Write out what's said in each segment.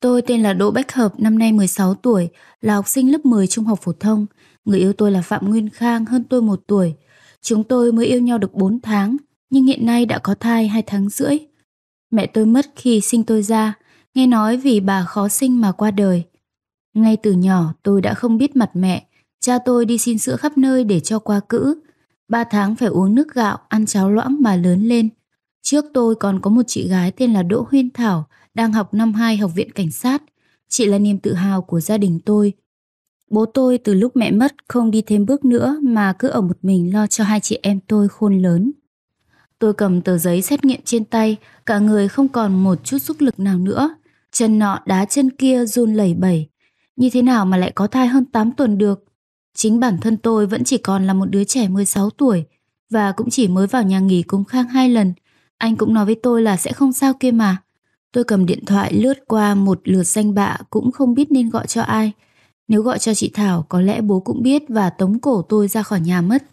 Tôi tên là Đỗ Bách Hợp, năm nay 16 tuổi, là học sinh lớp 10 trung học phổ thông. Người yêu tôi là Phạm Nguyên Khang, hơn tôi 1 tuổi. Chúng tôi mới yêu nhau được 4 tháng, nhưng hiện nay đã có thai 2 tháng rưỡi. Mẹ tôi mất khi sinh tôi ra, nghe nói vì bà khó sinh mà qua đời. Ngay từ nhỏ tôi đã không biết mặt mẹ, cha tôi đi xin sữa khắp nơi để cho qua cữ. Ba tháng phải uống nước gạo, ăn cháo loãng mà lớn lên. Trước tôi còn có một chị gái tên là Đỗ Huyên Thảo, đang học năm 2 Học viện Cảnh sát. Chị là niềm tự hào của gia đình tôi. Bố tôi từ lúc mẹ mất không đi thêm bước nữa mà cứ ở một mình lo cho hai chị em tôi khôn lớn. Tôi cầm tờ giấy xét nghiệm trên tay, cả người không còn một chút sức lực nào nữa. Chân nọ đá chân kia run lẩy bẩy. Như thế nào mà lại có thai hơn 8 tuần được? Chính bản thân tôi vẫn chỉ còn là một đứa trẻ 16 tuổi và cũng chỉ mới vào nhà nghỉ cung Khang hai lần. Anh cũng nói với tôi là sẽ không sao kia mà. Tôi cầm điện thoại lướt qua một lượt danh bạ cũng không biết nên gọi cho ai. Nếu gọi cho chị Thảo có lẽ bố cũng biết và tống cổ tôi ra khỏi nhà mất.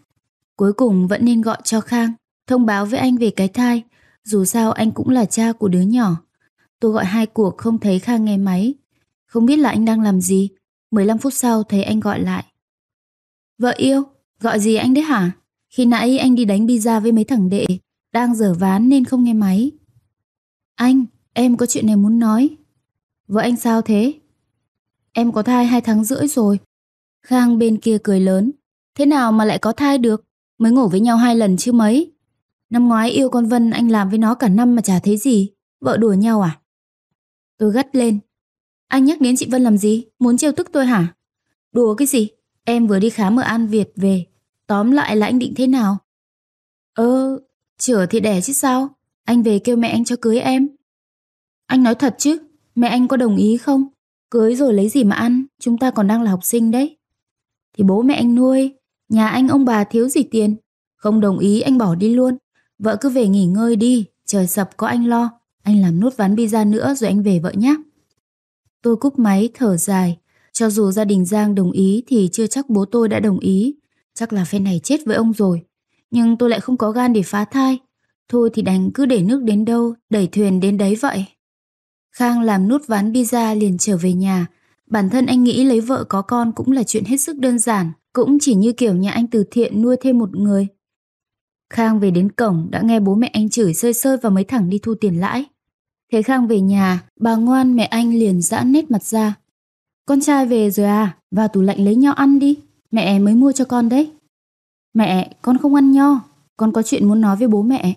Cuối cùng vẫn nên gọi cho Khang, thông báo với anh về cái thai. Dù sao anh cũng là cha của đứa nhỏ. Tôi gọi hai cuộc không thấy Khang nghe máy. Không biết là anh đang làm gì. 15 phút sau thấy anh gọi lại. Vợ yêu, gọi gì anh đấy hả? Khi nãy anh đi đánh pizza với mấy thằng đệ, đang dở ván nên không nghe máy. Anh, Em có chuyện này muốn nói. Vợ anh sao thế? Em có thai hai tháng rưỡi rồi. Khang bên kia cười lớn. Thế nào mà lại có thai được? Mới ngủ với nhau hai lần chứ mấy. Năm ngoái yêu con Vân anh làm với nó cả năm mà chả thấy gì. Vợ đùa nhau à? Tôi gắt lên. Anh nhắc đến chị Vân làm gì? Muốn trêu tức tôi hả? Đùa cái gì? Em vừa đi khám ở An Việt về. Tóm lại là anh định thế nào? Ơ, ờ, chữa thì đẻ chứ sao? Anh về kêu mẹ anh cho cưới em. Anh nói thật chứ, mẹ anh có đồng ý không? Cưới rồi lấy gì mà ăn, chúng ta còn đang là học sinh đấy. Thì bố mẹ anh nuôi, nhà anh ông bà thiếu gì tiền. Không đồng ý anh bỏ đi luôn. Vợ cứ về nghỉ ngơi đi, trời sập có anh lo. Anh làm nốt ván pizza nữa rồi anh về vợ nhé. Tôi cúp máy thở dài. Cho dù gia đình Giang đồng ý thì chưa chắc bố tôi đã đồng ý. Chắc là phen này chết với ông rồi. Nhưng tôi lại không có gan để phá thai. Thôi thì đành cứ để nước đến đâu, đẩy thuyền đến đấy vậy. Khang làm nút ván pizza liền trở về nhà. Bản thân anh nghĩ lấy vợ có con cũng là chuyện hết sức đơn giản, cũng chỉ như kiểu nhà anh từ thiện nuôi thêm một người. Khang về đến cổng đã nghe bố mẹ anh chửi sơi sơi và mới thẳng đi thu tiền lãi. Thế Khang về nhà, bà ngoan mẹ anh liền giãn nét mặt ra. Con trai về rồi à, vào tủ lạnh lấy nho ăn đi, mẹ mới mua cho con đấy. Mẹ, con không ăn nho, con có chuyện muốn nói với bố mẹ.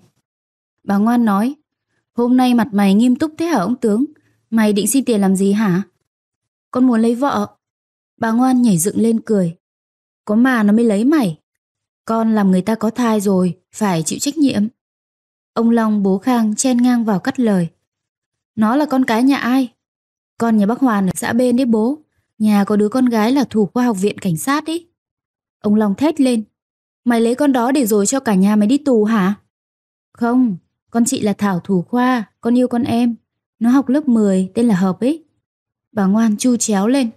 Bà ngoan nói, Hôm nay mặt mày nghiêm túc thế hả ông tướng? Mày định xin tiền làm gì hả? Con muốn lấy vợ. Bà ngoan nhảy dựng lên cười. Có mà nó mới lấy mày. Con làm người ta có thai rồi, phải chịu trách nhiệm. Ông Long bố Khang chen ngang vào cắt lời. Nó là con cái nhà ai? Con nhà bác Hoàn ở xã bên đấy bố. Nhà có đứa con gái là thủ khoa học viện cảnh sát ấy. Ông Long thét lên. Mày lấy con đó để rồi cho cả nhà mày đi tù hả? Không, con chị là Thảo Thủ Khoa, con yêu con em. Nó học lớp 10, tên là Hợp ấy. Bà ngoan chu chéo lên.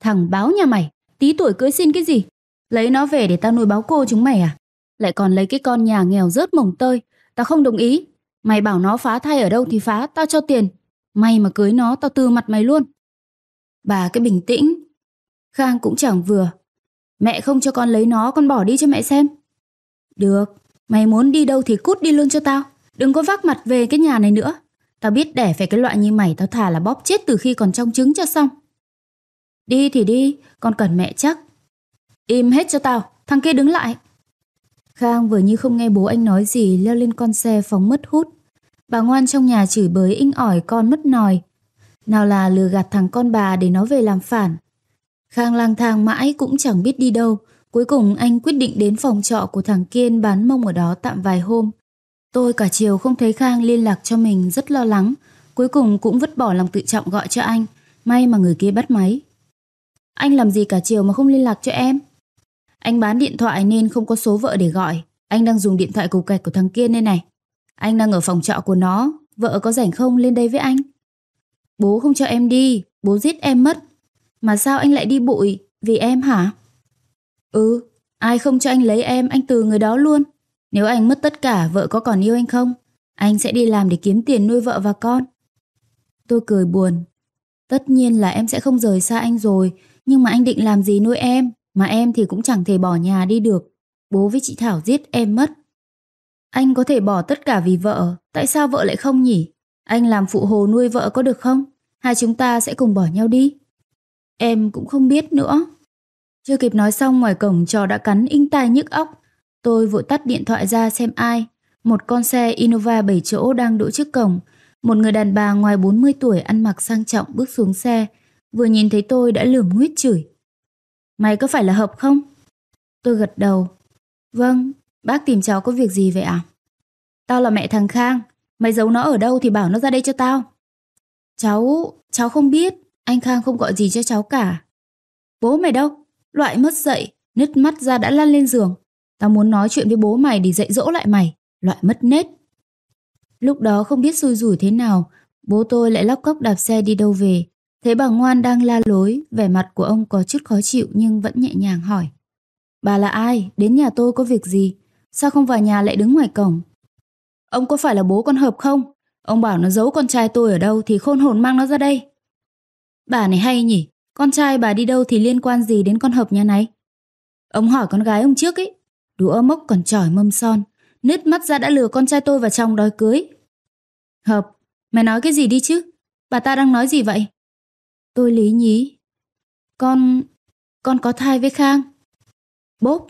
Thằng báo nhà mày, tí tuổi cưới xin cái gì? Lấy nó về để tao nuôi báo cô chúng mày à? Lại còn lấy cái con nhà nghèo rớt mồng tơi, tao không đồng ý. Mày bảo nó phá thai ở đâu thì phá, tao cho tiền. May mà cưới nó, tao từ mặt mày luôn. Bà cái bình tĩnh. Khang cũng chẳng vừa. Mẹ không cho con lấy nó, con bỏ đi cho mẹ xem. Được, mày muốn đi đâu thì cút đi luôn cho tao. Đừng có vác mặt về cái nhà này nữa. Tao biết đẻ phải cái loại như mày tao thà là bóp chết từ khi còn trong trứng cho xong. Đi thì đi, con cần mẹ chắc. Im hết cho tao, thằng kia đứng lại. Khang vừa như không nghe bố anh nói gì leo lên con xe phóng mất hút. Bà ngoan trong nhà chửi bới inh ỏi con mất nòi. Nào là lừa gạt thằng con bà để nó về làm phản. Khang lang thang mãi cũng chẳng biết đi đâu. Cuối cùng anh quyết định đến phòng trọ của thằng Kiên bán mông ở đó tạm vài hôm. Tôi cả chiều không thấy Khang liên lạc cho mình rất lo lắng, cuối cùng cũng vứt bỏ lòng tự trọng gọi cho anh, may mà người kia bắt máy. Anh làm gì cả chiều mà không liên lạc cho em? Anh bán điện thoại nên không có số vợ để gọi, anh đang dùng điện thoại cục cạch của thằng kia nên này. Anh đang ở phòng trọ của nó, vợ có rảnh không lên đây với anh? Bố không cho em đi, bố giết em mất. Mà sao anh lại đi bụi, vì em hả? Ừ, ai không cho anh lấy em, anh từ người đó luôn. Nếu anh mất tất cả, vợ có còn yêu anh không? Anh sẽ đi làm để kiếm tiền nuôi vợ và con. Tôi cười buồn. Tất nhiên là em sẽ không rời xa anh rồi, nhưng mà anh định làm gì nuôi em? Mà em thì cũng chẳng thể bỏ nhà đi được. Bố với chị Thảo giết em mất. Anh có thể bỏ tất cả vì vợ, tại sao vợ lại không nhỉ? Anh làm phụ hồ nuôi vợ có được không? Hai chúng ta sẽ cùng bỏ nhau đi. Em cũng không biết nữa. Chưa kịp nói xong ngoài cổng trò đã cắn inh tai nhức óc. Tôi vội tắt điện thoại ra xem ai. Một con xe Innova 7 chỗ đang đỗ trước cổng. Một người đàn bà ngoài 40 tuổi ăn mặc sang trọng bước xuống xe. Vừa nhìn thấy tôi đã lườm nguyết chửi. Mày có phải là Hợp không? Tôi gật đầu. Vâng, bác tìm cháu có việc gì vậy ạ? À? Tao là mẹ thằng Khang. Mày giấu nó ở đâu thì bảo nó ra đây cho tao. Cháu, cháu không biết. Anh Khang không gọi gì cho cháu cả. Bố mày đâu? Loại mất dậy, nứt mắt ra đã lăn lên giường. Tao muốn nói chuyện với bố mày để dạy dỗ lại mày, loại mất nết. Lúc đó không biết xui rủi thế nào, bố tôi lại lóc cốc đạp xe đi đâu về. Thấy bà Ngoan đang la lối, vẻ mặt của ông có chút khó chịu nhưng vẫn nhẹ nhàng hỏi. Bà là ai? Đến nhà tôi có việc gì? Sao không vào nhà lại đứng ngoài cổng? Ông có phải là bố con Hợp không? Ông bảo nó giấu con trai tôi ở đâu thì khôn hồn mang nó ra đây. Bà này hay nhỉ, con trai bà đi đâu thì liên quan gì đến con Hợp nhà này? Ông hỏi con gái ông trước ấy, đũa mốc còn trỏi mâm son, nứt mắt ra đã lừa con trai tôi vào trong đói cưới. Hợp, mày nói cái gì đi chứ? Bà ta đang nói gì vậy? Tôi lý nhí. Con... con có thai với Khang. Bốp.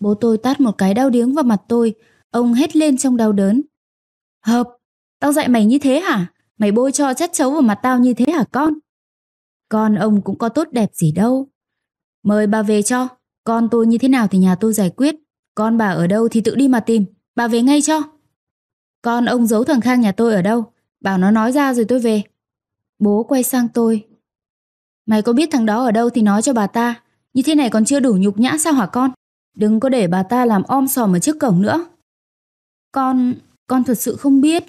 Bố tôi tát một cái đau điếng vào mặt tôi, ông hét lên trong đau đớn. Hợp, tao dạy mày như thế hả? Mày bôi cho chất chấu vào mặt tao như thế hả con? Con ông cũng có tốt đẹp gì đâu. Mời bà về cho, con tôi như thế nào thì nhà tôi giải quyết. Con bà ở đâu thì tự đi mà tìm, bà về ngay cho. Con ông giấu thằng Khang nhà tôi ở đâu, bảo nó nói ra rồi tôi về. Bố quay sang tôi. Mày có biết thằng đó ở đâu thì nói cho bà ta, như thế này còn chưa đủ nhục nhã sao hả con? Đừng có để bà ta làm om sòm ở trước cổng nữa. Con, con thật sự không biết.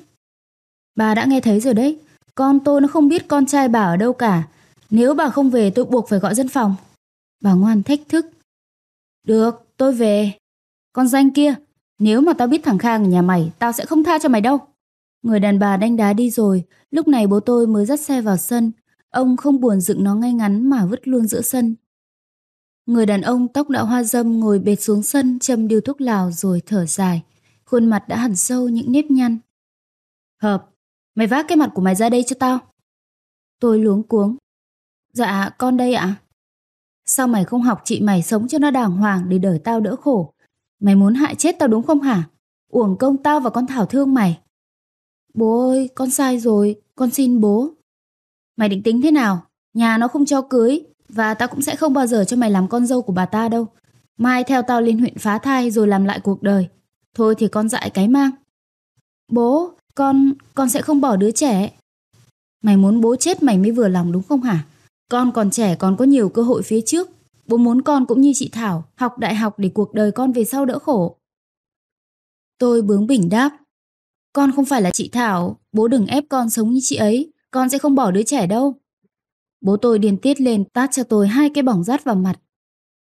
Bà đã nghe thấy rồi đấy, con tôi nó không biết con trai bà ở đâu cả. Nếu bà không về tôi buộc phải gọi dân phòng. Bà ngoan thách thức. Được, tôi về. Con danh kia, nếu mà tao biết thằng Khang ở nhà mày, tao sẽ không tha cho mày đâu. Người đàn bà đánh đá đi rồi, lúc này bố tôi mới dắt xe vào sân. Ông không buồn dựng nó ngay ngắn mà vứt luôn giữa sân. Người đàn ông tóc đã hoa dâm ngồi bệt xuống sân châm điếu thuốc lào rồi thở dài. Khuôn mặt đã hẳn sâu những nếp nhăn. Hợp, mày vác cái mặt của mày ra đây cho tao. Tôi luống cuống. Dạ, con đây ạ. Sao mày không học chị mày sống cho nó đàng hoàng để đời tao đỡ khổ? Mày muốn hại chết tao đúng không hả? Uổng công tao và con Thảo thương mày. Bố ơi, con sai rồi, con xin bố. Mày định tính thế nào? Nhà nó không cho cưới, và tao cũng sẽ không bao giờ cho mày làm con dâu của bà ta đâu. Mai theo tao lên huyện phá thai rồi làm lại cuộc đời. Thôi thì con dại cái mang. Bố, con, con sẽ không bỏ đứa trẻ. Mày muốn bố chết mày mới vừa lòng đúng không hả? Con còn trẻ còn có nhiều cơ hội phía trước. Bố muốn con cũng như chị Thảo, học đại học để cuộc đời con về sau đỡ khổ. Tôi bướng bỉnh đáp. Con không phải là chị Thảo, bố đừng ép con sống như chị ấy, con sẽ không bỏ đứa trẻ đâu. Bố tôi điên tiết lên tát cho tôi hai cái bỏng rát vào mặt.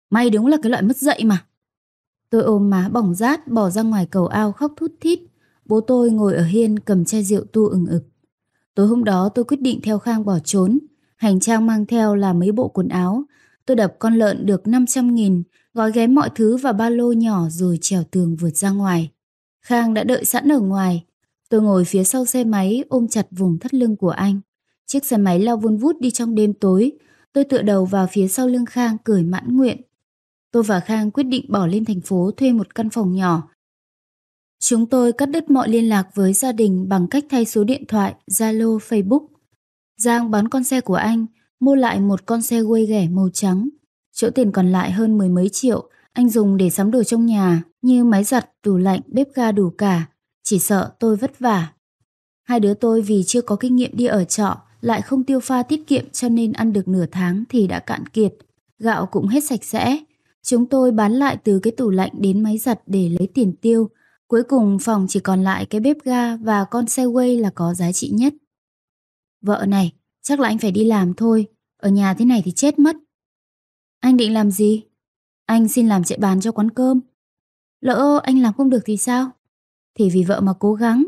May đúng là cái loại mất dậy mà. Tôi ôm má bỏng rát bỏ ra ngoài cầu ao khóc thút thít. Bố tôi ngồi ở hiên cầm chai rượu tu ừng ực. Tối hôm đó tôi quyết định theo Khang bỏ trốn. Hành trang mang theo là mấy bộ quần áo, Tôi đập con lợn được 500 nghìn, gói ghém mọi thứ vào ba lô nhỏ rồi trèo tường vượt ra ngoài. Khang đã đợi sẵn ở ngoài. Tôi ngồi phía sau xe máy ôm chặt vùng thắt lưng của anh. Chiếc xe máy lao vun vút đi trong đêm tối. Tôi tựa đầu vào phía sau lưng Khang cười mãn nguyện. Tôi và Khang quyết định bỏ lên thành phố thuê một căn phòng nhỏ. Chúng tôi cắt đứt mọi liên lạc với gia đình bằng cách thay số điện thoại, Zalo, Facebook. Giang bán con xe của anh, mua lại một con xe quê ghẻ màu trắng. Chỗ tiền còn lại hơn mười mấy triệu, anh dùng để sắm đồ trong nhà, như máy giặt, tủ lạnh, bếp ga đủ cả. Chỉ sợ tôi vất vả. Hai đứa tôi vì chưa có kinh nghiệm đi ở trọ, lại không tiêu pha tiết kiệm cho nên ăn được nửa tháng thì đã cạn kiệt. Gạo cũng hết sạch sẽ. Chúng tôi bán lại từ cái tủ lạnh đến máy giặt để lấy tiền tiêu. Cuối cùng phòng chỉ còn lại cái bếp ga và con xe quay là có giá trị nhất. Vợ này, Chắc là anh phải đi làm thôi Ở nhà thế này thì chết mất Anh định làm gì? Anh xin làm chạy bàn cho quán cơm Lỡ anh làm không được thì sao? Thì vì vợ mà cố gắng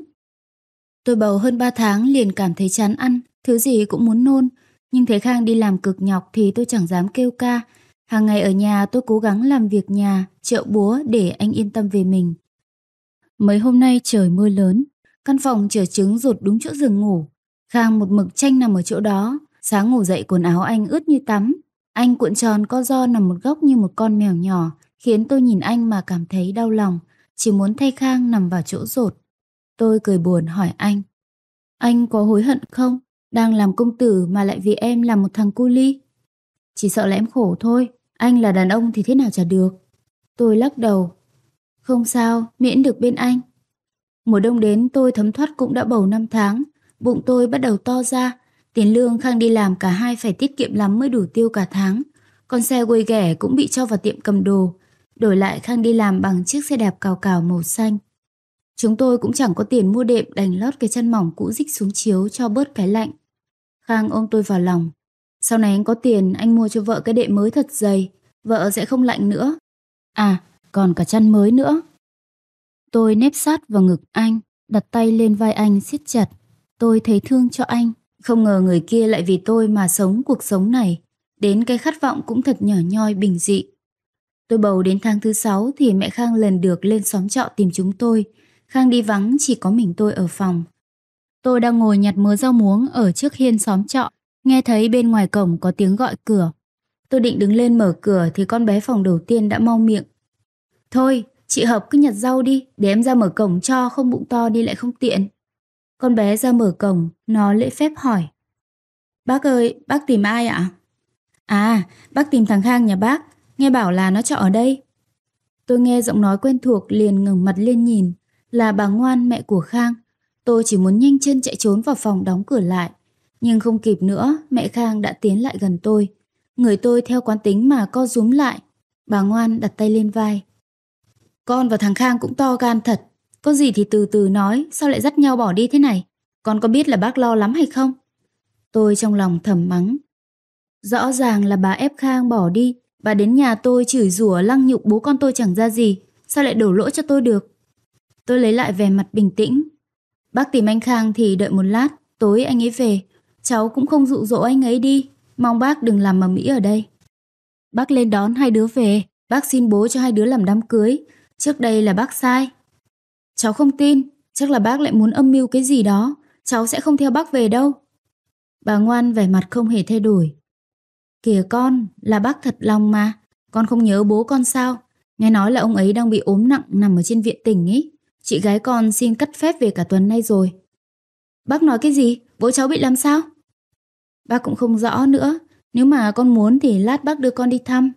Tôi bầu hơn 3 tháng liền cảm thấy chán ăn Thứ gì cũng muốn nôn Nhưng thấy Khang đi làm cực nhọc thì tôi chẳng dám kêu ca Hàng ngày ở nhà tôi cố gắng làm việc nhà, chợ búa để anh yên tâm về mình Mấy hôm nay trời mưa lớn Căn phòng trở trứng rụt đúng chỗ giường ngủ Khang một mực tranh nằm ở chỗ đó, sáng ngủ dậy quần áo anh ướt như tắm. Anh cuộn tròn co do nằm một góc như một con mèo nhỏ, khiến tôi nhìn anh mà cảm thấy đau lòng, chỉ muốn thay Khang nằm vào chỗ rột. Tôi cười buồn hỏi anh, anh có hối hận không? Đang làm công tử mà lại vì em làm một thằng cu ly. Chỉ sợ là em khổ thôi, anh là đàn ông thì thế nào chả được. Tôi lắc đầu, không sao, miễn được bên anh. Mùa đông đến tôi thấm thoát cũng đã bầu năm tháng, Bụng tôi bắt đầu to ra, tiền lương Khang đi làm cả hai phải tiết kiệm lắm mới đủ tiêu cả tháng. Con xe quê ghẻ cũng bị cho vào tiệm cầm đồ, đổi lại Khang đi làm bằng chiếc xe đạp cào cào màu xanh. Chúng tôi cũng chẳng có tiền mua đệm đành lót cái chân mỏng cũ dích xuống chiếu cho bớt cái lạnh. Khang ôm tôi vào lòng. Sau này anh có tiền, anh mua cho vợ cái đệm mới thật dày, vợ sẽ không lạnh nữa. À, còn cả chân mới nữa. Tôi nếp sát vào ngực anh, đặt tay lên vai anh siết chặt. Tôi thấy thương cho anh, không ngờ người kia lại vì tôi mà sống cuộc sống này. Đến cái khát vọng cũng thật nhỏ nhoi bình dị. Tôi bầu đến tháng thứ sáu thì mẹ Khang lần được lên xóm trọ tìm chúng tôi. Khang đi vắng chỉ có mình tôi ở phòng. Tôi đang ngồi nhặt mớ rau muống ở trước hiên xóm trọ, nghe thấy bên ngoài cổng có tiếng gọi cửa. Tôi định đứng lên mở cửa thì con bé phòng đầu tiên đã mau miệng. Thôi, chị Hợp cứ nhặt rau đi, để em ra mở cổng cho, không bụng to đi lại không tiện. Con bé ra mở cổng, nó lễ phép hỏi. Bác ơi, bác tìm ai ạ? À, bác tìm thằng Khang nhà bác, nghe bảo là nó trọ ở đây. Tôi nghe giọng nói quen thuộc liền ngẩng mặt lên nhìn, là bà ngoan mẹ của Khang. Tôi chỉ muốn nhanh chân chạy trốn vào phòng đóng cửa lại. Nhưng không kịp nữa, mẹ Khang đã tiến lại gần tôi. Người tôi theo quán tính mà co rúm lại. Bà ngoan đặt tay lên vai. Con và thằng Khang cũng to gan thật có gì thì từ từ nói, sao lại dắt nhau bỏ đi thế này? Con có biết là bác lo lắm hay không? Tôi trong lòng thầm mắng. Rõ ràng là bà ép Khang bỏ đi, bà đến nhà tôi chửi rủa lăng nhục bố con tôi chẳng ra gì, sao lại đổ lỗi cho tôi được? Tôi lấy lại vẻ mặt bình tĩnh. Bác tìm anh Khang thì đợi một lát, tối anh ấy về. Cháu cũng không dụ dỗ anh ấy đi, mong bác đừng làm mầm ĩ ở đây. Bác lên đón hai đứa về, bác xin bố cho hai đứa làm đám cưới. Trước đây là bác sai, Cháu không tin, chắc là bác lại muốn âm mưu cái gì đó, cháu sẽ không theo bác về đâu. Bà ngoan vẻ mặt không hề thay đổi. Kìa con, là bác thật lòng mà, con không nhớ bố con sao? Nghe nói là ông ấy đang bị ốm nặng nằm ở trên viện tỉnh ấy. Chị gái con xin cắt phép về cả tuần nay rồi. Bác nói cái gì? Bố cháu bị làm sao? Bác cũng không rõ nữa. Nếu mà con muốn thì lát bác đưa con đi thăm.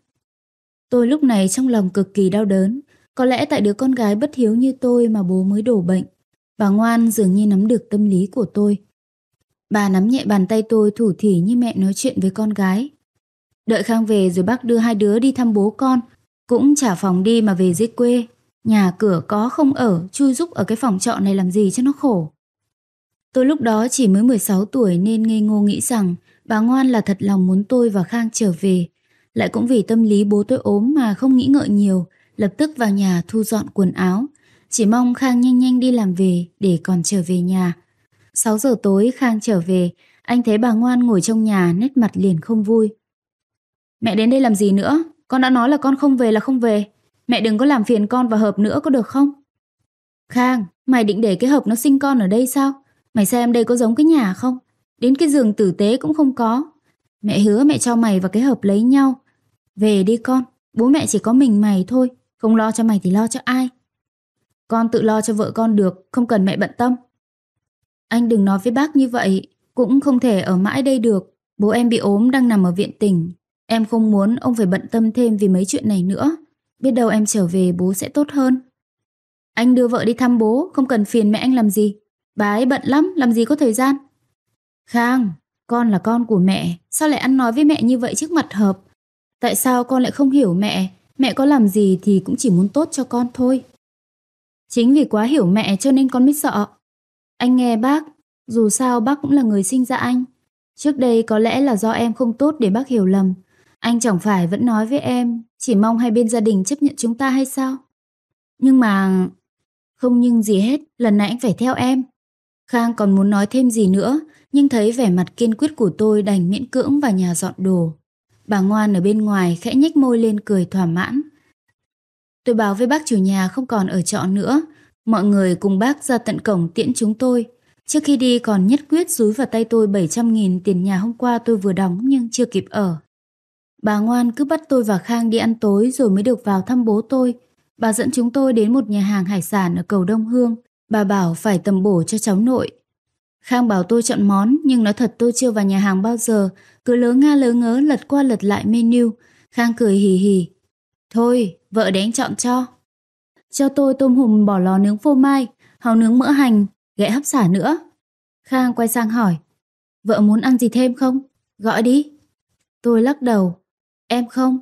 Tôi lúc này trong lòng cực kỳ đau đớn. Có lẽ tại đứa con gái bất hiếu như tôi mà bố mới đổ bệnh. Bà ngoan dường như nắm được tâm lý của tôi. Bà nắm nhẹ bàn tay tôi thủ thỉ như mẹ nói chuyện với con gái. Đợi Khang về rồi bác đưa hai đứa đi thăm bố con. Cũng trả phòng đi mà về dưới quê. Nhà cửa có không ở, chui giúp ở cái phòng trọ này làm gì cho nó khổ. Tôi lúc đó chỉ mới 16 tuổi nên ngây ngô nghĩ rằng bà ngoan là thật lòng muốn tôi và Khang trở về. Lại cũng vì tâm lý bố tôi ốm mà không nghĩ ngợi nhiều, lập tức vào nhà thu dọn quần áo. Chỉ mong Khang nhanh nhanh đi làm về để còn trở về nhà. 6 giờ tối Khang trở về, anh thấy bà ngoan ngồi trong nhà nét mặt liền không vui. Mẹ đến đây làm gì nữa? Con đã nói là con không về là không về. Mẹ đừng có làm phiền con và Hợp nữa có được không? Khang, mày định để cái Hợp nó sinh con ở đây sao? Mày xem đây có giống cái nhà không? Đến cái giường tử tế cũng không có. Mẹ hứa mẹ cho mày và cái Hợp lấy nhau. Về đi con, bố mẹ chỉ có mình mày thôi, không lo cho mày thì lo cho ai? Con tự lo cho vợ con được, không cần mẹ bận tâm. Anh đừng nói với bác như vậy, cũng không thể ở mãi đây được. Bố em bị ốm đang nằm ở viện tỉnh. Em không muốn ông phải bận tâm thêm vì mấy chuyện này nữa. Biết đâu em trở về bố sẽ tốt hơn. Anh đưa vợ đi thăm bố, không cần phiền mẹ anh làm gì. Bà ấy bận lắm, làm gì có thời gian. Khang, con là con của mẹ, sao lại ăn nói với mẹ như vậy trước mặt hợp? Tại sao con lại không hiểu mẹ? Mẹ có làm gì thì cũng chỉ muốn tốt cho con thôi. Chính vì quá hiểu mẹ cho nên con mới sợ. Anh nghe bác, dù sao bác cũng là người sinh ra anh. Trước đây có lẽ là do em không tốt để bác hiểu lầm. Anh chẳng phải vẫn nói với em, chỉ mong hai bên gia đình chấp nhận chúng ta hay sao? Nhưng mà... Không nhưng gì hết, lần này anh phải theo em. Khang còn muốn nói thêm gì nữa, nhưng thấy vẻ mặt kiên quyết của tôi đành miễn cưỡng vào nhà dọn đồ. Bà ngoan ở bên ngoài khẽ nhếch môi lên cười thỏa mãn. Tôi báo với bác chủ nhà không còn ở trọ nữa. Mọi người cùng bác ra tận cổng tiễn chúng tôi. Trước khi đi còn nhất quyết rúi vào tay tôi 700.000 tiền nhà hôm qua tôi vừa đóng nhưng chưa kịp ở. Bà ngoan cứ bắt tôi và Khang đi ăn tối rồi mới được vào thăm bố tôi. Bà dẫn chúng tôi đến một nhà hàng hải sản ở cầu Đông Hương. Bà bảo phải tầm bổ cho cháu nội. Khang bảo tôi chọn món nhưng nói thật tôi chưa vào nhà hàng bao giờ cứ lớ nga lớ ngớ lật qua lật lại menu. Khang cười hì hì. Thôi, vợ đánh chọn cho. Cho tôi tôm hùm bỏ lò nướng phô mai, hào nướng mỡ hành, ghẹ hấp xả nữa. Khang quay sang hỏi. Vợ muốn ăn gì thêm không? Gọi đi. Tôi lắc đầu. Em không.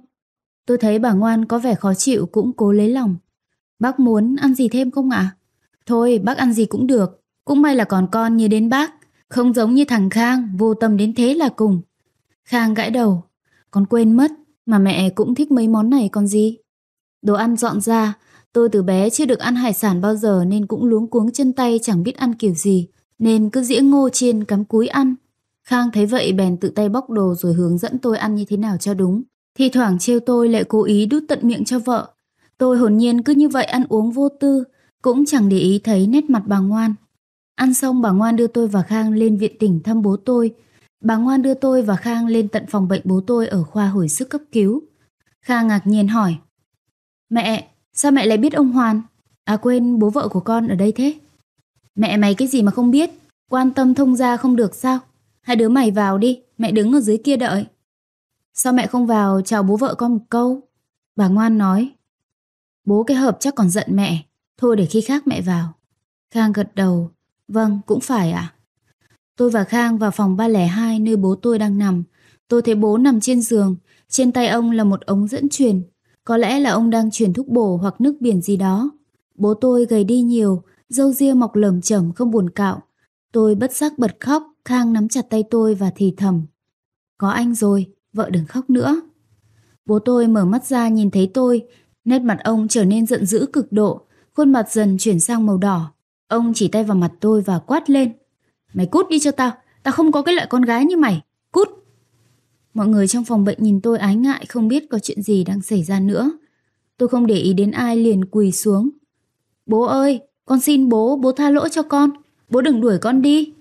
Tôi thấy bà ngoan có vẻ khó chịu cũng cố lấy lòng. Bác muốn ăn gì thêm không ạ? Thôi bác ăn gì cũng được. Cũng may là còn con như đến bác. Không giống như thằng Khang vô tâm đến thế là cùng. Khang gãi đầu, con quên mất, mà mẹ cũng thích mấy món này con gì. Đồ ăn dọn ra, tôi từ bé chưa được ăn hải sản bao giờ nên cũng luống cuống chân tay chẳng biết ăn kiểu gì, nên cứ dĩa ngô chiên cắm cúi ăn. Khang thấy vậy bèn tự tay bóc đồ rồi hướng dẫn tôi ăn như thế nào cho đúng. Thì thoảng trêu tôi lại cố ý đút tận miệng cho vợ. Tôi hồn nhiên cứ như vậy ăn uống vô tư, cũng chẳng để ý thấy nét mặt bà ngoan. Ăn xong bà ngoan đưa tôi và Khang lên viện tỉnh thăm bố tôi, Bà Ngoan đưa tôi và Khang lên tận phòng bệnh bố tôi ở khoa hồi sức cấp cứu. Khang ngạc nhiên hỏi. Mẹ, sao mẹ lại biết ông Hoàn? À quên, bố vợ của con ở đây thế. Mẹ mày cái gì mà không biết, quan tâm thông gia không được sao? Hai đứa mày vào đi, mẹ đứng ở dưới kia đợi. Sao mẹ không vào chào bố vợ con một câu? Bà Ngoan nói. Bố cái hộp chắc còn giận mẹ, thôi để khi khác mẹ vào. Khang gật đầu, vâng cũng phải ạ. À? Tôi và Khang vào phòng 302 nơi bố tôi đang nằm. Tôi thấy bố nằm trên giường, trên tay ông là một ống dẫn truyền. Có lẽ là ông đang truyền thuốc bổ hoặc nước biển gì đó. Bố tôi gầy đi nhiều, râu ria mọc lởm chởm không buồn cạo. Tôi bất giác bật khóc, Khang nắm chặt tay tôi và thì thầm. Có anh rồi, vợ đừng khóc nữa. Bố tôi mở mắt ra nhìn thấy tôi, nét mặt ông trở nên giận dữ cực độ, khuôn mặt dần chuyển sang màu đỏ. Ông chỉ tay vào mặt tôi và quát lên. Mày cút đi cho tao, tao không có cái loại con gái như mày, cút. Mọi người trong phòng bệnh nhìn tôi ái ngại không biết có chuyện gì đang xảy ra nữa. Tôi không để ý đến ai liền quỳ xuống. Bố ơi, con xin bố, bố tha lỗi cho con, bố đừng đuổi con đi.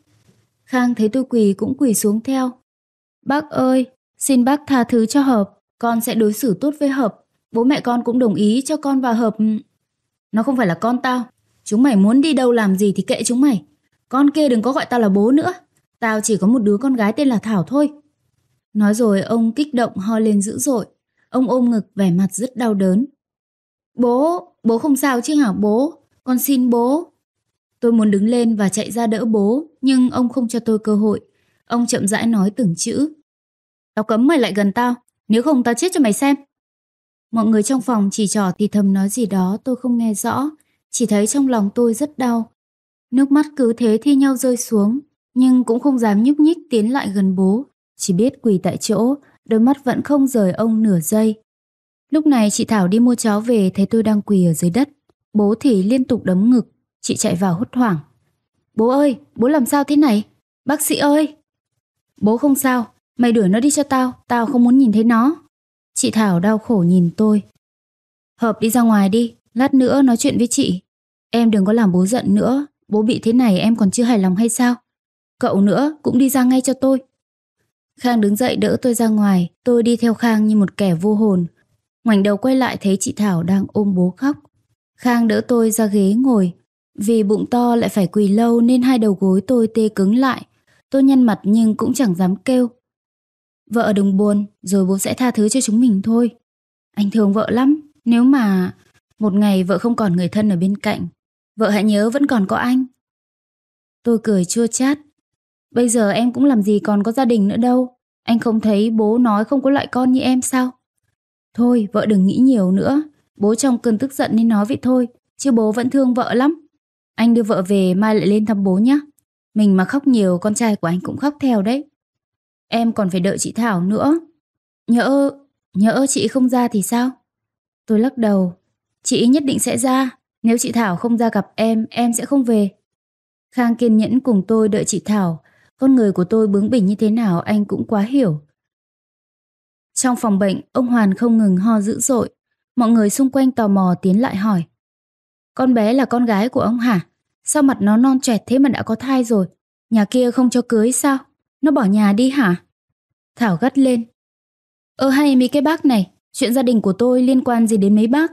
Khang thấy tôi quỳ cũng quỳ xuống theo. Bác ơi, xin bác tha thứ cho Hợp, con sẽ đối xử tốt với Hợp. Bố mẹ con cũng đồng ý cho con vào Hợp... Nó không phải là con tao, chúng mày muốn đi đâu làm gì thì kệ chúng mày, con kia đừng có gọi tao là bố nữa. Tao chỉ có một đứa con gái tên là Thảo thôi. Nói rồi ông kích động ho lên dữ dội. Ông ôm ngực vẻ mặt rất đau đớn. Bố, bố không sao chứ hả bố? Con xin bố. Tôi muốn đứng lên và chạy ra đỡ bố, nhưng ông không cho tôi cơ hội. Ông chậm rãi nói từng chữ. Tao cấm mày lại gần tao, nếu không tao chết cho mày xem. Mọi người trong phòng chỉ trỏ thì thầm nói gì đó tôi không nghe rõ, chỉ thấy trong lòng tôi rất đau, Nước mắt cứ thế thi nhau rơi xuống, nhưng cũng không dám nhúc nhích tiến lại gần bố, chỉ biết quỳ tại chỗ, đôi mắt vẫn không rời ông nửa giây. Lúc này chị Thảo đi mua cháo về thấy tôi đang quỳ ở dưới đất, bố thì liên tục đấm ngực, chị chạy vào hốt hoảng. Bố ơi, bố làm sao thế này? Bác sĩ ơi! Bố không sao, mày đuổi nó đi cho tao, tao không muốn nhìn thấy nó. Chị Thảo đau khổ nhìn tôi. Hợp đi ra ngoài đi, lát nữa nói chuyện với chị. Em đừng có làm bố giận nữa, Bố bị thế này em còn chưa hài lòng hay sao? Cậu nữa cũng đi ra ngay cho tôi. Khang đứng dậy đỡ tôi ra ngoài, tôi đi theo Khang như một kẻ vô hồn. Ngoảnh đầu quay lại thấy chị Thảo đang ôm bố khóc. Khang đỡ tôi ra ghế ngồi. Vì bụng to lại phải quỳ lâu nên hai đầu gối tôi tê cứng lại. Tôi nhăn mặt nhưng cũng chẳng dám kêu. Vợ đừng buồn, rồi bố sẽ tha thứ cho chúng mình thôi. Anh thương vợ lắm, nếu mà một ngày vợ không còn người thân ở bên cạnh Vợ hãy nhớ vẫn còn có anh. Tôi cười chua chát. Bây giờ em cũng làm gì còn có gia đình nữa đâu. Anh không thấy bố nói không có loại con như em sao? Thôi, vợ đừng nghĩ nhiều nữa. Bố trong cơn tức giận nên nói vậy thôi. Chứ bố vẫn thương vợ lắm. Anh đưa vợ về mai lại lên thăm bố nhé. Mình mà khóc nhiều con trai của anh cũng khóc theo đấy. Em còn phải đợi chị Thảo nữa. Nhỡ, nhỡ chị không ra thì sao? Tôi lắc đầu. Chị nhất định sẽ ra. Nếu chị Thảo không ra gặp em, em sẽ không về. Khang kiên nhẫn cùng tôi đợi chị Thảo. Con người của tôi bướng bỉnh như thế nào anh cũng quá hiểu. Trong phòng bệnh, ông Hoàn không ngừng ho dữ dội. Mọi người xung quanh tò mò tiến lại hỏi. Con bé là con gái của ông hả? Sao mặt nó non trẻ thế mà đã có thai rồi? Nhà kia không cho cưới sao? Nó bỏ nhà đi hả? Thảo gắt lên. Ơ hay mấy cái bác này, chuyện gia đình của tôi liên quan gì đến mấy bác?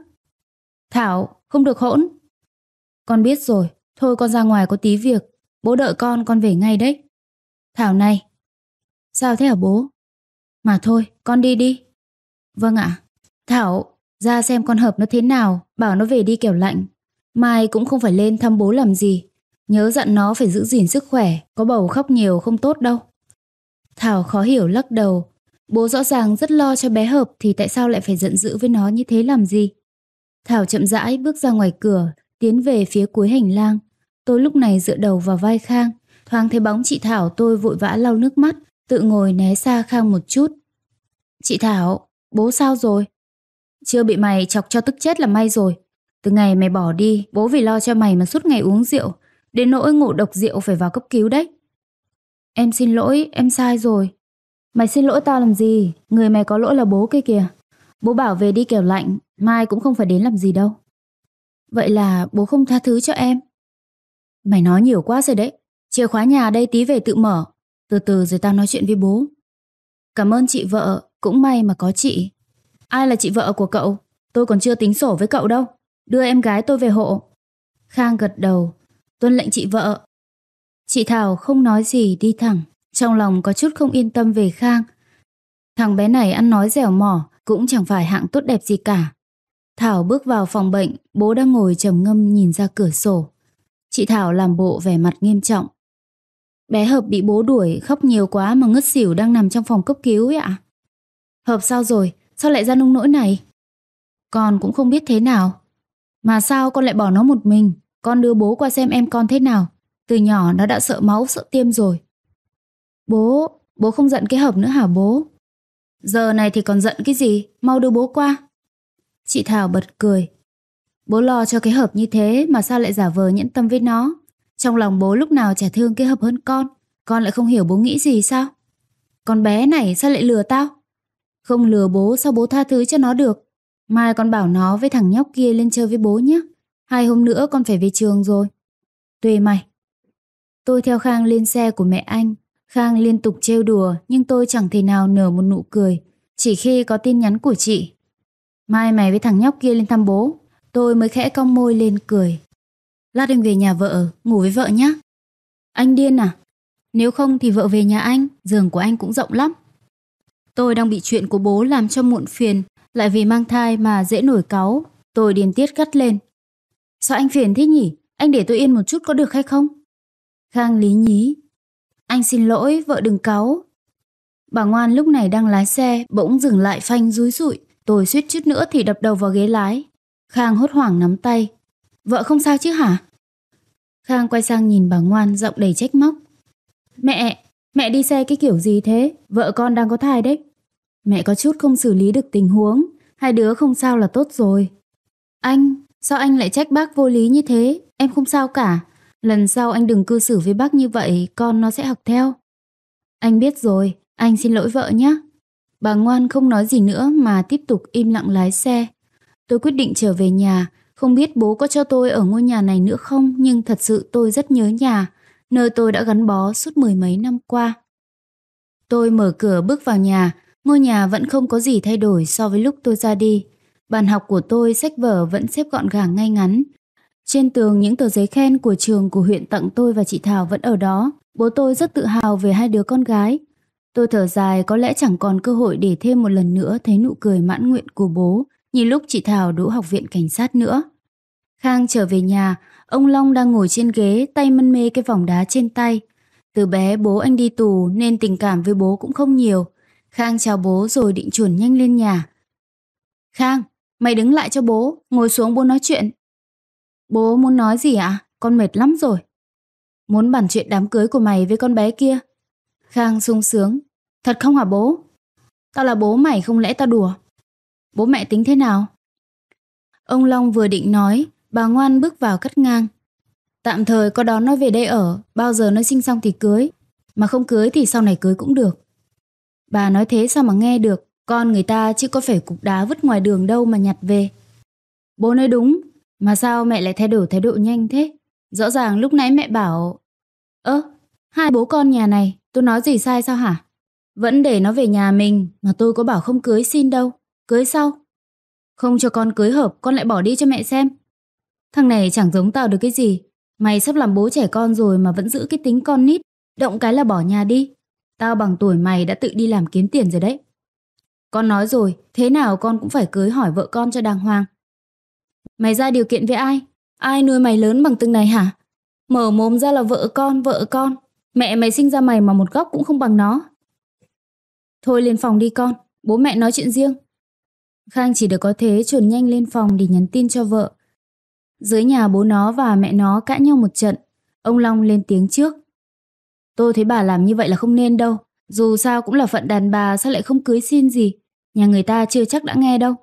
Thảo, không được hỗn. Con biết rồi, thôi con ra ngoài có tí việc, bố đợi con, con về ngay đấy. Thảo này, sao thế hả bố? Mà thôi, con đi đi. Vâng ạ, Thảo, ra xem con hợp nó thế nào, bảo nó về đi kẻo lạnh. Mai cũng không phải lên thăm bố làm gì, nhớ dặn nó phải giữ gìn sức khỏe, có bầu khóc nhiều không tốt đâu. Thảo khó hiểu lắc đầu, bố rõ ràng rất lo cho bé hợp thì tại sao lại phải giận dữ với nó như thế làm gì? Thảo chậm rãi bước ra ngoài cửa, tiến về phía cuối hành lang. Tôi lúc này dựa đầu vào vai Khang, thoáng thấy bóng chị Thảo tôi vội vã lau nước mắt, tự ngồi né xa Khang một chút. Chị Thảo, bố sao rồi? Chưa bị mày chọc cho tức chết là may rồi. Từ ngày mày bỏ đi, bố vì lo cho mày mà suốt ngày uống rượu, đến nỗi ngộ độc rượu phải vào cấp cứu đấy. Em xin lỗi, em sai rồi. Mày xin lỗi tao làm gì? Người mày có lỗi là bố kia kìa. Bố bảo về đi kẻo lạnh, Mai cũng không phải đến làm gì đâu. Vậy là bố không tha thứ cho em. Mày nói nhiều quá rồi đấy. Chìa khóa nhà đây tí về tự mở. Từ từ rồi tao nói chuyện với bố. Cảm ơn chị vợ, cũng may mà có chị. Ai là chị vợ của cậu? Tôi còn chưa tính sổ với cậu đâu. Đưa em gái tôi về hộ. Khang gật đầu, tuân lệnh chị vợ. Chị Thảo không nói gì đi thẳng, trong lòng có chút không yên tâm về Khang. Thằng bé này ăn nói dẻo mỏ, cũng chẳng phải hạng tốt đẹp gì cả. Thảo bước vào phòng bệnh, bố đang ngồi trầm ngâm nhìn ra cửa sổ. Chị Thảo làm bộ vẻ mặt nghiêm trọng. Bé Hợp bị bố đuổi, khóc nhiều quá mà ngất xỉu đang nằm trong phòng cấp cứu ấy ạ. Hợp sao rồi? Sao lại ra nông nỗi này? Con cũng không biết thế nào. Mà sao con lại bỏ nó một mình? Con đưa bố qua xem em con thế nào. Từ nhỏ nó đã sợ máu, sợ tiêm rồi. Bố, bố không giận cái Hợp nữa hả bố? Giờ này thì còn giận cái gì? Mau đưa bố qua. Chị Thảo bật cười. Bố lo cho cái hộp như thế mà sao lại giả vờ nhẫn tâm với nó. Trong lòng bố lúc nào trả thương cái hộp hơn con. Con lại không hiểu bố nghĩ gì sao? Con bé này sao lại lừa tao? Không lừa bố sao bố tha thứ cho nó được? Mai con bảo nó với thằng nhóc kia lên chơi với bố nhé. Hai hôm nữa con phải về trường rồi. Tùy mày. Tôi theo Khang lên xe của mẹ anh. Khang liên tục trêu đùa nhưng tôi chẳng thể nào nở một nụ cười. Chỉ khi có tin nhắn của chị Mai mày với thằng nhóc kia lên thăm bố. Tôi mới khẽ cong môi lên cười. Lát anh về nhà vợ, ngủ với vợ nhé. Anh điên à? Nếu không thì vợ về nhà anh, giường của anh cũng rộng lắm. Tôi đang bị chuyện của bố làm cho muộn phiền, lại vì mang thai mà dễ nổi cáu. Tôi điền tiết cắt lên. Sao anh phiền thế nhỉ? Anh để tôi yên một chút có được hay không? Khang lý nhí. Anh xin lỗi, vợ đừng cáu. Bà ngoan lúc này đang lái xe, bỗng dừng lại phanh rúi rụi. Tôi suýt chút nữa thì đập đầu vào ghế lái. Khang hốt hoảng nắm tay. Vợ không sao chứ hả? Khang quay sang nhìn bà ngoan giọng đầy trách móc. Mẹ, mẹ đi xe cái kiểu gì thế? Vợ con đang có thai đấy. Mẹ có chút không xử lý được tình huống. Hai đứa không sao là tốt rồi. Anh, sao anh lại trách bác vô lý như thế? Em không sao cả. Lần sau anh đừng cư xử với bác như vậy, con nó sẽ học theo. Anh biết rồi, anh xin lỗi vợ nhé. Bà ngoan không nói gì nữa mà tiếp tục im lặng lái xe. Tôi quyết định trở về nhà, không biết bố có cho tôi ở ngôi nhà này nữa không nhưng thật sự tôi rất nhớ nhà, nơi tôi đã gắn bó suốt mười mấy năm qua. Tôi mở cửa bước vào nhà, ngôi nhà vẫn không có gì thay đổi so với lúc tôi ra đi. Bàn học của tôi sách vở vẫn xếp gọn gàng ngay ngắn. Trên tường những tờ giấy khen của trường của huyện tặng tôi và chị Thảo vẫn ở đó. Bố tôi rất tự hào về hai đứa con gái, Tôi thở dài có lẽ chẳng còn cơ hội để thêm một lần nữa thấy nụ cười mãn nguyện của bố như lúc chị Thảo đỗ học viện cảnh sát nữa. Khang trở về nhà, ông Long đang ngồi trên ghế tay mân mê cái vòng đá trên tay. Từ bé bố anh đi tù nên tình cảm với bố cũng không nhiều. Khang chào bố rồi định chuồn nhanh lên nhà. Khang, mày đứng lại cho bố, ngồi xuống bố nói chuyện. Bố muốn nói gì ạ? À? Con mệt lắm rồi. Muốn bàn chuyện đám cưới của mày với con bé kia. Khang sung sướng, Thật không hả bố? Tao là bố mày không lẽ tao đùa? Bố mẹ tính thế nào? Ông Long vừa định nói, bà ngoan bước vào cắt ngang. Tạm thời có đón nó về đây ở, bao giờ nó sinh xong thì cưới, mà không cưới thì sau này cưới cũng được. Bà nói thế sao mà nghe được, con người ta chứ có phải cục đá vứt ngoài đường đâu mà nhặt về. Bố nói đúng, mà sao mẹ lại thay đổi thái độ nhanh thế? Rõ ràng lúc nãy mẹ bảo... Ơ, hai bố con nhà này, tôi nói gì sai sao hả? Vẫn để nó về nhà mình mà tôi có bảo không cưới xin đâu. Cưới sau. Không cho con cưới hợp con lại bỏ đi cho mẹ xem. Thằng này chẳng giống tao được cái gì. Mày sắp làm bố trẻ con rồi mà vẫn giữ cái tính con nít. Động cái là bỏ nhà đi. Tao bằng tuổi mày đã tự đi làm kiếm tiền rồi đấy. Con nói rồi, thế nào con cũng phải cưới hỏi vợ con cho đàng hoàng. Mày ra điều kiện với ai? Ai nuôi mày lớn bằng từng này hả? Mở mồm ra là vợ con, vợ con. Mẹ mày sinh ra mày mà một góc cũng không bằng nó. Thôi lên phòng đi con, bố mẹ nói chuyện riêng. Khang chỉ được có thế chuồn nhanh lên phòng để nhắn tin cho vợ. Dưới nhà bố nó và mẹ nó cãi nhau một trận, ông Long lên tiếng trước. Tôi thấy bà làm như vậy là không nên đâu, dù sao cũng là phận đàn bà sao lại không cưới xin gì, nhà người ta chưa chắc đã nghe đâu.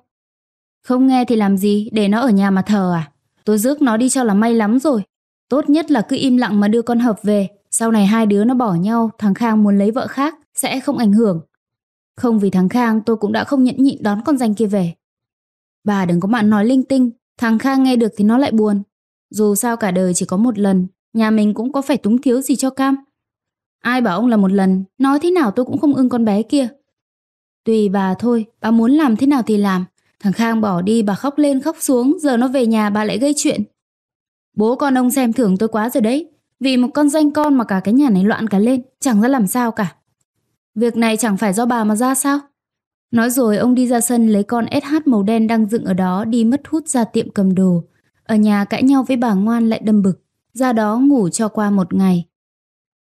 Không nghe thì làm gì, để nó ở nhà mà thờ à? Tôi rước nó đi cho là may lắm rồi. Tốt nhất là cứ im lặng mà đưa con hợp về, sau này hai đứa nó bỏ nhau, thằng Khang muốn lấy vợ khác sẽ không ảnh hưởng, không vì thằng Khang tôi cũng đã không nhẫn nhịn đón con danh kia về. Bà đừng có mạn nói linh tinh, thằng Khang nghe được thì nó lại buồn. Dù sao cả đời chỉ có một lần, nhà mình cũng có phải túng thiếu gì cho cam. Ai bảo ông là một lần, nói thế nào tôi cũng không ưng con bé kia. Tùy bà thôi, bà muốn làm thế nào thì làm. Thằng Khang bỏ đi bà khóc lên khóc xuống, giờ nó về nhà bà lại gây chuyện. Bố con ông xem thưởng tôi quá rồi đấy, vì một con danh con mà cả cái nhà này loạn cả lên, chẳng ra làm sao cả. Việc này chẳng phải do bà mà ra sao? Nói rồi ông đi ra sân lấy con SH màu đen đang dựng ở đó đi mất hút ra tiệm cầm đồ. Ở nhà cãi nhau với bà ngoan lại đâm bực, ra đó ngủ cho qua một ngày.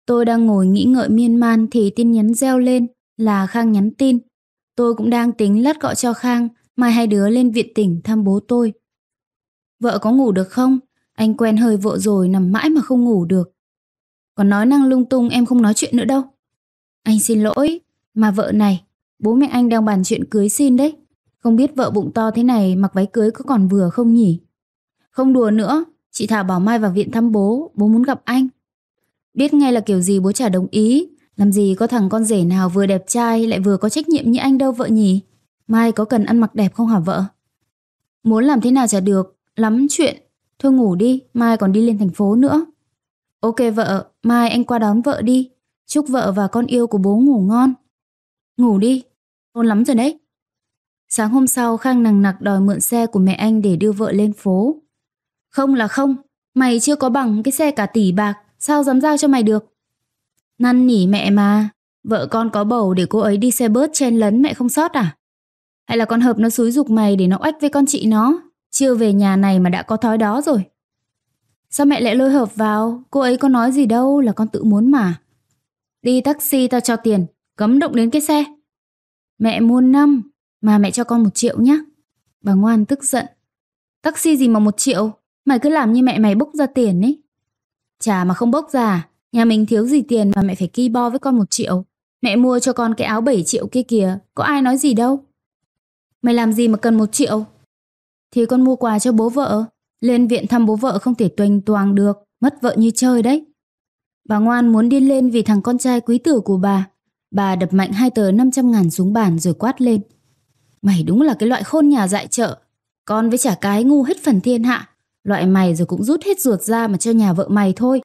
Tôi đang ngồi nghĩ ngợi miên man thì tin nhắn reo lên là Khang nhắn tin. Tôi cũng đang tính lát gọi cho Khang, mai hai đứa lên viện tỉnh thăm bố tôi. Vợ có ngủ được không? Anh quen hơi vợ rồi nằm mãi mà không ngủ được. Còn nói năng lung tung em không nói chuyện nữa đâu. Anh xin lỗi, mà vợ này, bố mẹ anh đang bàn chuyện cưới xin đấy. Không biết vợ bụng to thế này mặc váy cưới có còn vừa không nhỉ? Không đùa nữa, chị Thảo bảo Mai vào viện thăm bố, bố muốn gặp anh. Biết ngay là kiểu gì bố chả đồng ý, làm gì có thằng con rể nào vừa đẹp trai lại vừa có trách nhiệm như anh đâu vợ nhỉ? Mai có cần ăn mặc đẹp không hả vợ? Muốn làm thế nào chả được, lắm chuyện. Thôi ngủ đi, mai còn đi lên thành phố nữa. Ok vợ, mai anh qua đón vợ đi chúc vợ và con yêu của bố ngủ ngon. Ngủ đi, hôn lắm rồi đấy. Sáng hôm sau Khang nằng nặc đòi mượn xe của mẹ anh để đưa vợ lên phố. Không là không, mày chưa có bằng cái xe cả tỷ bạc, sao dám giao cho mày được? Năn nỉ mẹ mà, vợ con có bầu để cô ấy đi xe bớt chen lấn mẹ không sót à? Hay là con hợp nó xúi dục mày để nó oách với con chị nó? Chưa về nhà này mà đã có thói đó rồi. Sao mẹ lại lôi hợp vào? Cô ấy có nói gì đâu là con tự muốn mà. Đi taxi tao cho tiền, cấm động đến cái xe. Mẹ mua năm, mà mẹ cho con một triệu nhé. Bà ngoan tức giận. Taxi gì mà một triệu, mày cứ làm như mẹ mày bốc ra tiền ấy. Chà mà không bốc ra, à? nhà mình thiếu gì tiền mà mẹ phải ki bo với con một triệu. Mẹ mua cho con cái áo 7 triệu kia kìa, có ai nói gì đâu. Mày làm gì mà cần một triệu? Thì con mua quà cho bố vợ, lên viện thăm bố vợ không thể tuềnh toàng được, mất vợ như chơi đấy. Bà Ngoan muốn điên lên vì thằng con trai quý tử của bà. Bà đập mạnh hai tờ 500 ngàn xuống bàn rồi quát lên. Mày đúng là cái loại khôn nhà dại chợ. Con với chả cái ngu hết phần thiên hạ. Loại mày rồi cũng rút hết ruột ra mà cho nhà vợ mày thôi.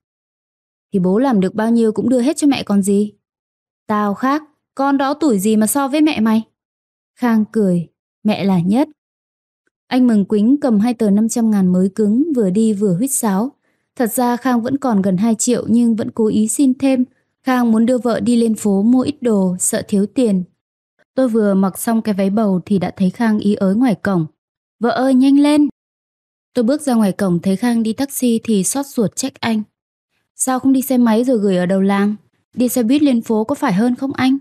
Thì bố làm được bao nhiêu cũng đưa hết cho mẹ con gì. Tao khác, con đó tuổi gì mà so với mẹ mày. Khang cười, mẹ là nhất. Anh Mừng Quýnh cầm hai tờ 500 ngàn mới cứng vừa đi vừa huýt sáo. Thật ra Khang vẫn còn gần 2 triệu nhưng vẫn cố ý xin thêm. Khang muốn đưa vợ đi lên phố mua ít đồ, sợ thiếu tiền. Tôi vừa mặc xong cái váy bầu thì đã thấy Khang ý ới ngoài cổng. Vợ ơi nhanh lên! Tôi bước ra ngoài cổng thấy Khang đi taxi thì xót ruột trách anh. Sao không đi xe máy rồi gửi ở đầu làng? Đi xe buýt lên phố có phải hơn không anh?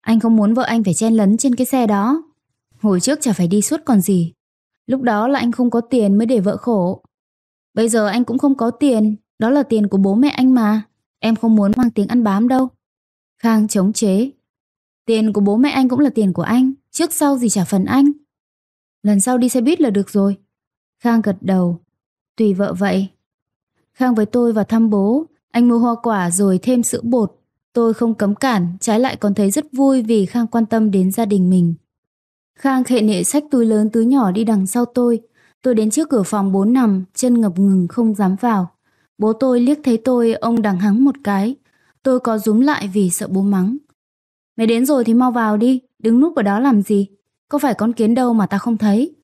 Anh không muốn vợ anh phải chen lấn trên cái xe đó. Hồi trước chả phải đi suốt còn gì. Lúc đó là anh không có tiền mới để vợ khổ. Bây giờ anh cũng không có tiền, đó là tiền của bố mẹ anh mà. Em không muốn mang tiếng ăn bám đâu. Khang chống chế. Tiền của bố mẹ anh cũng là tiền của anh, trước sau gì trả phần anh. Lần sau đi xe buýt là được rồi. Khang gật đầu. Tùy vợ vậy. Khang với tôi vào thăm bố, anh mua hoa quả rồi thêm sữa bột. Tôi không cấm cản, trái lại còn thấy rất vui vì Khang quan tâm đến gia đình mình. Khang khệ nệ sách túi lớn túi nhỏ đi đằng sau tôi, Tôi đến trước cửa phòng bố nằm, chân ngập ngừng không dám vào. Bố tôi liếc thấy tôi, ông đằng hắng một cái. Tôi có rúm lại vì sợ bố mắng. Mày đến rồi thì mau vào đi, đứng núp ở đó làm gì? Có phải con kiến đâu mà ta không thấy?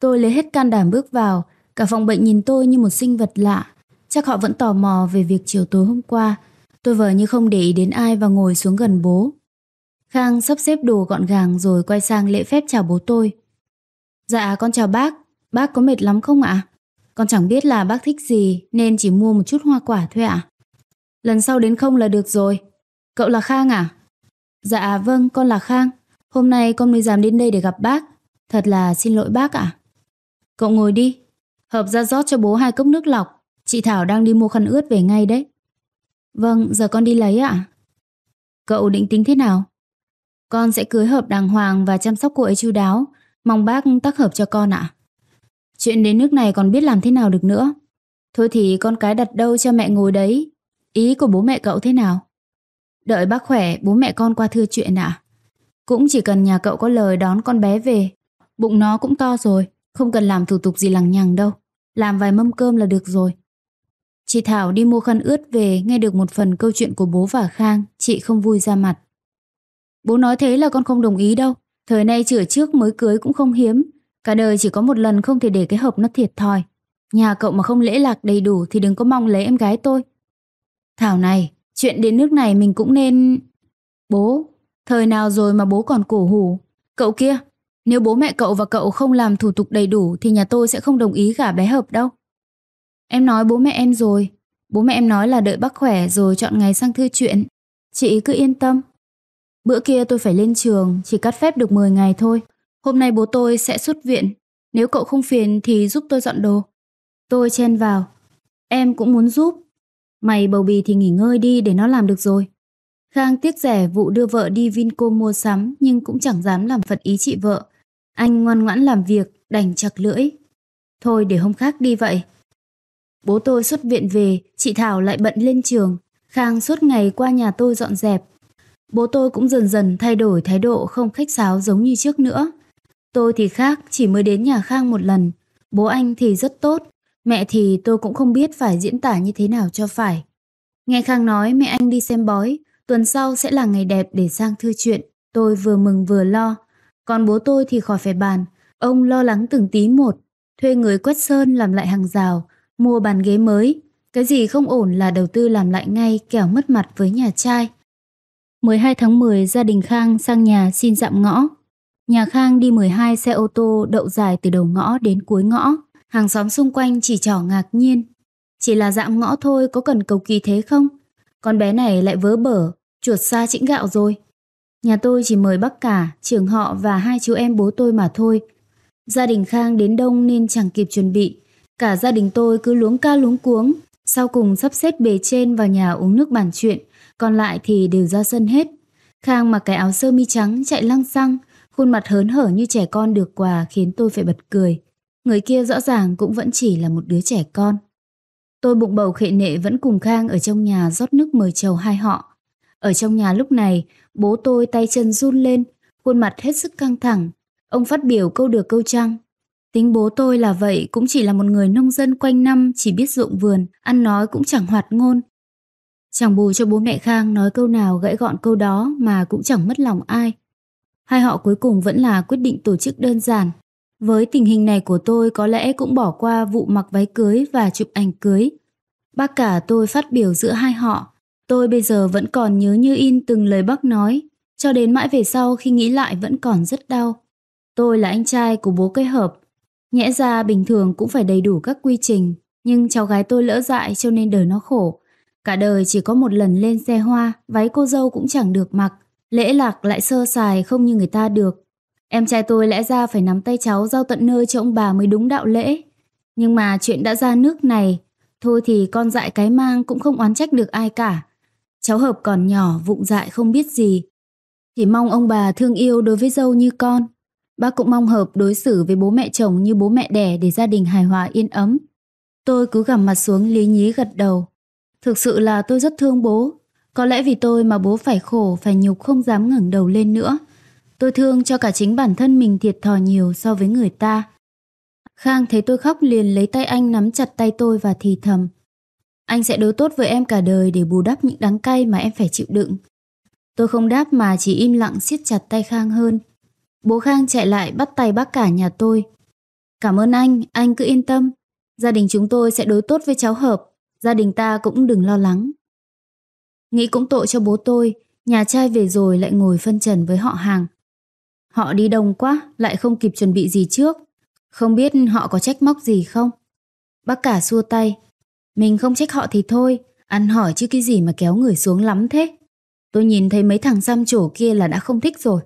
Tôi lấy hết can đảm bước vào, cả phòng bệnh nhìn tôi như một sinh vật lạ. Chắc họ vẫn tò mò về việc chiều tối hôm qua. Tôi vờ như không để ý đến ai và ngồi xuống gần bố. Khang sắp xếp đồ gọn gàng rồi quay sang lễ phép chào bố tôi. Dạ con chào bác, Bác có mệt lắm không ạ? Con chẳng biết là bác thích gì nên chỉ mua một chút hoa quả thôi ạ. Lần sau đến không là được rồi. Cậu là Khang à? Dạ vâng, con là Khang. Hôm nay con mới dám đến đây để gặp bác. Thật là xin lỗi bác ạ. Cậu ngồi đi. Hợp ra rót cho bố hai cốc nước lọc. Chị Thảo đang đi mua khăn ướt về ngay đấy. Vâng, giờ con đi lấy ạ. Cậu định tính thế nào? Con sẽ cưới Hợp đàng hoàng và chăm sóc cô ấy chu đáo. Mong bác tác hợp cho con ạ. À? Chuyện đến nước này còn biết làm thế nào được nữa. Thôi thì con cái đặt đâu cho mẹ ngồi đấy. Ý của bố mẹ cậu thế nào? Đợi bác khỏe, bố mẹ con qua thưa chuyện ạ. Cũng chỉ cần nhà cậu có lời đón con bé về. Bụng nó cũng to rồi, không cần làm thủ tục gì lằng nhằng đâu. Làm vài mâm cơm là được rồi. Chị Thảo đi mua khăn ướt về nghe được một phần câu chuyện của bố và Khang, chị không vui ra mặt. Bố nói thế là con không đồng ý đâu. Thời nay chữa trước mới cưới cũng không hiếm, Cả đời chỉ có một lần không thể để cái hộp nó thiệt thòi. Nhà cậu mà không lễ lạc đầy đủ thì đừng có mong lấy em gái tôi. Thảo này, chuyện đến nước này mình cũng nên... Bố, thời nào rồi mà bố còn cổ hủ. Cậu kia, nếu bố mẹ cậu và cậu không làm thủ tục đầy đủ thì nhà tôi sẽ không đồng ý gả bé hợp đâu. Em nói bố mẹ em rồi. Bố mẹ em nói là đợi bác khỏe rồi chọn ngày sang thư chuyện. Chị cứ yên tâm. Bữa kia tôi phải lên trường, chỉ cắt phép được 10 ngày thôi. Hôm nay bố tôi sẽ xuất viện, nếu cậu không phiền thì giúp tôi dọn đồ. Tôi chen vào. Em cũng muốn giúp. Mày bầu bì thì nghỉ ngơi đi để nó làm được rồi. Khang tiếc rẻ vụ đưa vợ đi Vinco mua sắm nhưng cũng chẳng dám làm phật ý chị vợ. Anh ngoan ngoãn làm việc, đành chặt lưỡi. Thôi để hôm khác đi vậy. Bố tôi xuất viện về, chị Thảo lại bận lên trường. Khang suốt ngày qua nhà tôi dọn dẹp. Bố tôi cũng dần dần thay đổi thái độ không khách sáo giống như trước nữa. Tôi thì khác, chỉ mới đến nhà Khang một lần. Bố anh thì rất tốt, mẹ thì tôi cũng không biết phải diễn tả như thế nào cho phải. Nghe Khang nói mẹ anh đi xem bói, tuần sau sẽ là ngày đẹp để sang thư chuyện. Tôi vừa mừng vừa lo. Còn bố tôi thì khỏi phải bàn, ông lo lắng từng tí một. Thuê người quét sơn làm lại hàng rào, mua bàn ghế mới. Cái gì không ổn là đầu tư làm lại ngay kẻo mất mặt với nhà trai. 12 tháng 10 gia đình Khang sang nhà xin dạm ngõ Nhà Khang đi 12 xe ô tô đậu dài từ đầu ngõ đến cuối ngõ. Hàng xóm xung quanh chỉ trỏ ngạc nhiên. Chỉ là dạng ngõ thôi có cần cầu kỳ thế không? Con bé này lại vớ bở, chuột xa chĩnh gạo rồi. Nhà tôi chỉ mời bác cả, trưởng họ và hai chú em bố tôi mà thôi. Gia đình Khang đến đông nên chẳng kịp chuẩn bị. Cả gia đình tôi cứ luống ca luống cuống. Sau cùng sắp xếp bề trên vào nhà uống nước bàn chuyện, còn lại thì đều ra sân hết. Khang mặc cái áo sơ mi trắng chạy lăng xăng, Khuôn mặt hớn hở như trẻ con được quà khiến tôi phải bật cười. Người kia rõ ràng cũng vẫn chỉ là một đứa trẻ con. Tôi bụng bầu khệ nệ vẫn cùng Khang ở trong nhà rót nước mời chầu hai họ. Ở trong nhà lúc này, bố tôi tay chân run lên, khuôn mặt hết sức căng thẳng. Ông phát biểu câu được câu trăng. Tính bố tôi là vậy cũng chỉ là một người nông dân quanh năm chỉ biết ruộng vườn, ăn nói cũng chẳng hoạt ngôn. Chẳng bù cho bố mẹ Khang nói câu nào gãy gọn câu đó mà cũng chẳng mất lòng ai hai họ cuối cùng vẫn là quyết định tổ chức đơn giản. Với tình hình này của tôi có lẽ cũng bỏ qua vụ mặc váy cưới và chụp ảnh cưới. Bác cả tôi phát biểu giữa hai họ, tôi bây giờ vẫn còn nhớ như in từng lời bác nói, cho đến mãi về sau khi nghĩ lại vẫn còn rất đau. Tôi là anh trai của bố cây hợp, nhẽ ra bình thường cũng phải đầy đủ các quy trình, nhưng cháu gái tôi lỡ dại cho nên đời nó khổ. Cả đời chỉ có một lần lên xe hoa, váy cô dâu cũng chẳng được mặc. Lễ lạc lại sơ sài không như người ta được. Em trai tôi lẽ ra phải nắm tay cháu giao tận nơi cho ông bà mới đúng đạo lễ. Nhưng mà chuyện đã ra nước này, thôi thì con dại cái mang cũng không oán trách được ai cả. Cháu hợp còn nhỏ, vụng dại không biết gì. Chỉ mong ông bà thương yêu đối với dâu như con. Bác cũng mong hợp đối xử với bố mẹ chồng như bố mẹ đẻ để gia đình hài hòa yên ấm. Tôi cứ gằm mặt xuống lý nhí gật đầu. Thực sự là tôi rất thương bố, có lẽ vì tôi mà bố phải khổ, phải nhục không dám ngẩng đầu lên nữa. Tôi thương cho cả chính bản thân mình thiệt thòi nhiều so với người ta. Khang thấy tôi khóc liền lấy tay anh nắm chặt tay tôi và thì thầm. Anh sẽ đối tốt với em cả đời để bù đắp những đắng cay mà em phải chịu đựng. Tôi không đáp mà chỉ im lặng siết chặt tay Khang hơn. Bố Khang chạy lại bắt tay bác cả nhà tôi. Cảm ơn anh, anh cứ yên tâm. Gia đình chúng tôi sẽ đối tốt với cháu Hợp. Gia đình ta cũng đừng lo lắng. Nghĩ cũng tội cho bố tôi, nhà trai về rồi lại ngồi phân trần với họ hàng. Họ đi đông quá, lại không kịp chuẩn bị gì trước. Không biết họ có trách móc gì không? Bác cả xua tay. Mình không trách họ thì thôi, ăn hỏi chứ cái gì mà kéo người xuống lắm thế. Tôi nhìn thấy mấy thằng giam chủ kia là đã không thích rồi.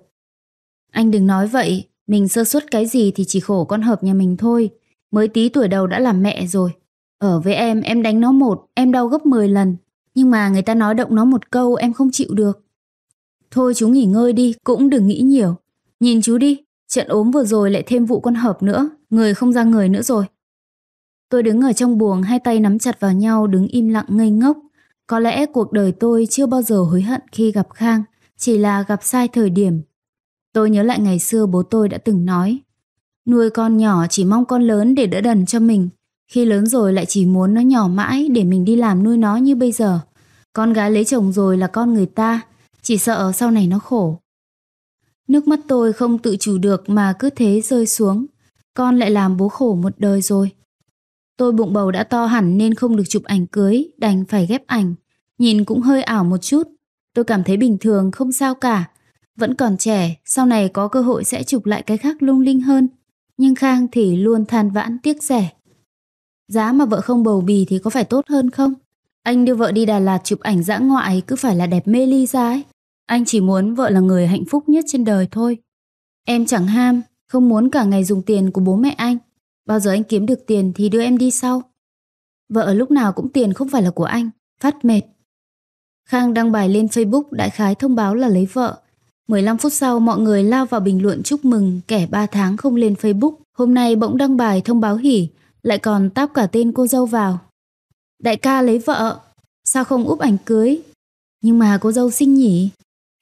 Anh đừng nói vậy, mình sơ suất cái gì thì chỉ khổ con hợp nhà mình thôi. Mới tí tuổi đầu đã làm mẹ rồi. Ở với em, em đánh nó một, em đau gấp 10 lần nhưng mà người ta nói động nó một câu em không chịu được. Thôi chú nghỉ ngơi đi, cũng đừng nghĩ nhiều. Nhìn chú đi, trận ốm vừa rồi lại thêm vụ con hợp nữa, người không ra người nữa rồi. Tôi đứng ở trong buồng hai tay nắm chặt vào nhau đứng im lặng ngây ngốc. Có lẽ cuộc đời tôi chưa bao giờ hối hận khi gặp Khang, chỉ là gặp sai thời điểm. Tôi nhớ lại ngày xưa bố tôi đã từng nói, nuôi con nhỏ chỉ mong con lớn để đỡ đần cho mình, khi lớn rồi lại chỉ muốn nó nhỏ mãi để mình đi làm nuôi nó như bây giờ. Con gái lấy chồng rồi là con người ta, chỉ sợ sau này nó khổ. Nước mắt tôi không tự chủ được mà cứ thế rơi xuống. Con lại làm bố khổ một đời rồi. Tôi bụng bầu đã to hẳn nên không được chụp ảnh cưới, đành phải ghép ảnh. Nhìn cũng hơi ảo một chút. Tôi cảm thấy bình thường không sao cả. Vẫn còn trẻ, sau này có cơ hội sẽ chụp lại cái khác lung linh hơn. Nhưng Khang thì luôn than vãn tiếc rẻ. Giá mà vợ không bầu bì thì có phải tốt hơn không? Anh đưa vợ đi Đà Lạt chụp ảnh dã ngoại cứ phải là đẹp mê ly ra ấy. Anh chỉ muốn vợ là người hạnh phúc nhất trên đời thôi. Em chẳng ham, không muốn cả ngày dùng tiền của bố mẹ anh. Bao giờ anh kiếm được tiền thì đưa em đi sau. Vợ lúc nào cũng tiền không phải là của anh, phát mệt. Khang đăng bài lên Facebook đại khái thông báo là lấy vợ. 15 phút sau mọi người lao vào bình luận chúc mừng kẻ 3 tháng không lên Facebook. Hôm nay bỗng đăng bài thông báo hỉ, lại còn táp cả tên cô dâu vào. Đại ca lấy vợ, sao không úp ảnh cưới? Nhưng mà cô dâu xinh nhỉ,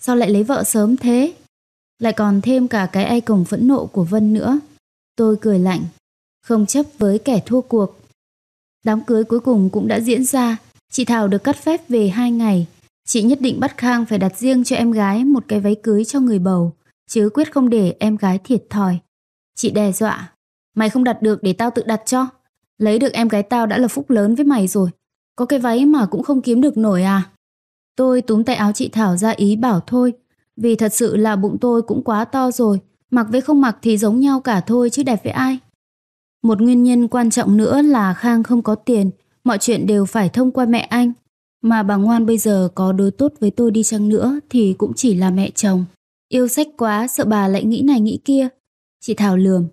sao lại lấy vợ sớm thế? Lại còn thêm cả cái ai cổng phẫn nộ của Vân nữa. Tôi cười lạnh, không chấp với kẻ thua cuộc. Đám cưới cuối cùng cũng đã diễn ra, chị Thảo được cắt phép về hai ngày. Chị nhất định bắt Khang phải đặt riêng cho em gái một cái váy cưới cho người bầu, chứ quyết không để em gái thiệt thòi. Chị đe dọa, mày không đặt được để tao tự đặt cho. Lấy được em gái tao đã là phúc lớn với mày rồi. Có cái váy mà cũng không kiếm được nổi à? Tôi túm tay áo chị Thảo ra ý bảo thôi. Vì thật sự là bụng tôi cũng quá to rồi. Mặc với không mặc thì giống nhau cả thôi chứ đẹp với ai. Một nguyên nhân quan trọng nữa là Khang không có tiền. Mọi chuyện đều phải thông qua mẹ anh. Mà bà ngoan bây giờ có đối tốt với tôi đi chăng nữa thì cũng chỉ là mẹ chồng. Yêu sách quá sợ bà lại nghĩ này nghĩ kia. Chị Thảo lườm.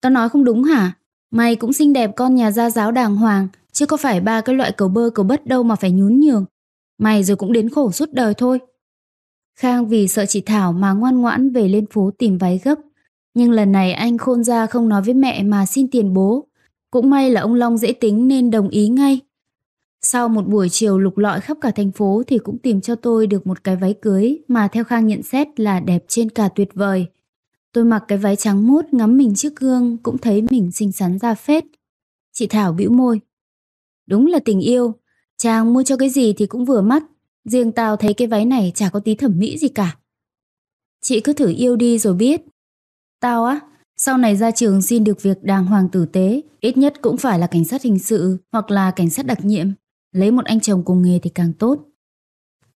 Tao nói không đúng hả? Mày cũng xinh đẹp con nhà gia giáo đàng hoàng, chứ có phải ba cái loại cầu bơ cầu bất đâu mà phải nhún nhường. Mày rồi cũng đến khổ suốt đời thôi. Khang vì sợ chị Thảo mà ngoan ngoãn về lên phố tìm váy gấp. Nhưng lần này anh khôn ra không nói với mẹ mà xin tiền bố. Cũng may là ông Long dễ tính nên đồng ý ngay. Sau một buổi chiều lục lọi khắp cả thành phố thì cũng tìm cho tôi được một cái váy cưới mà theo Khang nhận xét là đẹp trên cả tuyệt vời. Tôi mặc cái váy trắng mút ngắm mình trước gương cũng thấy mình xinh xắn ra phết. Chị Thảo bĩu môi. Đúng là tình yêu, chàng mua cho cái gì thì cũng vừa mắt, riêng tao thấy cái váy này chả có tí thẩm mỹ gì cả. Chị cứ thử yêu đi rồi biết. Tao á, sau này ra trường xin được việc đàng hoàng tử tế, ít nhất cũng phải là cảnh sát hình sự hoặc là cảnh sát đặc nhiệm. Lấy một anh chồng cùng nghề thì càng tốt.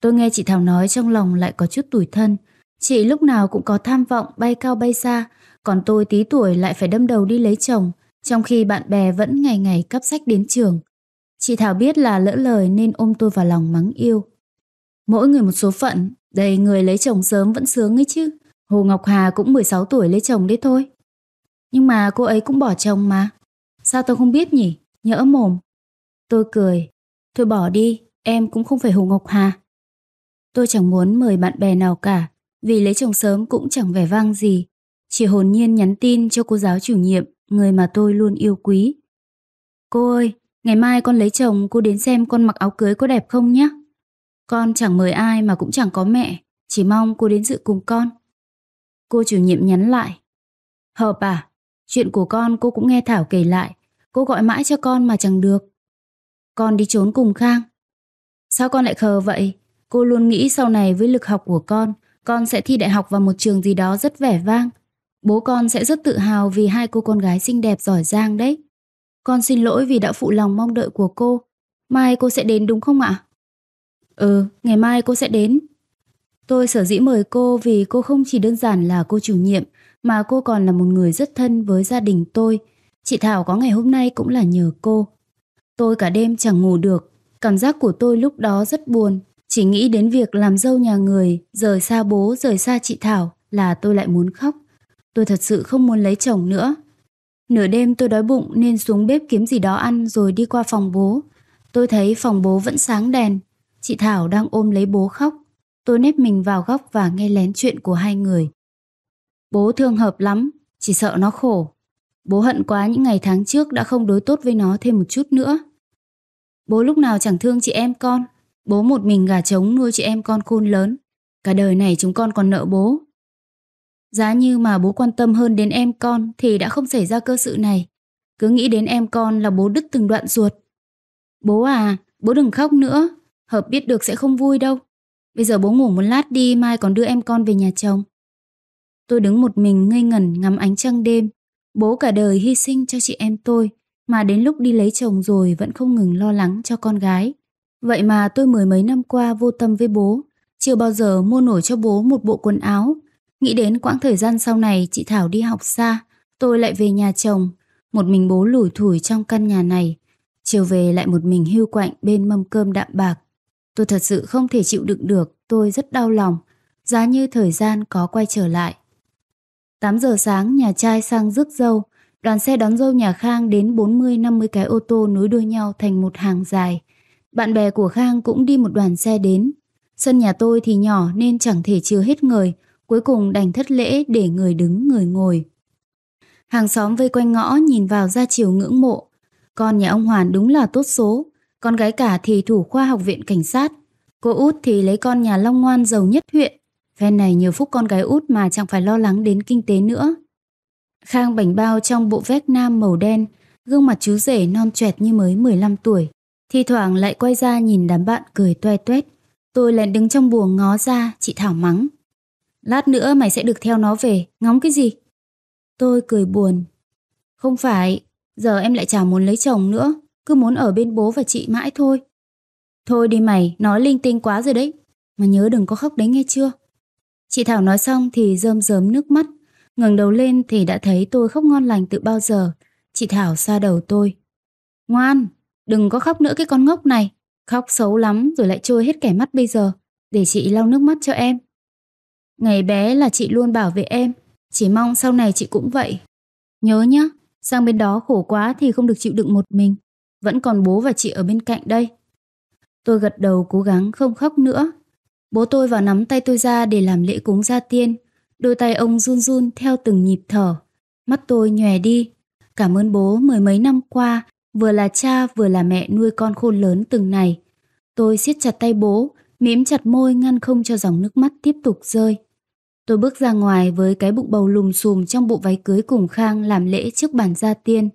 Tôi nghe chị Thảo nói trong lòng lại có chút tủi thân, Chị lúc nào cũng có tham vọng bay cao bay xa, còn tôi tí tuổi lại phải đâm đầu đi lấy chồng, trong khi bạn bè vẫn ngày ngày cấp sách đến trường. Chị Thảo biết là lỡ lời nên ôm tôi vào lòng mắng yêu. Mỗi người một số phận, đầy người lấy chồng sớm vẫn sướng ấy chứ. Hồ Ngọc Hà cũng 16 tuổi lấy chồng đấy thôi. Nhưng mà cô ấy cũng bỏ chồng mà. Sao tôi không biết nhỉ? Nhỡ mồm. Tôi cười. Thôi bỏ đi, em cũng không phải Hồ Ngọc Hà. Tôi chẳng muốn mời bạn bè nào cả, vì lấy chồng sớm cũng chẳng vẻ vang gì. Chỉ hồn nhiên nhắn tin cho cô giáo chủ nhiệm, người mà tôi luôn yêu quý. Cô ơi, ngày mai con lấy chồng cô đến xem con mặc áo cưới có đẹp không nhé. Con chẳng mời ai mà cũng chẳng có mẹ, chỉ mong cô đến dự cùng con. Cô chủ nhiệm nhắn lại. Hợp à, chuyện của con cô cũng nghe Thảo kể lại, cô gọi mãi cho con mà chẳng được. Con đi trốn cùng Khang. Sao con lại khờ vậy? Cô luôn nghĩ sau này với lực học của con, con sẽ thi đại học vào một trường gì đó rất vẻ vang. Bố con sẽ rất tự hào vì hai cô con gái xinh đẹp giỏi giang đấy. Con xin lỗi vì đã phụ lòng mong đợi của cô. Mai cô sẽ đến đúng không ạ? Ừ, ngày mai cô sẽ đến. Tôi sở dĩ mời cô vì cô không chỉ đơn giản là cô chủ nhiệm mà cô còn là một người rất thân với gia đình tôi. Chị Thảo có ngày hôm nay cũng là nhờ cô. Tôi cả đêm chẳng ngủ được, cảm giác của tôi lúc đó rất buồn chỉ nghĩ đến việc làm dâu nhà người, rời xa bố, rời xa chị Thảo là tôi lại muốn khóc. Tôi thật sự không muốn lấy chồng nữa. Nửa đêm tôi đói bụng nên xuống bếp kiếm gì đó ăn rồi đi qua phòng bố. Tôi thấy phòng bố vẫn sáng đèn. Chị Thảo đang ôm lấy bố khóc. Tôi nếp mình vào góc và nghe lén chuyện của hai người. Bố thương hợp lắm, chỉ sợ nó khổ. Bố hận quá những ngày tháng trước đã không đối tốt với nó thêm một chút nữa. Bố lúc nào chẳng thương chị em con. Bố một mình gà trống nuôi chị em con khôn lớn. Cả đời này chúng con còn nợ bố. Giá như mà bố quan tâm hơn đến em con thì đã không xảy ra cơ sự này. Cứ nghĩ đến em con là bố đứt từng đoạn ruột. Bố à, bố đừng khóc nữa. Hợp biết được sẽ không vui đâu. Bây giờ bố ngủ một lát đi, mai còn đưa em con về nhà chồng. Tôi đứng một mình ngây ngẩn ngắm ánh trăng đêm. Bố cả đời hy sinh cho chị em tôi, mà đến lúc đi lấy chồng rồi vẫn không ngừng lo lắng cho con gái. Vậy mà tôi mười mấy năm qua vô tâm với bố, chưa bao giờ mua nổi cho bố một bộ quần áo. Nghĩ đến quãng thời gian sau này chị Thảo đi học xa, tôi lại về nhà chồng, một mình bố lủi thủi trong căn nhà này. Chiều về lại một mình hưu quạnh bên mâm cơm đạm bạc. Tôi thật sự không thể chịu đựng được, tôi rất đau lòng. Giá như thời gian có quay trở lại. 8 giờ sáng nhà trai sang rước dâu, đoàn xe đón dâu nhà Khang đến 40-50 cái ô tô nối đuôi nhau thành một hàng dài. Bạn bè của Khang cũng đi một đoàn xe đến. Sân nhà tôi thì nhỏ nên chẳng thể chứa hết người, cuối cùng đành thất lễ để người đứng người ngồi. Hàng xóm vây quanh ngõ nhìn vào ra chiều ngưỡng mộ. Con nhà ông Hoàn đúng là tốt số, con gái cả thì thủ khoa học viện cảnh sát, cô út thì lấy con nhà Long Ngoan giàu nhất huyện. Phen này nhiều phúc con gái út mà chẳng phải lo lắng đến kinh tế nữa. Khang bảnh bao trong bộ vest nam màu đen, gương mặt chú rể non trẻ như mới 15 tuổi. Thi thoảng lại quay ra nhìn đám bạn cười toe toét. Tôi lại đứng trong buồng ngó ra, chị Thảo mắng. Lát nữa mày sẽ được theo nó về, ngóng cái gì? Tôi cười buồn. Không phải, giờ em lại chả muốn lấy chồng nữa, cứ muốn ở bên bố và chị mãi thôi. Thôi đi mày, nói linh tinh quá rồi đấy. Mà nhớ đừng có khóc đấy nghe chưa? Chị Thảo nói xong thì rơm rớm nước mắt. ngẩng đầu lên thì đã thấy tôi khóc ngon lành từ bao giờ. Chị Thảo xa đầu tôi. Ngoan, Đừng có khóc nữa cái con ngốc này. Khóc xấu lắm rồi lại trôi hết kẻ mắt bây giờ. Để chị lau nước mắt cho em. Ngày bé là chị luôn bảo vệ em. Chỉ mong sau này chị cũng vậy. Nhớ nhá, sang bên đó khổ quá thì không được chịu đựng một mình. Vẫn còn bố và chị ở bên cạnh đây. Tôi gật đầu cố gắng không khóc nữa. Bố tôi vào nắm tay tôi ra để làm lễ cúng gia tiên. Đôi tay ông run run theo từng nhịp thở. Mắt tôi nhòe đi. Cảm ơn bố mười mấy năm qua Vừa là cha vừa là mẹ nuôi con khôn lớn từng này. Tôi siết chặt tay bố, mím chặt môi ngăn không cho dòng nước mắt tiếp tục rơi. Tôi bước ra ngoài với cái bụng bầu lùm xùm trong bộ váy cưới cùng Khang làm lễ trước bàn gia tiên.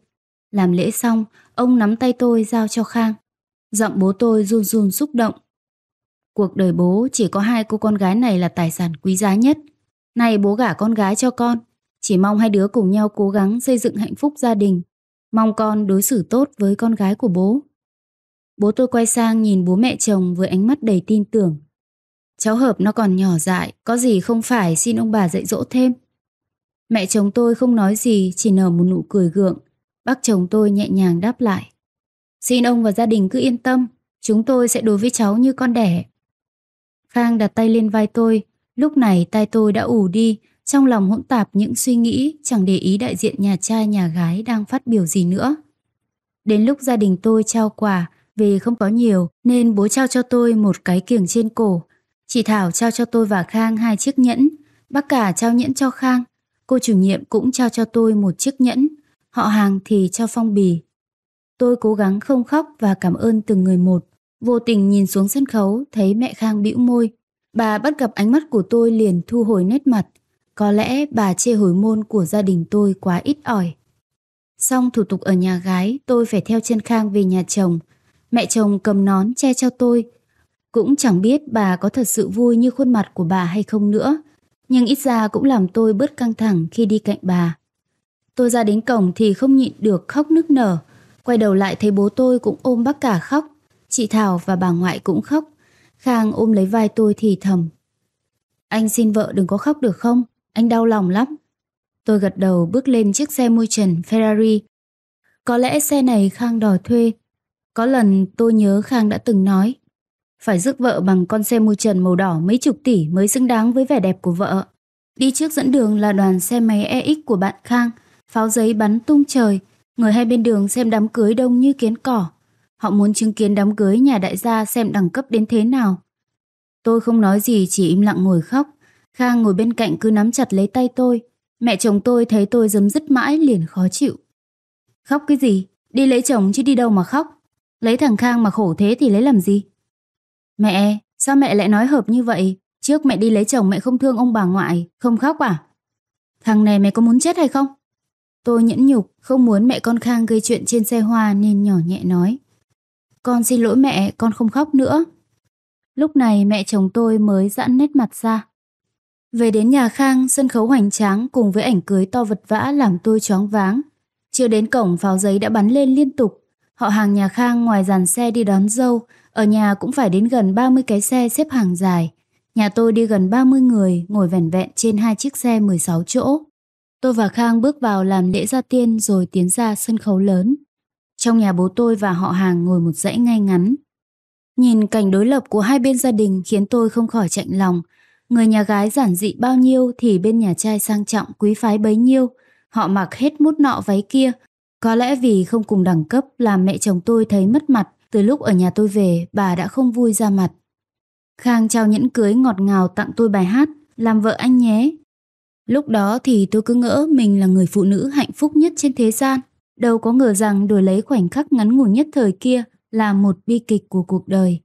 Làm lễ xong, ông nắm tay tôi giao cho Khang. Giọng bố tôi run run xúc động. Cuộc đời bố chỉ có hai cô con gái này là tài sản quý giá nhất. này bố gả con gái cho con, chỉ mong hai đứa cùng nhau cố gắng xây dựng hạnh phúc gia đình, Mong con đối xử tốt với con gái của bố. Bố tôi quay sang nhìn bố mẹ chồng với ánh mắt đầy tin tưởng. Cháu Hợp nó còn nhỏ dại, có gì không phải xin ông bà dạy dỗ thêm. Mẹ chồng tôi không nói gì, chỉ nở một nụ cười gượng. Bác chồng tôi nhẹ nhàng đáp lại. Xin ông và gia đình cứ yên tâm, chúng tôi sẽ đối với cháu như con đẻ. Khang đặt tay lên vai tôi, lúc này tay tôi đã ủ đi, trong lòng hỗn tạp những suy nghĩ, chẳng để ý đại diện nhà trai nhà gái đang phát biểu gì nữa. Đến lúc gia đình tôi trao quà, vì không có nhiều nên bố trao cho tôi một cái kiềng trên cổ. Chị Thảo trao cho tôi và Khang hai chiếc nhẫn, bác cả trao nhẫn cho Khang, cô chủ nhiệm cũng trao cho tôi một chiếc nhẫn, họ hàng thì cho phong bì. Tôi cố gắng không khóc và cảm ơn từng người một. Vô tình nhìn xuống sân khấu thấy mẹ Khang bĩu môi. Bà bắt gặp ánh mắt của tôi liền thu hồi nét mặt. Có lẽ bà chê hồi môn của gia đình tôi quá ít ỏi. Xong thủ tục ở nhà gái, tôi phải theo chân Khang về nhà chồng. Mẹ chồng cầm nón che cho tôi. Cũng chẳng biết bà có thật sự vui như khuôn mặt của bà hay không nữa. Nhưng ít ra cũng làm tôi bớt căng thẳng khi đi cạnh bà. Tôi ra đến cổng thì không nhịn được khóc nức nở. Quay đầu lại thấy bố tôi cũng ôm bác cả khóc. Chị Thảo và bà ngoại cũng khóc. Khang ôm lấy vai tôi thì thầm. Anh xin vợ đừng có khóc được không? anh đau lòng lắm. Tôi gật đầu bước lên chiếc xe môi trần Ferrari. Có lẽ xe này Khang đòi thuê. Có lần tôi nhớ Khang đã từng nói. Phải rước vợ bằng con xe môi trần màu đỏ mấy chục tỷ mới xứng đáng với vẻ đẹp của vợ. Đi trước dẫn đường là đoàn xe máy EX của bạn Khang, pháo giấy bắn tung trời, người hai bên đường xem đám cưới đông như kiến cỏ. Họ muốn chứng kiến đám cưới nhà đại gia xem đẳng cấp đến thế nào. Tôi không nói gì chỉ im lặng ngồi khóc. Khang ngồi bên cạnh cứ nắm chặt lấy tay tôi. Mẹ chồng tôi thấy tôi giấm dứt mãi liền khó chịu. Khóc cái gì? Đi lấy chồng chứ đi đâu mà khóc. Lấy thằng Khang mà khổ thế thì lấy làm gì? Mẹ, sao mẹ lại nói hợp như vậy? Trước mẹ đi lấy chồng mẹ không thương ông bà ngoại, không khóc à? Thằng này mẹ có muốn chết hay không? Tôi nhẫn nhục, không muốn mẹ con Khang gây chuyện trên xe hoa nên nhỏ nhẹ nói. Con xin lỗi mẹ, con không khóc nữa. Lúc này mẹ chồng tôi mới giãn nét mặt ra. Về đến nhà Khang, sân khấu hoành tráng cùng với ảnh cưới to vật vã làm tôi choáng váng. Chưa đến cổng pháo giấy đã bắn lên liên tục. Họ hàng nhà Khang ngoài dàn xe đi đón dâu, ở nhà cũng phải đến gần 30 cái xe xếp hàng dài. Nhà tôi đi gần 30 người, ngồi vẻn vẹn trên hai chiếc xe 16 chỗ. Tôi và Khang bước vào làm lễ gia tiên rồi tiến ra sân khấu lớn. Trong nhà bố tôi và họ hàng ngồi một dãy ngay ngắn. Nhìn cảnh đối lập của hai bên gia đình khiến tôi không khỏi chạnh lòng, Người nhà gái giản dị bao nhiêu thì bên nhà trai sang trọng quý phái bấy nhiêu. Họ mặc hết mút nọ váy kia. Có lẽ vì không cùng đẳng cấp làm mẹ chồng tôi thấy mất mặt. Từ lúc ở nhà tôi về, bà đã không vui ra mặt. Khang trao nhẫn cưới ngọt ngào tặng tôi bài hát Làm vợ anh nhé. Lúc đó thì tôi cứ ngỡ mình là người phụ nữ hạnh phúc nhất trên thế gian. Đâu có ngờ rằng đổi lấy khoảnh khắc ngắn ngủi nhất thời kia là một bi kịch của cuộc đời.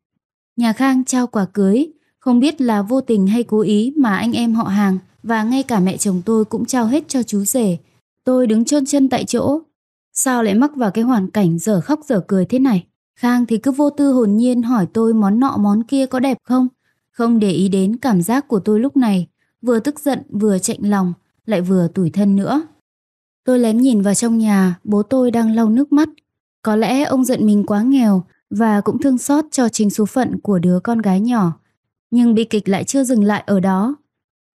Nhà Khang trao quà cưới, không biết là vô tình hay cố ý mà anh em họ hàng và ngay cả mẹ chồng tôi cũng trao hết cho chú rể. Tôi đứng chôn chân tại chỗ. Sao lại mắc vào cái hoàn cảnh dở khóc dở cười thế này? Khang thì cứ vô tư hồn nhiên hỏi tôi món nọ món kia có đẹp không? Không để ý đến cảm giác của tôi lúc này, vừa tức giận vừa chạnh lòng, lại vừa tủi thân nữa. Tôi lén nhìn vào trong nhà, bố tôi đang lau nước mắt. Có lẽ ông giận mình quá nghèo và cũng thương xót cho chính số phận của đứa con gái nhỏ nhưng bi kịch lại chưa dừng lại ở đó.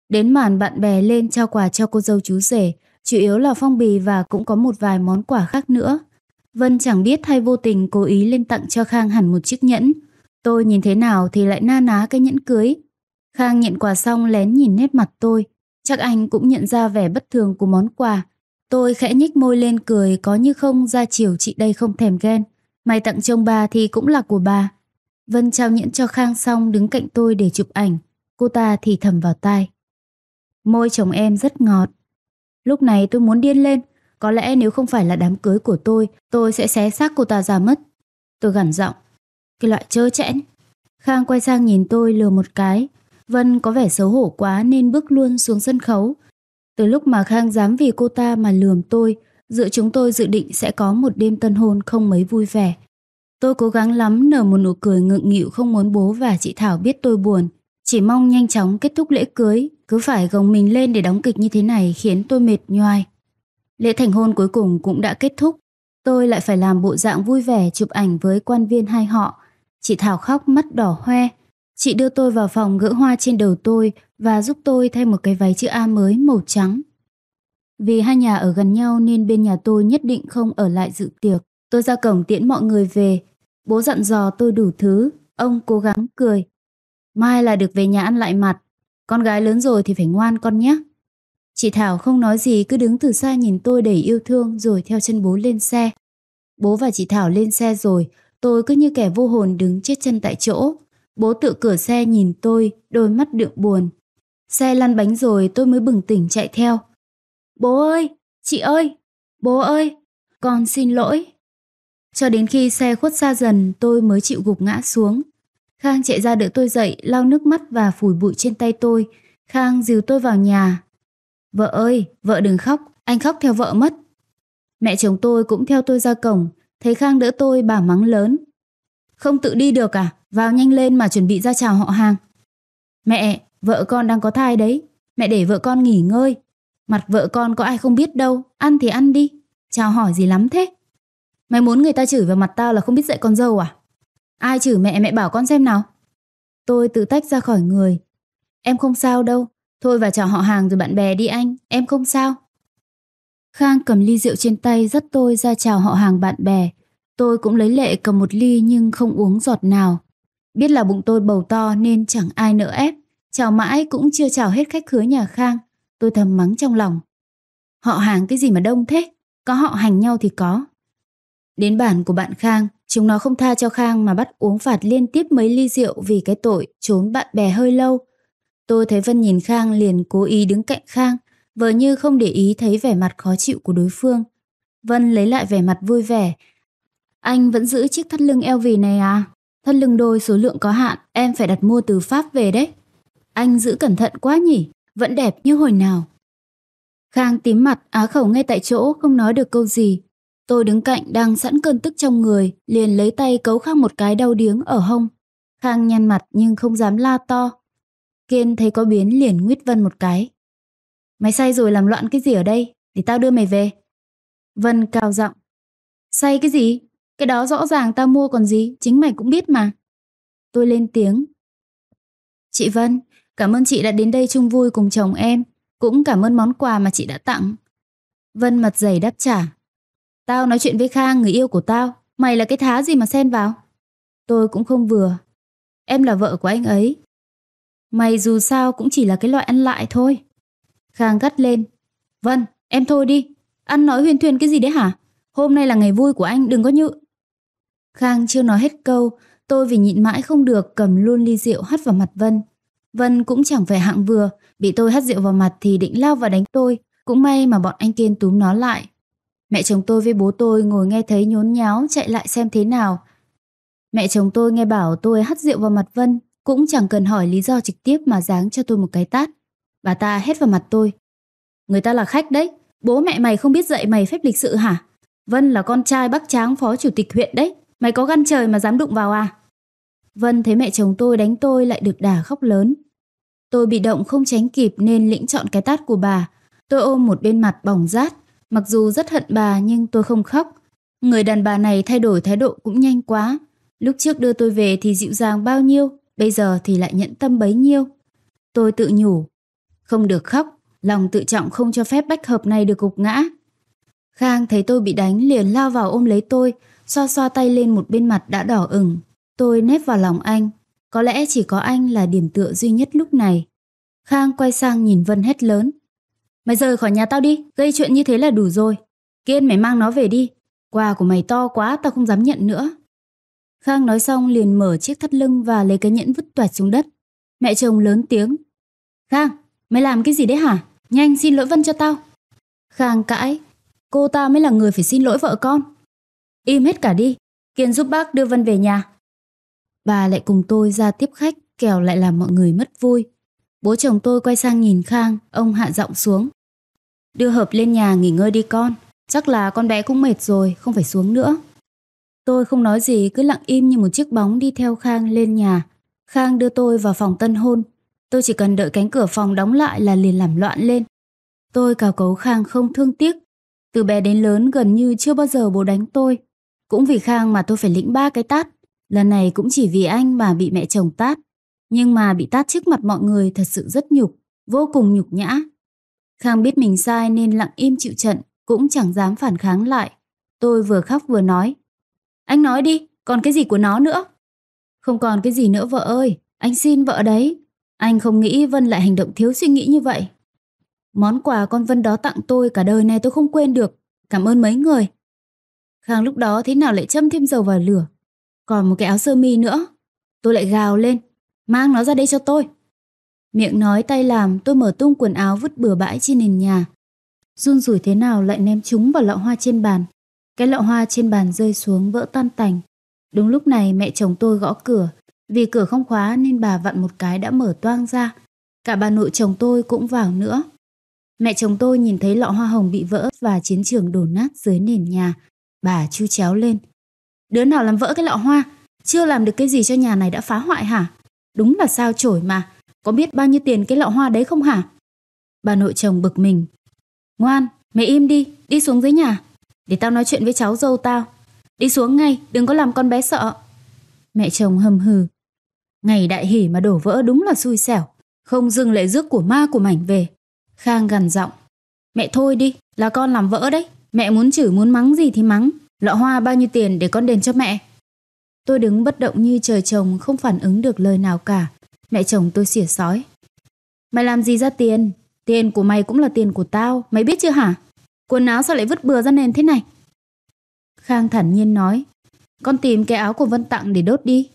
Đến màn bạn bè lên trao quà cho cô dâu chú rể, chủ yếu là phong bì và cũng có một vài món quà khác nữa. Vân chẳng biết hay vô tình cố ý lên tặng cho Khang hẳn một chiếc nhẫn. Tôi nhìn thế nào thì lại na ná cái nhẫn cưới. Khang nhận quà xong lén nhìn nét mặt tôi. Chắc anh cũng nhận ra vẻ bất thường của món quà. Tôi khẽ nhích môi lên cười có như không ra chiều chị đây không thèm ghen. Mày tặng chồng bà thì cũng là của bà. Vân trao nhẫn cho Khang xong đứng cạnh tôi để chụp ảnh, cô ta thì thầm vào tai. Môi chồng em rất ngọt. Lúc này tôi muốn điên lên, có lẽ nếu không phải là đám cưới của tôi, tôi sẽ xé xác cô ta ra mất. Tôi gằn giọng. Cái loại trơ chẽn. Khang quay sang nhìn tôi lừa một cái. Vân có vẻ xấu hổ quá nên bước luôn xuống sân khấu. Từ lúc mà Khang dám vì cô ta mà lườm tôi, giữa chúng tôi dự định sẽ có một đêm tân hôn không mấy vui vẻ. Tôi cố gắng lắm nở một nụ cười ngượng nghịu không muốn bố và chị Thảo biết tôi buồn. Chỉ mong nhanh chóng kết thúc lễ cưới, cứ phải gồng mình lên để đóng kịch như thế này khiến tôi mệt nhoai. Lễ thành hôn cuối cùng cũng đã kết thúc. Tôi lại phải làm bộ dạng vui vẻ chụp ảnh với quan viên hai họ. Chị Thảo khóc mắt đỏ hoe. Chị đưa tôi vào phòng gỡ hoa trên đầu tôi và giúp tôi thay một cái váy chữ A mới màu trắng. Vì hai nhà ở gần nhau nên bên nhà tôi nhất định không ở lại dự tiệc. Tôi ra cổng tiễn mọi người về, Bố dặn dò tôi đủ thứ, ông cố gắng cười. Mai là được về nhà ăn lại mặt, con gái lớn rồi thì phải ngoan con nhé. Chị Thảo không nói gì cứ đứng từ xa nhìn tôi đầy yêu thương rồi theo chân bố lên xe. Bố và chị Thảo lên xe rồi, tôi cứ như kẻ vô hồn đứng chết chân tại chỗ. Bố tự cửa xe nhìn tôi, đôi mắt đượm buồn. Xe lăn bánh rồi tôi mới bừng tỉnh chạy theo. Bố ơi, chị ơi, bố ơi, con xin lỗi. Cho đến khi xe khuất xa dần tôi mới chịu gục ngã xuống. Khang chạy ra đỡ tôi dậy, lau nước mắt và phủi bụi trên tay tôi. Khang dìu tôi vào nhà. Vợ ơi, vợ đừng khóc, anh khóc theo vợ mất. Mẹ chồng tôi cũng theo tôi ra cổng, thấy Khang đỡ tôi bà mắng lớn. Không tự đi được à, vào nhanh lên mà chuẩn bị ra chào họ hàng. Mẹ, vợ con đang có thai đấy, mẹ để vợ con nghỉ ngơi. Mặt vợ con có ai không biết đâu, ăn thì ăn đi, chào hỏi gì lắm thế. Mày muốn người ta chửi vào mặt tao là không biết dạy con dâu à? Ai chửi mẹ mẹ bảo con xem nào. Tôi tự tách ra khỏi người. Em không sao đâu. Thôi và chào họ hàng rồi bạn bè đi anh. Em không sao. Khang cầm ly rượu trên tay dắt tôi ra chào họ hàng bạn bè. Tôi cũng lấy lệ cầm một ly nhưng không uống giọt nào. Biết là bụng tôi bầu to nên chẳng ai nỡ ép. Chào mãi cũng chưa chào hết khách khứa nhà Khang. Tôi thầm mắng trong lòng. Họ hàng cái gì mà đông thế? Có họ hành nhau thì có, Đến bản của bạn Khang, chúng nó không tha cho Khang mà bắt uống phạt liên tiếp mấy ly rượu vì cái tội trốn bạn bè hơi lâu. Tôi thấy Vân nhìn Khang liền cố ý đứng cạnh Khang, vờ như không để ý thấy vẻ mặt khó chịu của đối phương. Vân lấy lại vẻ mặt vui vẻ. Anh vẫn giữ chiếc thắt lưng eo vì này à? Thắt lưng đôi số lượng có hạn, em phải đặt mua từ Pháp về đấy. Anh giữ cẩn thận quá nhỉ, vẫn đẹp như hồi nào. Khang tím mặt, á khẩu ngay tại chỗ, không nói được câu gì, Tôi đứng cạnh đang sẵn cơn tức trong người, liền lấy tay cấu Khang một cái đau điếng ở hông. Khang nhăn mặt nhưng không dám la to. Kiên thấy có biến liền nguyết Vân một cái. Mày say rồi làm loạn cái gì ở đây, để tao đưa mày về. Vân cao giọng. Say cái gì? Cái đó rõ ràng tao mua còn gì, chính mày cũng biết mà. Tôi lên tiếng. Chị Vân, cảm ơn chị đã đến đây chung vui cùng chồng em. Cũng cảm ơn món quà mà chị đã tặng. Vân mặt dày đáp trả, Tao nói chuyện với Khang, người yêu của tao. Mày là cái thá gì mà xen vào? Tôi cũng không vừa. Em là vợ của anh ấy. Mày dù sao cũng chỉ là cái loại ăn lại thôi. Khang gắt lên. Vân, em thôi đi. Ăn nói huyền thuyền cái gì đấy hả? Hôm nay là ngày vui của anh, đừng có nhự. Khang chưa nói hết câu, tôi vì nhịn mãi không được cầm luôn ly rượu hắt vào mặt Vân. Vân cũng chẳng phải hạng vừa, bị tôi hắt rượu vào mặt thì định lao vào đánh tôi. Cũng may mà bọn anh Kiên túm nó lại, Mẹ chồng tôi với bố tôi ngồi nghe thấy nhốn nháo chạy lại xem thế nào. Mẹ chồng tôi nghe bảo tôi hắt rượu vào mặt Vân, cũng chẳng cần hỏi lý do trực tiếp mà giáng cho tôi một cái tát. Bà ta hét vào mặt tôi. Người ta là khách đấy, bố mẹ mày không biết dạy mày phép lịch sự hả? Vân là con trai bác tráng phó chủ tịch huyện đấy, mày có gan trời mà dám đụng vào à? Vân thấy mẹ chồng tôi đánh tôi lại được đà khóc lớn. Tôi bị động không tránh kịp nên lĩnh chọn cái tát của bà. Tôi ôm một bên mặt bỏng rát, Mặc dù rất hận bà nhưng tôi không khóc. Người đàn bà này thay đổi thái độ cũng nhanh quá. Lúc trước đưa tôi về thì dịu dàng bao nhiêu, bây giờ thì lại nhẫn tâm bấy nhiêu. Tôi tự nhủ. Không được khóc, lòng tự trọng không cho phép bách hợp này được gục ngã. Khang thấy tôi bị đánh liền lao vào ôm lấy tôi, xoa xoa tay lên một bên mặt đã đỏ ửng. Tôi nép vào lòng anh. Có lẽ chỉ có anh là điểm tựa duy nhất lúc này. Khang quay sang nhìn Vân hét lớn. Mày rời khỏi nhà tao đi, gây chuyện như thế là đủ rồi. Kiên mày mang nó về đi, quà của mày to quá tao không dám nhận nữa. Khang nói xong liền mở chiếc thắt lưng và lấy cái nhẫn vứt toạt xuống đất. Mẹ chồng lớn tiếng. Khang, mày làm cái gì đấy hả? Nhanh xin lỗi Vân cho tao. Khang cãi. Cô ta mới là người phải xin lỗi vợ con. Im hết cả đi. Kiên giúp bác đưa Vân về nhà. Bà lại cùng tôi ra tiếp khách kẻo lại làm mọi người mất vui. Bố chồng tôi quay sang nhìn Khang, ông hạ giọng xuống. Đưa Hợp lên nhà nghỉ ngơi đi con, chắc là con bé cũng mệt rồi, không phải xuống nữa. Tôi không nói gì, cứ lặng im như một chiếc bóng đi theo Khang lên nhà. Khang đưa tôi vào phòng tân hôn. Tôi chỉ cần đợi cánh cửa phòng đóng lại là liền làm loạn lên. Tôi cào cấu Khang không thương tiếc. Từ bé đến lớn gần như chưa bao giờ bố đánh tôi. Cũng vì Khang mà tôi phải lĩnh ba cái tát. Lần này cũng chỉ vì anh mà bị mẹ chồng tát nhưng mà bị tát trước mặt mọi người thật sự rất nhục, vô cùng nhục nhã. Khang biết mình sai nên lặng im chịu trận, cũng chẳng dám phản kháng lại. Tôi vừa khóc vừa nói. Anh nói đi, còn cái gì của nó nữa? Không còn cái gì nữa vợ ơi, anh xin vợ đấy. Anh không nghĩ Vân lại hành động thiếu suy nghĩ như vậy. Món quà con Vân đó tặng tôi cả đời này tôi không quên được. Cảm ơn mấy người. Khang lúc đó thế nào lại châm thêm dầu vào lửa. Còn một cái áo sơ mi nữa. Tôi lại gào lên, Mang nó ra đây cho tôi. Miệng nói tay làm tôi mở tung quần áo vứt bừa bãi trên nền nhà. Run rủi thế nào lại ném chúng vào lọ hoa trên bàn. Cái lọ hoa trên bàn rơi xuống vỡ tan tành. Đúng lúc này mẹ chồng tôi gõ cửa. Vì cửa không khóa nên bà vặn một cái đã mở toang ra. Cả bà nội chồng tôi cũng vào nữa. Mẹ chồng tôi nhìn thấy lọ hoa hồng bị vỡ và chiến trường đổ nát dưới nền nhà. Bà chu chéo lên. Đứa nào làm vỡ cái lọ hoa? Chưa làm được cái gì cho nhà này đã phá hoại hả? Đúng là sao chổi mà, có biết bao nhiêu tiền cái lọ hoa đấy không hả? Bà nội chồng bực mình. Ngoan, mẹ im đi, đi xuống dưới nhà. Để tao nói chuyện với cháu dâu tao. Đi xuống ngay, đừng có làm con bé sợ. Mẹ chồng hầm hừ. Ngày đại hỉ mà đổ vỡ đúng là xui xẻo. Không dừng lệ rước của ma của mảnh về. Khang gằn giọng. Mẹ thôi đi, là con làm vỡ đấy. Mẹ muốn chửi muốn mắng gì thì mắng. Lọ hoa bao nhiêu tiền để con đền cho mẹ. Tôi đứng bất động như trời chồng không phản ứng được lời nào cả. Mẹ chồng tôi xỉa sói. Mày làm gì ra tiền? Tiền của mày cũng là tiền của tao, mày biết chưa hả? Quần áo sao lại vứt bừa ra nền thế này? Khang thản nhiên nói. Con tìm cái áo của Vân tặng để đốt đi.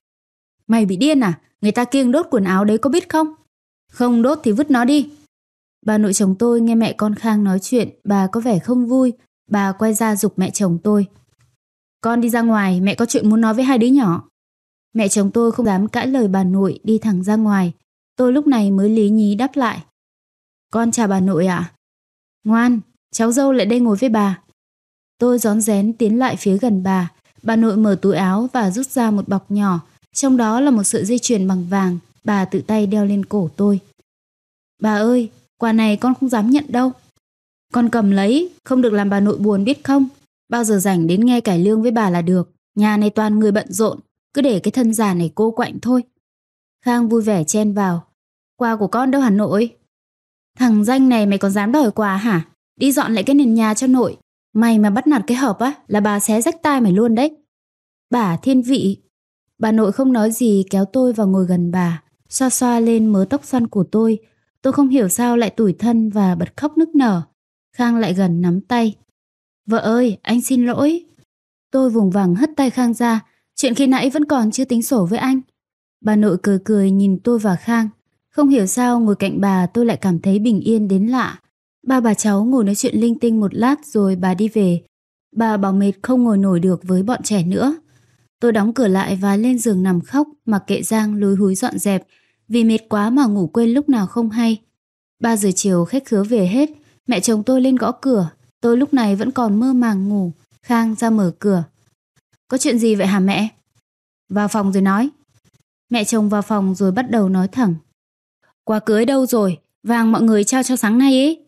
Mày bị điên à? Người ta kiêng đốt quần áo đấy có biết không? Không đốt thì vứt nó đi. Bà nội chồng tôi nghe mẹ con Khang nói chuyện, bà có vẻ không vui. Bà quay ra dục mẹ chồng tôi. Con đi ra ngoài, mẹ có chuyện muốn nói với hai đứa nhỏ. Mẹ chồng tôi không dám cãi lời bà nội đi thẳng ra ngoài. Tôi lúc này mới lý nhí đáp lại. Con chào bà nội ạ. À? Ngoan, cháu dâu lại đây ngồi với bà. Tôi rón rén tiến lại phía gần bà. Bà nội mở túi áo và rút ra một bọc nhỏ. Trong đó là một sợi dây chuyền bằng vàng. Bà tự tay đeo lên cổ tôi. Bà ơi, quà này con không dám nhận đâu. Con cầm lấy, không được làm bà nội buồn biết không? Bao giờ rảnh đến nghe cải lương với bà là được, nhà này toàn người bận rộn, cứ để cái thân già này cô quạnh thôi. Khang vui vẻ chen vào. Quà của con đâu Hà Nội? Thằng danh này mày còn dám đòi quà hả? Đi dọn lại cái nền nhà cho nội. Mày mà bắt nạt cái hộp á là bà xé rách tai mày luôn đấy. Bà thiên vị. Bà nội không nói gì kéo tôi vào ngồi gần bà, xoa xoa lên mớ tóc xoăn của tôi. Tôi không hiểu sao lại tủi thân và bật khóc nức nở. Khang lại gần nắm tay. Vợ ơi, anh xin lỗi. Tôi vùng vằng hất tay Khang ra, chuyện khi nãy vẫn còn chưa tính sổ với anh. Bà nội cười cười nhìn tôi và Khang. Không hiểu sao ngồi cạnh bà tôi lại cảm thấy bình yên đến lạ. Ba bà cháu ngồi nói chuyện linh tinh một lát rồi bà đi về. Bà bảo mệt không ngồi nổi được với bọn trẻ nữa. Tôi đóng cửa lại và lên giường nằm khóc mặc kệ Giang lúi húi dọn dẹp vì mệt quá mà ngủ quên lúc nào không hay. ba giờ chiều khách khứa về hết, mẹ chồng tôi lên gõ cửa, Tôi lúc này vẫn còn mơ màng ngủ, Khang ra mở cửa. Có chuyện gì vậy hả mẹ? Vào phòng rồi nói. Mẹ chồng vào phòng rồi bắt đầu nói thẳng. Quà cưới đâu rồi? Vàng mọi người trao cho sáng nay ấy.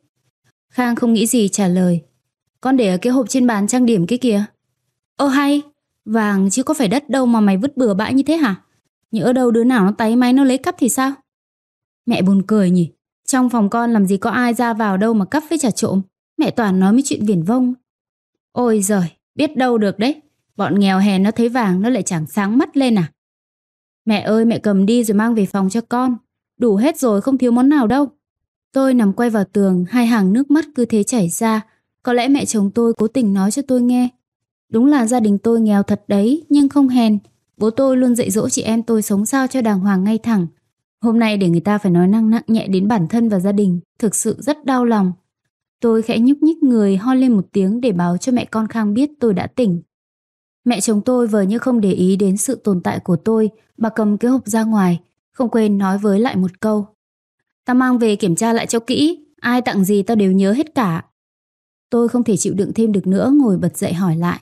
Khang không nghĩ gì trả lời. Con để ở cái hộp trên bàn trang điểm cái kìa. Ô hay, vàng chứ có phải đất đâu mà mày vứt bừa bãi như thế hả? Nhỡ đâu đứa nào nó tay máy nó lấy cắp thì sao? Mẹ buồn cười nhỉ. Trong phòng con làm gì có ai ra vào đâu mà cắp với trả trộm. Mẹ toàn nói mấy chuyện viển vông. Ôi giời, biết đâu được đấy. Bọn nghèo hèn nó thấy vàng nó lại chẳng sáng mắt lên à. Mẹ ơi mẹ cầm đi rồi mang về phòng cho con. Đủ hết rồi không thiếu món nào đâu. Tôi nằm quay vào tường, hai hàng nước mắt cứ thế chảy ra. Có lẽ mẹ chồng tôi cố tình nói cho tôi nghe. Đúng là gia đình tôi nghèo thật đấy, nhưng không hèn. Bố tôi luôn dạy dỗ chị em tôi sống sao cho đàng hoàng ngay thẳng. Hôm nay để người ta phải nói năng nặng nhẹ đến bản thân và gia đình, thực sự rất đau lòng. Tôi khẽ nhúc nhích người ho lên một tiếng để báo cho mẹ con Khang biết tôi đã tỉnh. Mẹ chồng tôi vờ như không để ý đến sự tồn tại của tôi, bà cầm cái hộp ra ngoài, không quên nói với lại một câu. Ta mang về kiểm tra lại cho kỹ, ai tặng gì tao đều nhớ hết cả. Tôi không thể chịu đựng thêm được nữa ngồi bật dậy hỏi lại.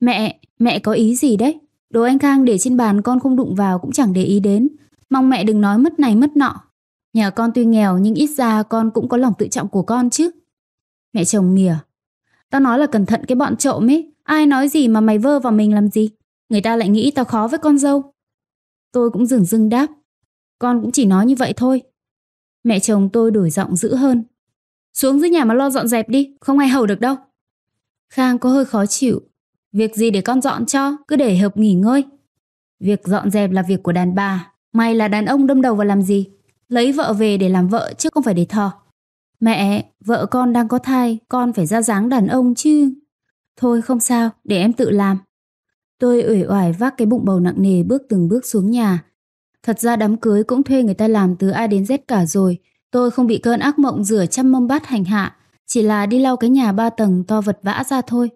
Mẹ, mẹ có ý gì đấy? Đồ anh Khang để trên bàn con không đụng vào cũng chẳng để ý đến. Mong mẹ đừng nói mất này mất nọ. Nhà con tuy nghèo nhưng ít ra con cũng có lòng tự trọng của con chứ. Mẹ chồng mỉa. Tao nói là cẩn thận cái bọn trộm ấy. Ai nói gì mà mày vơ vào mình làm gì? Người ta lại nghĩ tao khó với con dâu. Tôi cũng dừng dưng đáp. Con cũng chỉ nói như vậy thôi. Mẹ chồng tôi đổi giọng dữ hơn. Xuống dưới nhà mà lo dọn dẹp đi, không ai hầu được đâu. Khang có hơi khó chịu. Việc gì để con dọn cho, cứ để hợp nghỉ ngơi. Việc dọn dẹp là việc của đàn bà. Mày là đàn ông đâm đầu vào làm gì? Lấy vợ về để làm vợ chứ không phải để thò. Mẹ, vợ con đang có thai, con phải ra dáng đàn ông chứ. Thôi không sao, để em tự làm. Tôi ủi oải vác cái bụng bầu nặng nề bước từng bước xuống nhà. Thật ra đám cưới cũng thuê người ta làm từ A đến Z cả rồi. Tôi không bị cơn ác mộng rửa trăm mâm bát hành hạ, chỉ là đi lau cái nhà ba tầng to vật vã ra thôi.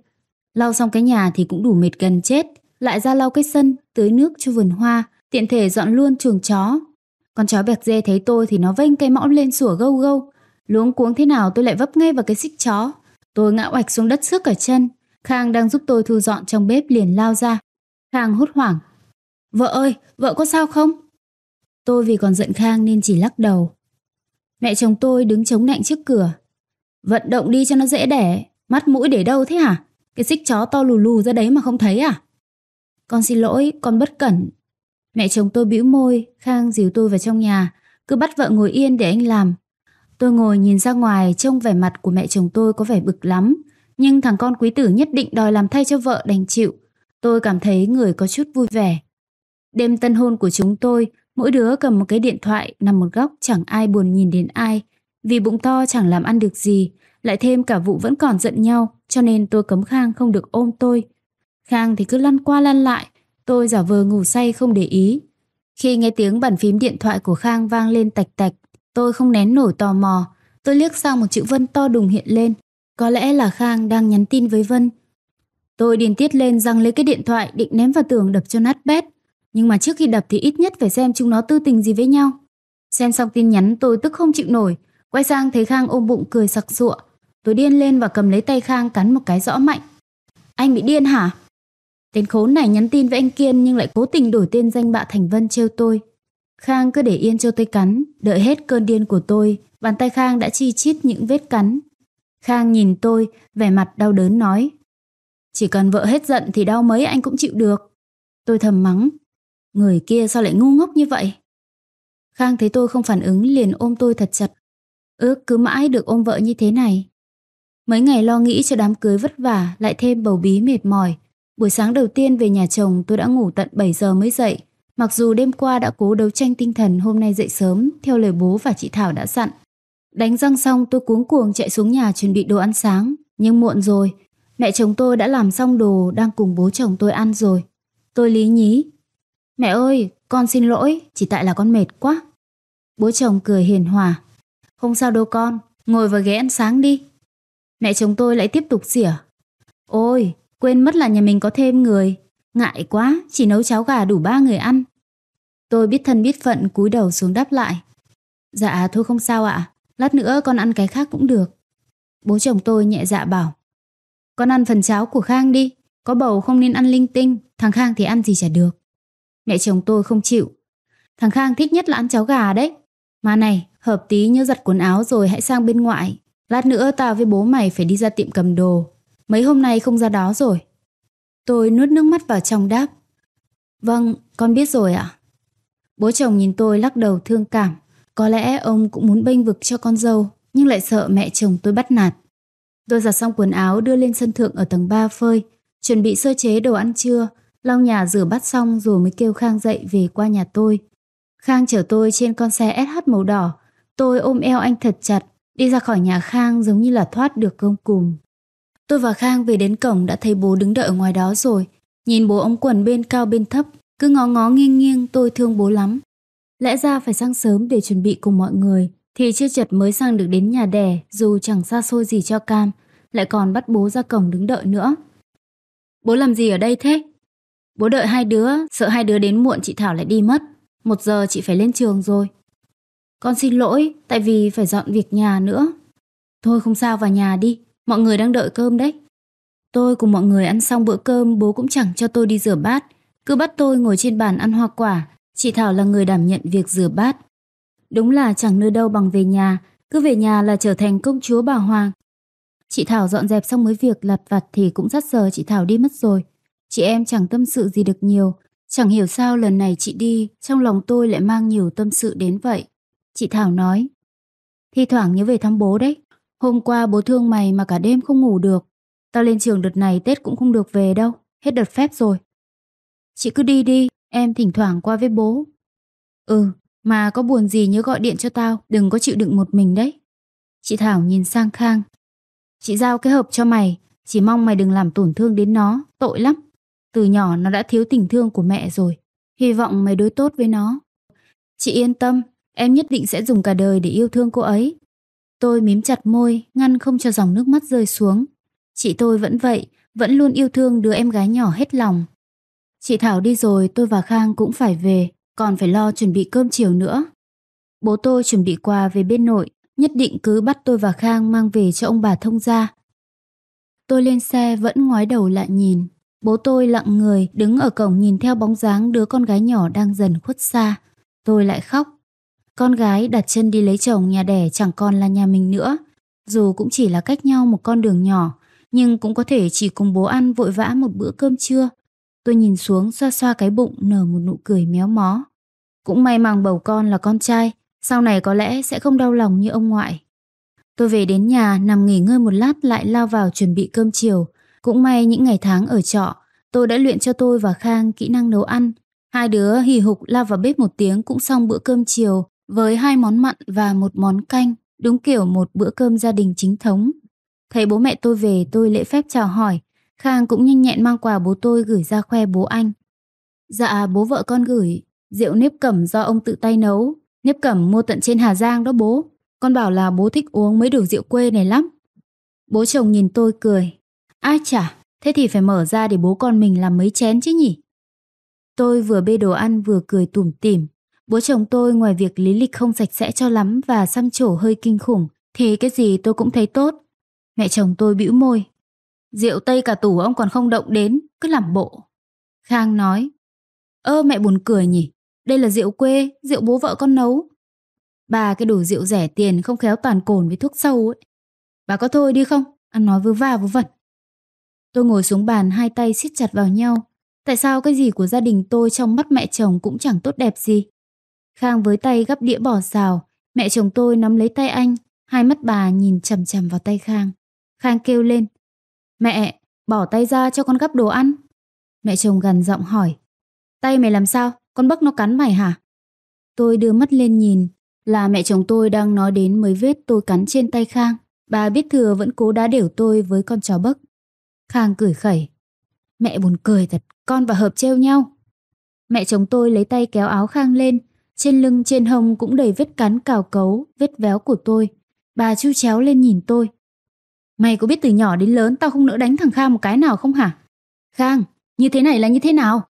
Lau xong cái nhà thì cũng đủ mệt gần chết, lại ra lau cái sân, tưới nước cho vườn hoa, tiện thể dọn luôn chuồng chó. Con chó bẹt dê thấy tôi thì nó vênh cái mõm lên sủa gâu gâu, Luống cuống thế nào tôi lại vấp ngay vào cái xích chó. Tôi ngã oạch xuống đất xước cả chân. Khang đang giúp tôi thu dọn trong bếp liền lao ra. Khang hốt hoảng. Vợ ơi, vợ có sao không? Tôi vì còn giận Khang nên chỉ lắc đầu. Mẹ chồng tôi đứng chống nạnh trước cửa. Vận động đi cho nó dễ đẻ. Mắt mũi để đâu thế hả? Cái xích chó to lù lù ra đấy mà không thấy à? Con xin lỗi, con bất cẩn. Mẹ chồng tôi bĩu môi, Khang dìu tôi vào trong nhà. Cứ bắt vợ ngồi yên để anh làm, Tôi ngồi nhìn ra ngoài trông vẻ mặt của mẹ chồng tôi có vẻ bực lắm, nhưng thằng con quý tử nhất định đòi làm thay cho vợ đành chịu. Tôi cảm thấy người có chút vui vẻ. Đêm tân hôn của chúng tôi, mỗi đứa cầm một cái điện thoại nằm một góc chẳng ai buồn nhìn đến ai. Vì bụng to chẳng làm ăn được gì, lại thêm cả vụ vẫn còn giận nhau, cho nên tôi cấm Khang không được ôm tôi. Khang thì cứ lăn qua lăn lại, tôi giả vờ ngủ say không để ý. Khi nghe tiếng bàn phím điện thoại của Khang vang lên tạch tạch, Tôi không nén nổi tò mò, tôi liếc sang một chữ Vân to đùng hiện lên. Có lẽ là Khang đang nhắn tin với Vân. Tôi điền tiết lên răng lấy cái điện thoại định ném vào tường đập cho nát bét. Nhưng mà trước khi đập thì ít nhất phải xem chúng nó tư tình gì với nhau. Xem xong tin nhắn tôi tức không chịu nổi, quay sang thấy Khang ôm bụng cười sặc sụa. Tôi điên lên và cầm lấy tay Khang cắn một cái rõ mạnh. Anh bị điên hả? Tên khốn này nhắn tin với anh Kiên nhưng lại cố tình đổi tên danh bạ Thành Vân trêu tôi. Khang cứ để yên cho tôi cắn, đợi hết cơn điên của tôi, bàn tay Khang đã chi chít những vết cắn. Khang nhìn tôi, vẻ mặt đau đớn nói. Chỉ cần vợ hết giận thì đau mấy anh cũng chịu được. Tôi thầm mắng. Người kia sao lại ngu ngốc như vậy? Khang thấy tôi không phản ứng liền ôm tôi thật chặt. Ước cứ mãi được ôm vợ như thế này. Mấy ngày lo nghĩ cho đám cưới vất vả lại thêm bầu bí mệt mỏi. Buổi sáng đầu tiên về nhà chồng tôi đã ngủ tận 7 giờ mới dậy. Mặc dù đêm qua đã cố đấu tranh tinh thần hôm nay dậy sớm, theo lời bố và chị Thảo đã dặn. Đánh răng xong tôi cuống cuồng chạy xuống nhà chuẩn bị đồ ăn sáng, nhưng muộn rồi. Mẹ chồng tôi đã làm xong đồ đang cùng bố chồng tôi ăn rồi. Tôi lý nhí. Mẹ ơi, con xin lỗi, chỉ tại là con mệt quá. Bố chồng cười hiền hòa. Không sao đâu con, ngồi vào ghế ăn sáng đi. Mẹ chồng tôi lại tiếp tục rỉa. Ôi, quên mất là nhà mình có thêm người, Ngại quá, chỉ nấu cháo gà đủ ba người ăn. Tôi biết thân biết phận cúi đầu xuống đáp lại. Dạ thôi không sao ạ, lát nữa con ăn cái khác cũng được. Bố chồng tôi nhẹ dạ bảo. Con ăn phần cháo của Khang đi, có bầu không nên ăn linh tinh, thằng Khang thì ăn gì chả được. Mẹ chồng tôi không chịu. Thằng Khang thích nhất là ăn cháo gà đấy. Mà này, hợp tí nhớ giặt quần áo rồi hãy sang bên ngoại. Lát nữa tao với bố mày phải đi ra tiệm cầm đồ. Mấy hôm nay không ra đó rồi. Tôi nuốt nước mắt vào trong đáp. Vâng, con biết rồi ạ. Bố chồng nhìn tôi lắc đầu thương cảm. Có lẽ ông cũng muốn bênh vực cho con dâu, nhưng lại sợ mẹ chồng tôi bắt nạt. Tôi giặt xong quần áo đưa lên sân thượng ở tầng 3 phơi, chuẩn bị sơ chế đồ ăn trưa, lau nhà rửa bát xong rồi mới kêu Khang dậy về qua nhà tôi. Khang chở tôi trên con xe SH màu đỏ, tôi ôm eo anh thật chặt, đi ra khỏi nhà Khang giống như là thoát được cơm cùng Tôi và Khang về đến cổng đã thấy bố đứng đợi ở ngoài đó rồi. Nhìn bố ông quần bên cao bên thấp, cứ ngó ngó nghiêng nghiêng tôi thương bố lắm. Lẽ ra phải sang sớm để chuẩn bị cùng mọi người, thì chưa chật mới sang được đến nhà đẻ dù chẳng xa xôi gì cho cam, lại còn bắt bố ra cổng đứng đợi nữa. Bố làm gì ở đây thế? Bố đợi hai đứa, sợ hai đứa đến muộn chị Thảo lại đi mất. Một giờ chị phải lên trường rồi. Con xin lỗi, tại vì phải dọn việc nhà nữa. Thôi không sao vào nhà đi, mọi người đang đợi cơm đấy. Tôi cùng mọi người ăn xong bữa cơm bố cũng chẳng cho tôi đi rửa bát, cứ bắt tôi ngồi trên bàn ăn hoa quả, chị Thảo là người đảm nhận việc rửa bát. Đúng là chẳng nơi đâu bằng về nhà, cứ về nhà là trở thành công chúa bà Hoàng. Chị Thảo dọn dẹp xong mấy việc lặt vặt thì cũng rất giờ chị Thảo đi mất rồi. Chị em chẳng tâm sự gì được nhiều, chẳng hiểu sao lần này chị đi, trong lòng tôi lại mang nhiều tâm sự đến vậy. Chị Thảo nói, thi thoảng nhớ về thăm bố đấy, Hôm qua bố thương mày mà cả đêm không ngủ được. Tao lên trường đợt này Tết cũng không được về đâu, hết đợt phép rồi. Chị cứ đi đi, em thỉnh thoảng qua với bố. Ừ, mà có buồn gì nhớ gọi điện cho tao, đừng có chịu đựng một mình đấy. Chị Thảo nhìn sang Khang. Chị giao cái hộp cho mày, chỉ mong mày đừng làm tổn thương đến nó, tội lắm. Từ nhỏ nó đã thiếu tình thương của mẹ rồi, hy vọng mày đối tốt với nó. Chị yên tâm, em nhất định sẽ dùng cả đời để yêu thương cô ấy. Tôi mím chặt môi, ngăn không cho dòng nước mắt rơi xuống. Chị tôi vẫn vậy, vẫn luôn yêu thương đứa em gái nhỏ hết lòng. Chị Thảo đi rồi, tôi và Khang cũng phải về, còn phải lo chuẩn bị cơm chiều nữa. Bố tôi chuẩn bị quà về bên nội, nhất định cứ bắt tôi và Khang mang về cho ông bà thông gia. Tôi lên xe vẫn ngoái đầu lại nhìn. Bố tôi lặng người, đứng ở cổng nhìn theo bóng dáng đứa con gái nhỏ đang dần khuất xa. Tôi lại khóc, con gái đặt chân đi lấy chồng nhà đẻ chẳng còn là nhà mình nữa. Dù cũng chỉ là cách nhau một con đường nhỏ, nhưng cũng có thể chỉ cùng bố ăn vội vã một bữa cơm trưa. Tôi nhìn xuống xoa xoa cái bụng nở một nụ cười méo mó. Cũng may màng bầu con là con trai, sau này có lẽ sẽ không đau lòng như ông ngoại. Tôi về đến nhà nằm nghỉ ngơi một lát lại lao vào chuẩn bị cơm chiều. Cũng may những ngày tháng ở trọ, tôi đã luyện cho tôi và Khang kỹ năng nấu ăn. Hai đứa hì hục lao vào bếp một tiếng cũng xong bữa cơm chiều, với hai món mặn và một món canh, đúng kiểu một bữa cơm gia đình chính thống. Thấy bố mẹ tôi về tôi lễ phép chào hỏi, Khang cũng nhanh nhẹn mang quà bố tôi gửi ra khoe bố anh. Dạ bố vợ con gửi, rượu nếp cẩm do ông tự tay nấu, nếp cẩm mua tận trên Hà Giang đó bố, con bảo là bố thích uống mấy đủ rượu quê này lắm. Bố chồng nhìn tôi cười, ai chả, thế thì phải mở ra để bố con mình làm mấy chén chứ nhỉ. Tôi vừa bê đồ ăn vừa cười tủm tỉm, Bố chồng tôi ngoài việc lý lịch không sạch sẽ cho lắm và xăm trổ hơi kinh khủng, thì cái gì tôi cũng thấy tốt. Mẹ chồng tôi bĩu môi. Rượu tây cả tủ ông còn không động đến, cứ làm bộ. Khang nói. Ơ mẹ buồn cười nhỉ, đây là rượu quê, rượu bố vợ con nấu. Bà cái đồ rượu rẻ tiền không khéo toàn cồn với thuốc sâu ấy. Bà có thôi đi không? Ăn nói vớ va vớ vẩn. Tôi ngồi xuống bàn hai tay siết chặt vào nhau. Tại sao cái gì của gia đình tôi trong mắt mẹ chồng cũng chẳng tốt đẹp gì? Khang với tay gấp đĩa bỏ xào, mẹ chồng tôi nắm lấy tay anh, hai mắt bà nhìn chầm chầm vào tay Khang. Khang kêu lên, mẹ, bỏ tay ra cho con gấp đồ ăn. Mẹ chồng gần giọng hỏi, tay mày làm sao, con bấc nó cắn mày hả? Tôi đưa mắt lên nhìn, là mẹ chồng tôi đang nói đến mới vết tôi cắn trên tay Khang. Bà biết thừa vẫn cố đá đểu tôi với con chó bấc. Khang cười khẩy. Mẹ buồn cười thật, con và Hợp treo nhau. Mẹ chồng tôi lấy tay kéo áo Khang lên, trên lưng trên hông cũng đầy vết cắn cào cấu, vết véo của tôi. Bà chu chéo lên nhìn tôi. Mày có biết từ nhỏ đến lớn tao không nỡ đánh thằng Khang một cái nào không hả? Khang, như thế này là như thế nào?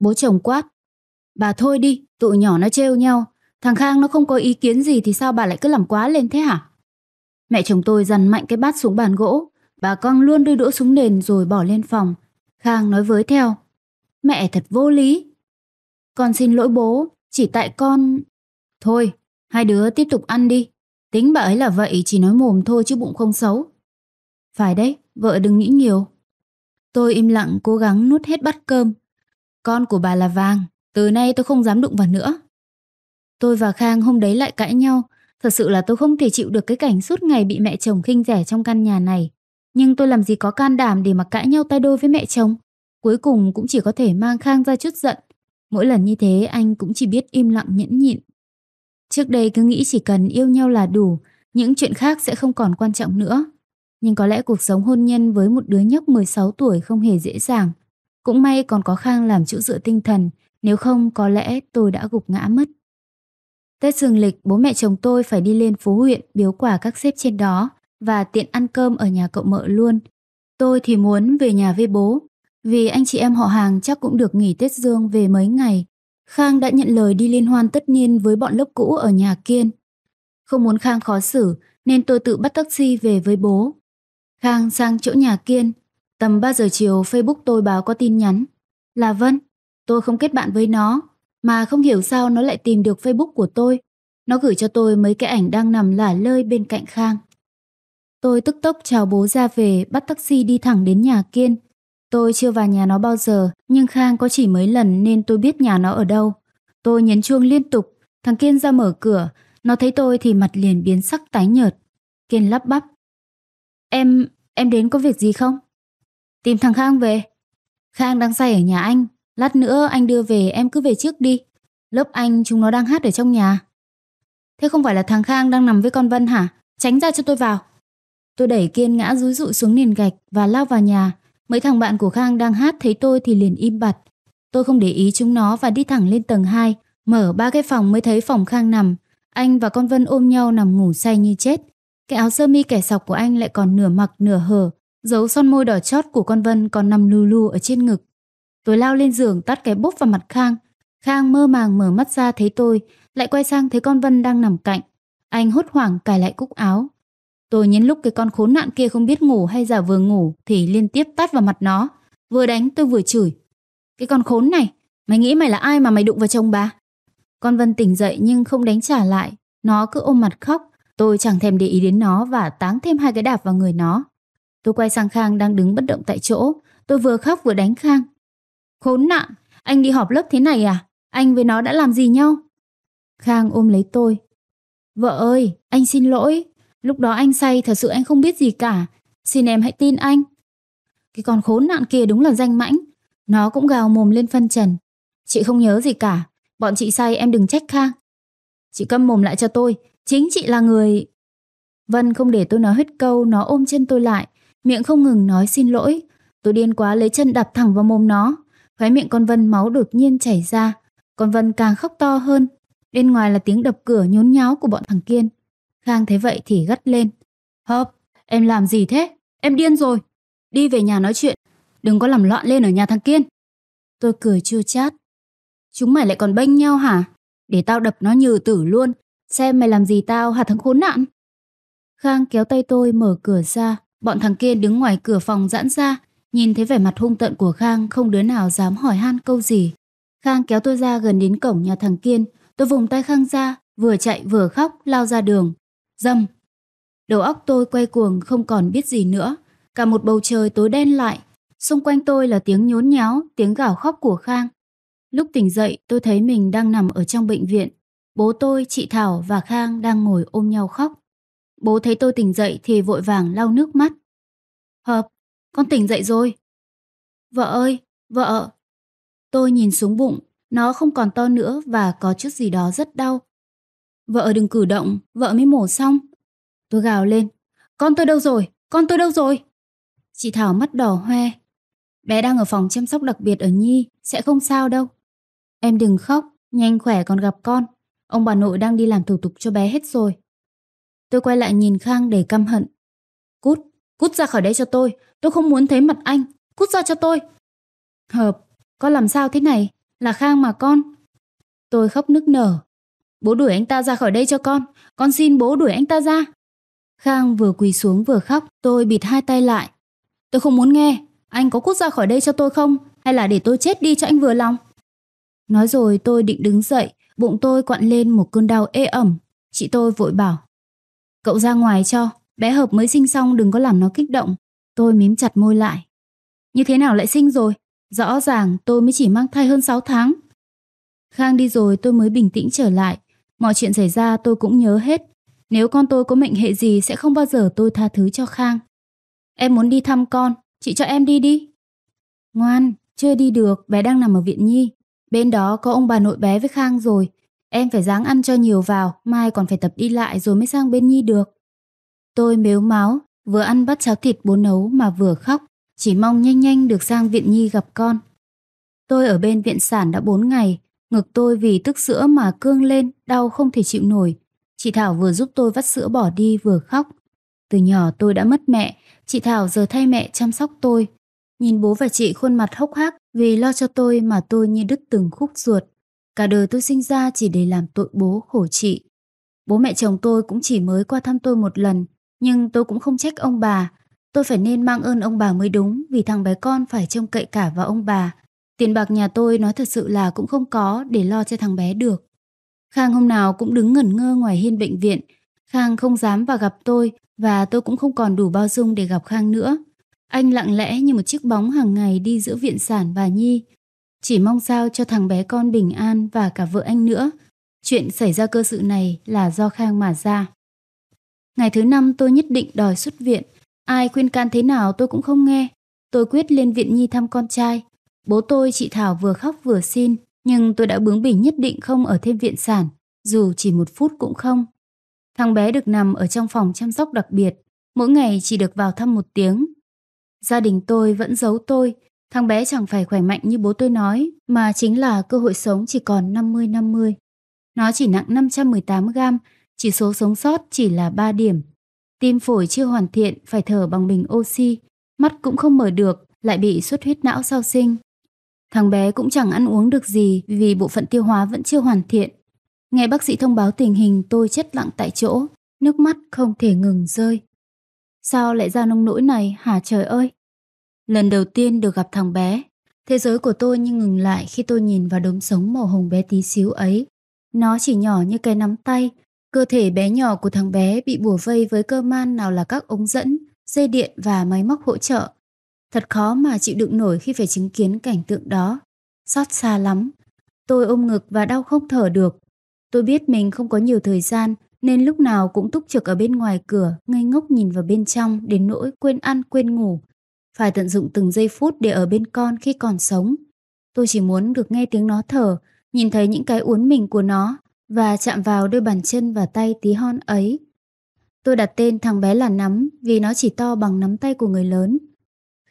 Bố chồng quát. Bà thôi đi, tụi nhỏ nó trêu nhau. Thằng Khang nó không có ý kiến gì thì sao bà lại cứ làm quá lên thế hả? Mẹ chồng tôi dằn mạnh cái bát xuống bàn gỗ. Bà con luôn đưa đũa xuống nền rồi bỏ lên phòng. Khang nói với theo. Mẹ thật vô lý. Con xin lỗi bố, chỉ tại con... Thôi, hai đứa tiếp tục ăn đi. Tính bà ấy là vậy chỉ nói mồm thôi chứ bụng không xấu. Phải đấy, vợ đừng nghĩ nhiều. Tôi im lặng cố gắng nuốt hết bát cơm. Con của bà là vàng, từ nay tôi không dám đụng vào nữa. Tôi và Khang hôm đấy lại cãi nhau. Thật sự là tôi không thể chịu được cái cảnh suốt ngày bị mẹ chồng khinh rẻ trong căn nhà này. Nhưng tôi làm gì có can đảm để mà cãi nhau tay đôi với mẹ chồng. Cuối cùng cũng chỉ có thể mang Khang ra chút giận Mỗi lần như thế anh cũng chỉ biết im lặng nhẫn nhịn. Trước đây cứ nghĩ chỉ cần yêu nhau là đủ, những chuyện khác sẽ không còn quan trọng nữa. Nhưng có lẽ cuộc sống hôn nhân với một đứa nhóc 16 tuổi không hề dễ dàng. Cũng may còn có Khang làm chỗ dựa tinh thần, nếu không có lẽ tôi đã gục ngã mất. Tết dương lịch, bố mẹ chồng tôi phải đi lên phố huyện biếu quà các xếp trên đó và tiện ăn cơm ở nhà cậu mợ luôn. Tôi thì muốn về nhà với bố, vì anh chị em họ hàng chắc cũng được nghỉ Tết Dương về mấy ngày, Khang đã nhận lời đi liên hoan tất niên với bọn lớp cũ ở nhà Kiên. Không muốn Khang khó xử nên tôi tự bắt taxi về với bố. Khang sang chỗ nhà Kiên, tầm 3 giờ chiều Facebook tôi báo có tin nhắn. Là Vân, tôi không kết bạn với nó, mà không hiểu sao nó lại tìm được Facebook của tôi. Nó gửi cho tôi mấy cái ảnh đang nằm lả lơi bên cạnh Khang. Tôi tức tốc chào bố ra về, bắt taxi đi thẳng đến nhà Kiên, Tôi chưa vào nhà nó bao giờ, nhưng Khang có chỉ mấy lần nên tôi biết nhà nó ở đâu. Tôi nhấn chuông liên tục, thằng Kiên ra mở cửa, nó thấy tôi thì mặt liền biến sắc tái nhợt. Kiên lắp bắp. Em, em đến có việc gì không? Tìm thằng Khang về. Khang đang say ở nhà anh, lát nữa anh đưa về em cứ về trước đi. Lớp anh chúng nó đang hát ở trong nhà. Thế không phải là thằng Khang đang nằm với con Vân hả? Tránh ra cho tôi vào. Tôi đẩy Kiên ngã rúi rụi xuống nền gạch và lao vào nhà. Mấy thằng bạn của Khang đang hát thấy tôi thì liền im bặt. Tôi không để ý chúng nó và đi thẳng lên tầng 2, mở ba cái phòng mới thấy phòng Khang nằm. Anh và con Vân ôm nhau nằm ngủ say như chết. Cái áo sơ mi kẻ sọc của anh lại còn nửa mặc nửa hở, dấu son môi đỏ chót của con Vân còn nằm lù lù ở trên ngực. Tôi lao lên giường tắt cái bốp vào mặt Khang. Khang mơ màng mở mắt ra thấy tôi, lại quay sang thấy con Vân đang nằm cạnh. Anh hốt hoảng cài lại cúc áo, Tôi nhấn lúc cái con khốn nạn kia không biết ngủ hay giả vờ ngủ thì liên tiếp tát vào mặt nó. Vừa đánh tôi vừa chửi. Cái con khốn này, mày nghĩ mày là ai mà mày đụng vào chồng bà? Con Vân tỉnh dậy nhưng không đánh trả lại. Nó cứ ôm mặt khóc. Tôi chẳng thèm để ý đến nó và táng thêm hai cái đạp vào người nó. Tôi quay sang Khang đang đứng bất động tại chỗ. Tôi vừa khóc vừa đánh Khang. Khốn nạn, anh đi họp lớp thế này à? Anh với nó đã làm gì nhau? Khang ôm lấy tôi. Vợ ơi, anh xin lỗi, Lúc đó anh say thật sự anh không biết gì cả. Xin em hãy tin anh. Cái con khốn nạn kia đúng là danh mãnh. Nó cũng gào mồm lên phân trần. Chị không nhớ gì cả. Bọn chị say em đừng trách Khang. Chị câm mồm lại cho tôi. Chính chị là người... Vân không để tôi nói hết câu. Nó ôm chân tôi lại. Miệng không ngừng nói xin lỗi. Tôi điên quá lấy chân đạp thẳng vào mồm nó. Khóe miệng con Vân máu đột nhiên chảy ra. Con Vân càng khóc to hơn. Bên ngoài là tiếng đập cửa nhốn nháo của bọn thằng Kiên. Khang thấy vậy thì gắt lên. Hop, em làm gì thế? Em điên rồi. Đi về nhà nói chuyện. Đừng có làm loạn lên ở nhà thằng Kiên. Tôi cười chưa chát. Chúng mày lại còn bênh nhau hả? Để tao đập nó nhừ tử luôn. Xem mày làm gì tao hả thằng khốn nạn. Khang kéo tay tôi mở cửa ra. Bọn thằng Kiên đứng ngoài cửa phòng giãn ra. Nhìn thấy vẻ mặt hung tợn của Khang không đứa nào dám hỏi han câu gì. Khang kéo tôi ra gần đến cổng nhà thằng Kiên. Tôi vùng tay Khang ra, vừa chạy vừa khóc lao ra đường dâm. Đầu óc tôi quay cuồng không còn biết gì nữa, cả một bầu trời tối đen lại, xung quanh tôi là tiếng nhốn nháo, tiếng gào khóc của Khang. Lúc tỉnh dậy tôi thấy mình đang nằm ở trong bệnh viện, bố tôi, chị Thảo và Khang đang ngồi ôm nhau khóc. Bố thấy tôi tỉnh dậy thì vội vàng lau nước mắt. Hợp, con tỉnh dậy rồi. Vợ ơi, vợ. Tôi nhìn xuống bụng, nó không còn to nữa và có chút gì đó rất đau, Vợ đừng cử động, vợ mới mổ xong. Tôi gào lên, con tôi đâu rồi, con tôi đâu rồi? Chị Thảo mắt đỏ hoe. Bé đang ở phòng chăm sóc đặc biệt ở Nhi, sẽ không sao đâu. Em đừng khóc, nhanh khỏe còn gặp con. Ông bà nội đang đi làm thủ tục cho bé hết rồi. Tôi quay lại nhìn Khang để căm hận. Cút, cút ra khỏi đây cho tôi, tôi không muốn thấy mặt anh, cút ra cho tôi. Hợp, con làm sao thế này, là Khang mà con. Tôi khóc nức nở, Bố đuổi anh ta ra khỏi đây cho con, con xin bố đuổi anh ta ra. Khang vừa quỳ xuống vừa khóc, tôi bịt hai tay lại. Tôi không muốn nghe, anh có cút ra khỏi đây cho tôi không, hay là để tôi chết đi cho anh vừa lòng. Nói rồi tôi định đứng dậy, bụng tôi quặn lên một cơn đau ê ẩm. Chị tôi vội bảo, cậu ra ngoài cho, bé hợp mới sinh xong đừng có làm nó kích động. Tôi mím chặt môi lại. Như thế nào lại sinh rồi? Rõ ràng tôi mới chỉ mang thai hơn 6 tháng. Khang đi rồi tôi mới bình tĩnh trở lại, Mọi chuyện xảy ra tôi cũng nhớ hết. Nếu con tôi có mệnh hệ gì sẽ không bao giờ tôi tha thứ cho Khang. Em muốn đi thăm con, chị cho em đi đi. Ngoan, chưa đi được, bé đang nằm ở viện nhi. Bên đó có ông bà nội bé với Khang rồi. Em phải ráng ăn cho nhiều vào, mai còn phải tập đi lại rồi mới sang bên nhi được. Tôi mếu máu, vừa ăn bát cháo thịt bố nấu mà vừa khóc, chỉ mong nhanh nhanh được sang viện nhi gặp con. Tôi ở bên viện sản đã 4 ngày, Ngực tôi vì tức sữa mà cương lên, đau không thể chịu nổi. Chị Thảo vừa giúp tôi vắt sữa bỏ đi vừa khóc. Từ nhỏ tôi đã mất mẹ, chị Thảo giờ thay mẹ chăm sóc tôi. Nhìn bố và chị khuôn mặt hốc hác vì lo cho tôi mà tôi như đứt từng khúc ruột. Cả đời tôi sinh ra chỉ để làm tội bố khổ chị. Bố mẹ chồng tôi cũng chỉ mới qua thăm tôi một lần, nhưng tôi cũng không trách ông bà. Tôi phải nên mang ơn ông bà mới đúng vì thằng bé con phải trông cậy cả vào ông bà Tiền bạc nhà tôi nói thật sự là cũng không có để lo cho thằng bé được. Khang hôm nào cũng đứng ngẩn ngơ ngoài hiên bệnh viện. Khang không dám vào gặp tôi và tôi cũng không còn đủ bao dung để gặp Khang nữa. Anh lặng lẽ như một chiếc bóng hàng ngày đi giữa viện sản và Nhi. Chỉ mong sao cho thằng bé con bình an và cả vợ anh nữa. Chuyện xảy ra cơ sự này là do Khang mà ra. Ngày thứ năm tôi nhất định đòi xuất viện. Ai khuyên can thế nào tôi cũng không nghe. Tôi quyết lên viện Nhi thăm con trai. Bố tôi chị Thảo vừa khóc vừa xin, nhưng tôi đã bướng bỉnh nhất định không ở thêm viện sản, dù chỉ một phút cũng không. Thằng bé được nằm ở trong phòng chăm sóc đặc biệt, mỗi ngày chỉ được vào thăm một tiếng. Gia đình tôi vẫn giấu tôi, thằng bé chẳng phải khỏe mạnh như bố tôi nói, mà chính là cơ hội sống chỉ còn 50-50. Nó chỉ nặng 518 gram, chỉ số sống sót chỉ là 3 điểm. Tim phổi chưa hoàn thiện, phải thở bằng bình oxy, mắt cũng không mở được, lại bị xuất huyết não sau sinh, Thằng bé cũng chẳng ăn uống được gì vì bộ phận tiêu hóa vẫn chưa hoàn thiện. Nghe bác sĩ thông báo tình hình tôi chết lặng tại chỗ, nước mắt không thể ngừng rơi. Sao lại ra nông nỗi này hả trời ơi? Lần đầu tiên được gặp thằng bé, thế giới của tôi như ngừng lại khi tôi nhìn vào đốm sống màu hồng bé tí xíu ấy. Nó chỉ nhỏ như cái nắm tay, cơ thể bé nhỏ của thằng bé bị bùa vây với cơ man nào là các ống dẫn, dây điện và máy móc hỗ trợ, Thật khó mà chịu đựng nổi khi phải chứng kiến cảnh tượng đó. Xót xa lắm. Tôi ôm ngực và đau không thở được. Tôi biết mình không có nhiều thời gian nên lúc nào cũng túc trực ở bên ngoài cửa, ngây ngốc nhìn vào bên trong đến nỗi quên ăn quên ngủ. Phải tận dụng từng giây phút để ở bên con khi còn sống. Tôi chỉ muốn được nghe tiếng nó thở, nhìn thấy những cái uốn mình của nó và chạm vào đôi bàn chân và tay tí hon ấy. Tôi đặt tên thằng bé là Nắm vì nó chỉ to bằng nắm tay của người lớn.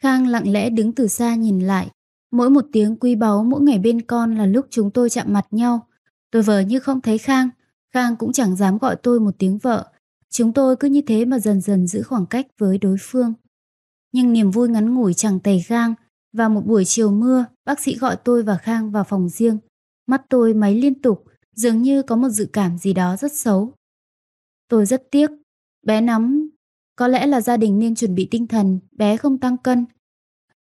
Khang lặng lẽ đứng từ xa nhìn lại. Mỗi một tiếng quy báu mỗi ngày bên con là lúc chúng tôi chạm mặt nhau. Tôi vờ như không thấy Khang, Khang cũng chẳng dám gọi tôi một tiếng vợ. Chúng tôi cứ như thế mà dần dần giữ khoảng cách với đối phương. Nhưng niềm vui ngắn ngủi chẳng tày Khang. Và một buổi chiều mưa, bác sĩ gọi tôi và Khang vào phòng riêng. Mắt tôi máy liên tục, dường như có một dự cảm gì đó rất xấu. Tôi rất tiếc, bé nắm có lẽ là gia đình nên chuẩn bị tinh thần, bé không tăng cân.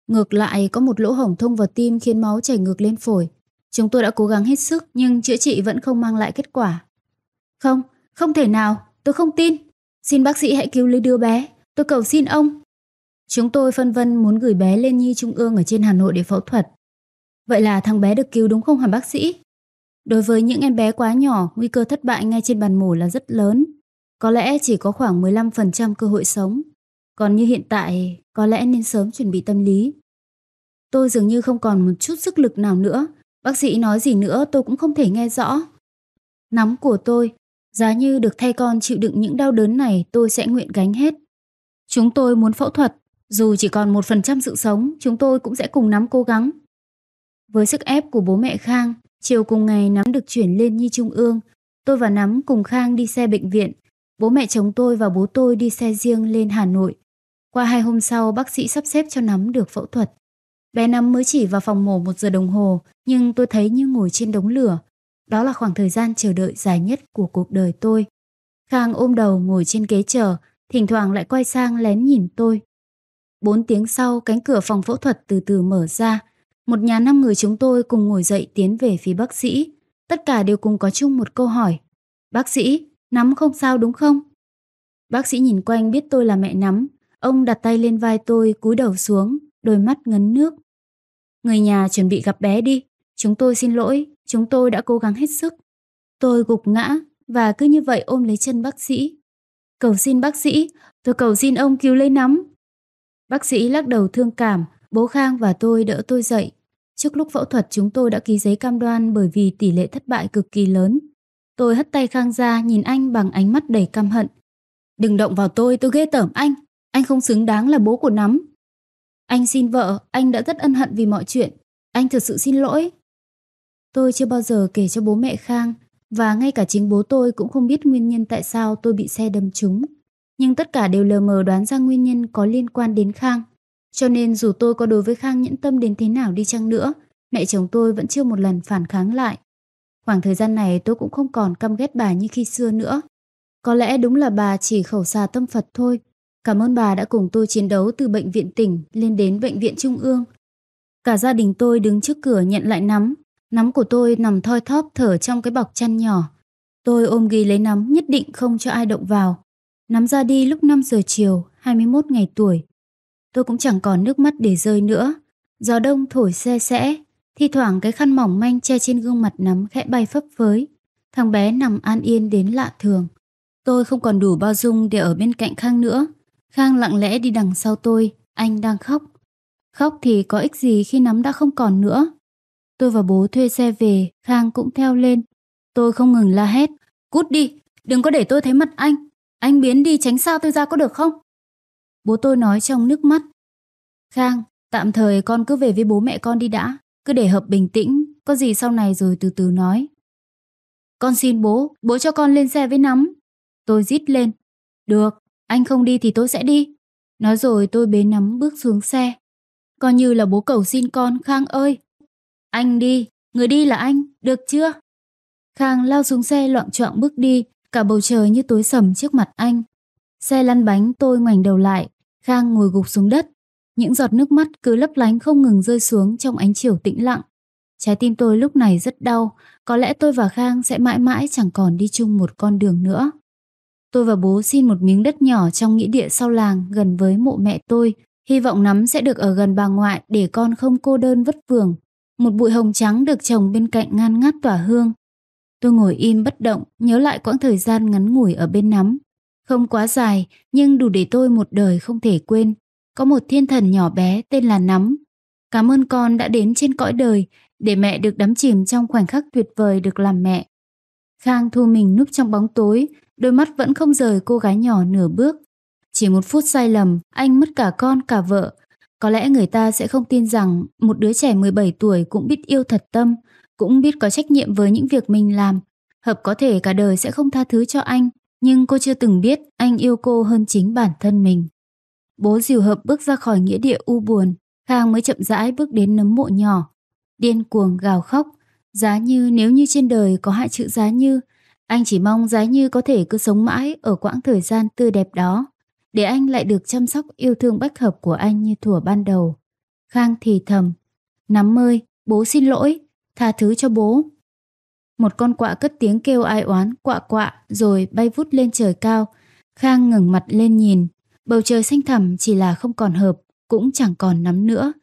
Ngược lại, có một lỗ hổng thông vào tim khiến máu chảy ngược lên phổi. Chúng tôi đã cố gắng hết sức nhưng chữa trị vẫn không mang lại kết quả. Không, không thể nào, tôi không tin. Xin bác sĩ hãy cứu lấy đứa bé, tôi cầu xin ông. Chúng tôi phân vân muốn gửi bé lên Nhi Trung ương ở trên Hà Nội để phẫu thuật. Vậy là thằng bé được cứu đúng không hả bác sĩ? Đối với những em bé quá nhỏ, nguy cơ thất bại ngay trên bàn mổ là rất lớn. Có lẽ chỉ có khoảng 15% cơ hội sống. Còn như hiện tại, có lẽ nên sớm chuẩn bị tâm lý. Tôi dường như không còn một chút sức lực nào nữa. Bác sĩ nói gì nữa tôi cũng không thể nghe rõ. Nắm của tôi, giá như được thay con chịu đựng những đau đớn này tôi sẽ nguyện gánh hết. Chúng tôi muốn phẫu thuật, dù chỉ còn một phần trăm sự sống, chúng tôi cũng sẽ cùng nắm cố gắng. Với sức ép của bố mẹ Khang, chiều cùng ngày nắm được chuyển lên Nhi Trung ương. Tôi và nắm cùng Khang đi xe bệnh viện, Bố mẹ chồng tôi và bố tôi đi xe riêng lên Hà Nội. Qua hai hôm sau, bác sĩ sắp xếp cho Nắm được phẫu thuật. Bé Nắm mới chỉ vào phòng mổ một giờ đồng hồ, nhưng tôi thấy như ngồi trên đống lửa. Đó là khoảng thời gian chờ đợi dài nhất của cuộc đời tôi. Khang ôm đầu ngồi trên ghế chờ, thỉnh thoảng lại quay sang lén nhìn tôi. Bốn tiếng sau, cánh cửa phòng phẫu thuật từ từ mở ra. Một nhà năm người chúng tôi cùng ngồi dậy tiến về phía bác sĩ. Tất cả đều cùng có chung một câu hỏi. Bác sĩ, Nắm không sao đúng không? Bác sĩ nhìn quanh biết tôi là mẹ nắm, ông đặt tay lên vai tôi cúi đầu xuống, đôi mắt ngấn nước. Người nhà chuẩn bị gặp bé đi, chúng tôi xin lỗi, chúng tôi đã cố gắng hết sức. Tôi gục ngã và cứ như vậy ôm lấy chân bác sĩ. Cầu xin bác sĩ, tôi cầu xin ông cứu lấy nắm. Bác sĩ lắc đầu thương cảm, bố Khang và tôi đỡ tôi dậy. Trước lúc phẫu thuật chúng tôi đã ký giấy cam đoan bởi vì tỷ lệ thất bại cực kỳ lớn, Tôi hất tay Khang ra nhìn anh bằng ánh mắt đầy căm hận. Đừng động vào tôi, tôi ghê tởm anh. Anh không xứng đáng là bố của nắm. Anh xin vợ, anh đã rất ân hận vì mọi chuyện. Anh thật sự xin lỗi. Tôi chưa bao giờ kể cho bố mẹ Khang và ngay cả chính bố tôi cũng không biết nguyên nhân tại sao tôi bị xe đâm trúng. Nhưng tất cả đều lờ mờ đoán ra nguyên nhân có liên quan đến Khang. Cho nên dù tôi có đối với Khang nhẫn tâm đến thế nào đi chăng nữa, mẹ chồng tôi vẫn chưa một lần phản kháng lại. Khoảng thời gian này tôi cũng không còn căm ghét bà như khi xưa nữa. Có lẽ đúng là bà chỉ khẩu xà tâm Phật thôi. Cảm ơn bà đã cùng tôi chiến đấu từ bệnh viện tỉnh lên đến bệnh viện trung ương. Cả gia đình tôi đứng trước cửa nhận lại nắm. Nắm của tôi nằm thoi thóp thở trong cái bọc chăn nhỏ. Tôi ôm ghi lấy nắm nhất định không cho ai động vào. Nắm ra đi lúc 5 giờ chiều, 21 ngày tuổi. Tôi cũng chẳng còn nước mắt để rơi nữa. Gió đông thổi xe sẽ, Thi thoảng cái khăn mỏng manh che trên gương mặt nắm khẽ bay phấp phới. Thằng bé nằm an yên đến lạ thường. Tôi không còn đủ bao dung để ở bên cạnh Khang nữa. Khang lặng lẽ đi đằng sau tôi, anh đang khóc. Khóc thì có ích gì khi nắm đã không còn nữa. Tôi và bố thuê xe về, Khang cũng theo lên. Tôi không ngừng la hét. Cút đi, đừng có để tôi thấy mặt anh. Anh biến đi tránh xa tôi ra có được không? Bố tôi nói trong nước mắt. Khang, tạm thời con cứ về với bố mẹ con đi đã. Cứ để Hợp bình tĩnh, có gì sau này rồi từ từ nói. Con xin bố, bố cho con lên xe với nắm. Tôi rít lên. Được, anh không đi thì tôi sẽ đi. Nói rồi tôi bế nắm bước xuống xe. Coi như là bố cầu xin con, Khang ơi. Anh đi, người đi là anh, được chưa? Khang lao xuống xe loạn trọng bước đi, cả bầu trời như tối sầm trước mặt anh. Xe lăn bánh tôi ngoảnh đầu lại, Khang ngồi gục xuống đất, những giọt nước mắt cứ lấp lánh không ngừng rơi xuống trong ánh chiều tĩnh lặng. Trái tim tôi lúc này rất đau, có lẽ tôi và Khang sẽ mãi mãi chẳng còn đi chung một con đường nữa. Tôi và bố xin một miếng đất nhỏ trong nghĩa địa sau làng gần với mộ mẹ tôi, hy vọng nắm sẽ được ở gần bà ngoại để con không cô đơn vất vưởng. Một bụi hồng trắng được trồng bên cạnh ngan ngát tỏa hương. Tôi ngồi im bất động, nhớ lại quãng thời gian ngắn ngủi ở bên nắm. Không quá dài, nhưng đủ để tôi một đời không thể quên có một thiên thần nhỏ bé tên là Nắm. Cảm ơn con đã đến trên cõi đời để mẹ được đắm chìm trong khoảnh khắc tuyệt vời được làm mẹ. Khang thu mình núp trong bóng tối, đôi mắt vẫn không rời cô gái nhỏ nửa bước. Chỉ một phút sai lầm, anh mất cả con cả vợ. Có lẽ người ta sẽ không tin rằng một đứa trẻ 17 tuổi cũng biết yêu thật tâm, cũng biết có trách nhiệm với những việc mình làm. Hợp có thể cả đời sẽ không tha thứ cho anh, nhưng cô chưa từng biết anh yêu cô hơn chính bản thân mình. Bố dìu hợp bước ra khỏi nghĩa địa u buồn, Khang mới chậm rãi bước đến nấm mộ nhỏ. Điên cuồng gào khóc, giá như nếu như trên đời có hại chữ giá như, anh chỉ mong giá như có thể cứ sống mãi ở quãng thời gian tươi đẹp đó, để anh lại được chăm sóc yêu thương bách hợp của anh như thủa ban đầu. Khang thì thầm, nắm ơi, bố xin lỗi, tha thứ cho bố. Một con quạ cất tiếng kêu ai oán, quạ quạ, rồi bay vút lên trời cao. Khang ngẩng mặt lên nhìn, Bầu trời xanh thẳm chỉ là không còn hợp, cũng chẳng còn nắm nữa.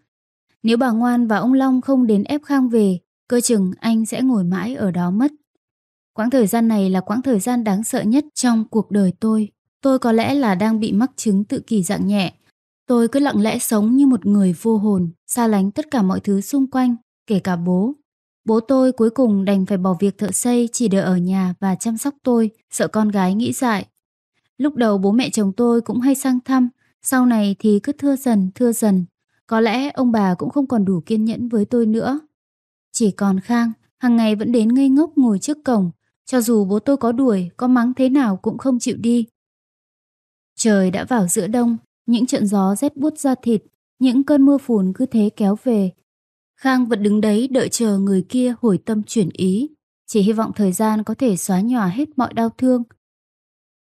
Nếu bà Ngoan và ông Long không đến ép Khang về, cơ chừng anh sẽ ngồi mãi ở đó mất. Quãng thời gian này là quãng thời gian đáng sợ nhất trong cuộc đời tôi. Tôi có lẽ là đang bị mắc chứng tự kỷ dạng nhẹ. Tôi cứ lặng lẽ sống như một người vô hồn, xa lánh tất cả mọi thứ xung quanh, kể cả bố. Bố tôi cuối cùng đành phải bỏ việc thợ xây chỉ để ở nhà và chăm sóc tôi, sợ con gái nghĩ dại, Lúc đầu bố mẹ chồng tôi cũng hay sang thăm, sau này thì cứ thưa dần, thưa dần. Có lẽ ông bà cũng không còn đủ kiên nhẫn với tôi nữa. Chỉ còn Khang, hàng ngày vẫn đến ngây ngốc ngồi trước cổng, cho dù bố tôi có đuổi, có mắng thế nào cũng không chịu đi. Trời đã vào giữa đông, những trận gió rét buốt ra thịt, những cơn mưa phùn cứ thế kéo về. Khang vẫn đứng đấy đợi chờ người kia hồi tâm chuyển ý, chỉ hy vọng thời gian có thể xóa nhòa hết mọi đau thương,